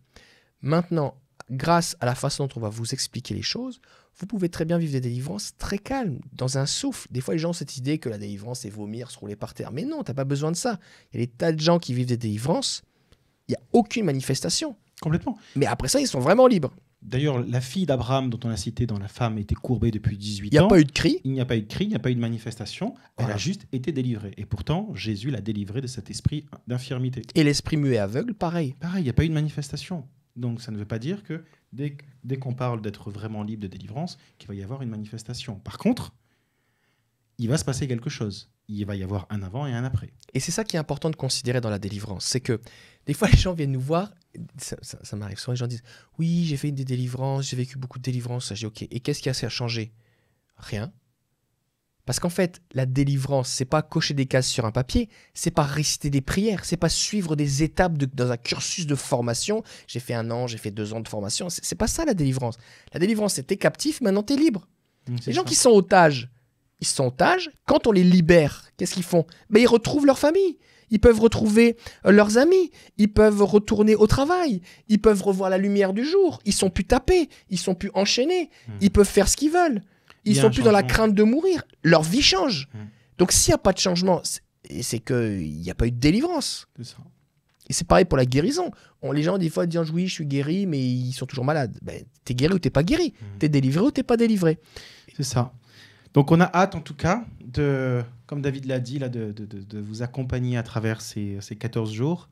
Maintenant, grâce à la façon dont on va vous expliquer les choses, vous pouvez très bien vivre des délivrances très calmes, dans un souffle. Des fois, les gens ont cette idée que la délivrance, c'est vomir, se rouler par terre. Mais non, tu n'as pas besoin de ça. Il y a des tas de gens qui vivent des délivrances. Il n'y a aucune manifestation. Complètement. Mais après ça, ils sont vraiment libres. D'ailleurs, la fille d'Abraham, dont on a cité dans La femme, était courbée depuis 18 ans. Il n'y a pas eu de cri. Il n'y a pas eu de cri, il n'y a pas eu de manifestation. Elle a juste été délivrée. Et pourtant, Jésus l'a délivrée de cet esprit d'infirmité. Et l'esprit muet aveugle, pareil. Pareil, il n'y a pas eu de manifestation. Donc ça ne veut pas dire que dès, dès qu'on parle d'être vraiment libre de délivrance, qu'il va y avoir une manifestation. Par contre, il va se passer quelque chose. Il va y avoir un avant et un après. Et c'est ça qui est important de considérer dans la délivrance. C'est que des fois, les gens viennent nous voir, ça, m'arrive souvent, les gens disent Oui, j'ai fait des délivrances, j'ai vécu beaucoup de délivrances. J'ai OK, et qu'est-ce qui a changé Rien. Parce qu'en fait, la délivrance, c'est pas cocher des cases sur un papier, c'est pas réciter des prières, c'est pas suivre des étapes dans un cursus de formation. J'ai fait un an, j'ai fait deux ans de formation. C'est pas ça la délivrance. La délivrance, c'est t'es captif, maintenant t'es libre. Mmh, les gens qui sont otages, ils sont otages. Quand on les libère, qu'est-ce qu'ils font ben, ils retrouvent leur famille ils peuvent retrouver euh, leurs amis, ils peuvent retourner au travail, ils peuvent revoir la lumière du jour, ils sont plus tapés, ils sont plus enchaînés, hmm. ils peuvent faire ce qu'ils veulent, ils sont plus dans la crainte de mourir, leur vie change. Hmm. Donc s'il n'y a pas de changement, c'est qu'il n'y a pas eu de délivrance. Et c'est pareil pour la guérison. On, les gens des fois disent oui je suis guéri mais ils sont toujours malades. Ben, es guéri ou t'es pas guéri, hmm. Tu es délivré ou t'es pas délivré. C'est ça. Donc on a hâte en tout cas comme David l'a dit, là, de, de, vous accompagner à travers ces, ces 14 jours.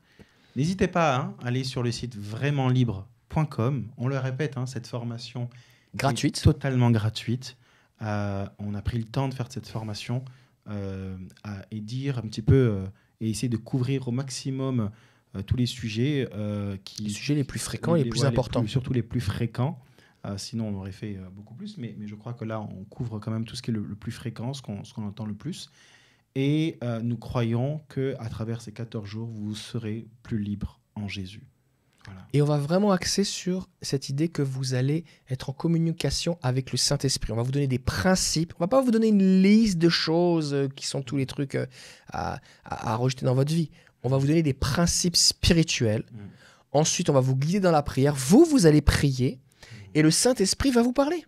N'hésitez pas hein, à aller sur le site vraimentlibre.com. On le répète, hein, cette formation gratuite, totalement gratuite. Euh, on a pris le temps de faire cette formation euh, à, et dire un petit peu euh, et essayer de couvrir au maximum tous les sujets qui les sujets les plus fréquents les, et les plus importants, surtout les plus fréquents. Euh, sinon, on aurait fait euh, beaucoup plus. Mais, je crois que là, on couvre quand même tout ce qui est le, plus fréquent, ce qu'on entend le plus. Et euh, nous croyons que à travers ces 14 jours, vous serez plus libre en Jésus. Et on va vraiment axer sur cette idée que vous allez être en communication avec le Saint-Esprit. On va vous donner des principes. On va pas vous donner une liste de choses qui sont tous les trucs à, rejeter dans votre vie. On va vous donner des principes spirituels. Mm. Ensuite, on va vous guider dans la prière. Vous, vous allez prier et le Saint-Esprit va vous parler.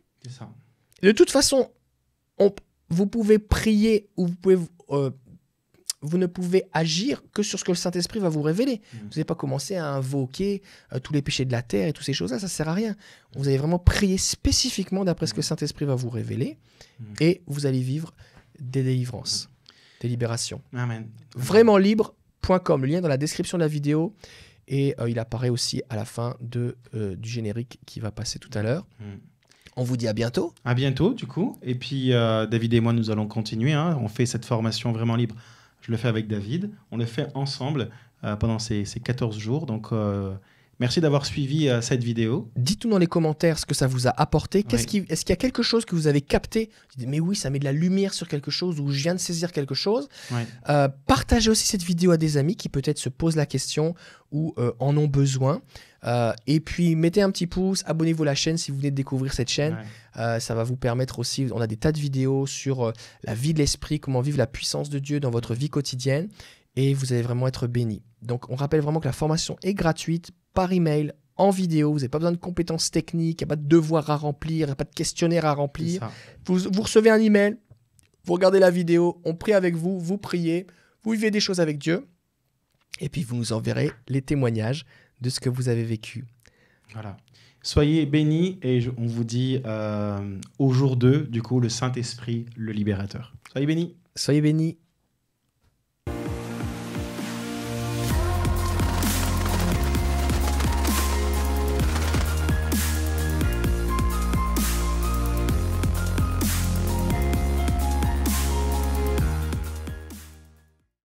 De toute façon, vous pouvez prier ou vous pouvez euh, ne pouvez agir que sur ce que le Saint-Esprit va vous révéler. Mm. Vous n'avez pas commencé à invoquer euh, tous les péchés de la terre et toutes ces choses-là, ça ne sert à rien. Vous allez vraiment prier spécifiquement d'après ce que mm. le Saint-Esprit va vous révéler mm. et vous allez vivre des délivrances, des libérations. Amen. Vraiment libre.com, lien dans la description de la vidéo. Et euh, il apparaît aussi à la fin de, euh, du générique qui va passer tout à l'heure. Mm. On vous dit à bientôt. À bientôt, du coup. Et puis, euh, David et moi, nous allons continuer. Hein. On fait cette formation vraiment libre. Je le fais avec David. On le fait ensemble pendant ces, ces, 14 jours. Donc, Merci d'avoir suivi euh, cette vidéo. Dites-nous dans les commentaires ce que ça vous a apporté. Qu'est-ce qui, est-ce qu'il y a quelque chose que vous avez capté Mais oui, ça met de la lumière sur quelque chose ou je viens de saisir quelque chose. Euh, partagez aussi cette vidéo à des amis qui peut-être se posent la question ou euh, en ont besoin. et puis mettez un petit pouce, abonnez-vous à la chaîne si vous venez de découvrir cette chaîne. ça va vous permettre aussi, on a des tas de vidéos sur la vie de l'esprit, comment vivre la puissance de Dieu dans votre vie quotidienne et vous allez vraiment être béni. Donc on rappelle vraiment que la formation est gratuite par email, en vidéo. Vous n'avez pas besoin de compétences techniques, pas de devoirs à remplir, pas de questionnaire à remplir. Vous, recevez un email, vous regardez la vidéo, on prie avec vous, vous priez, vous vivez des choses avec Dieu, et puis vous nous enverrez les témoignages de ce que vous avez vécu. Voilà. Soyez bénis et on vous dit euh, au jour 2, du coup, le Saint-Esprit, le libérateur. Soyez bénis. Soyez bénis.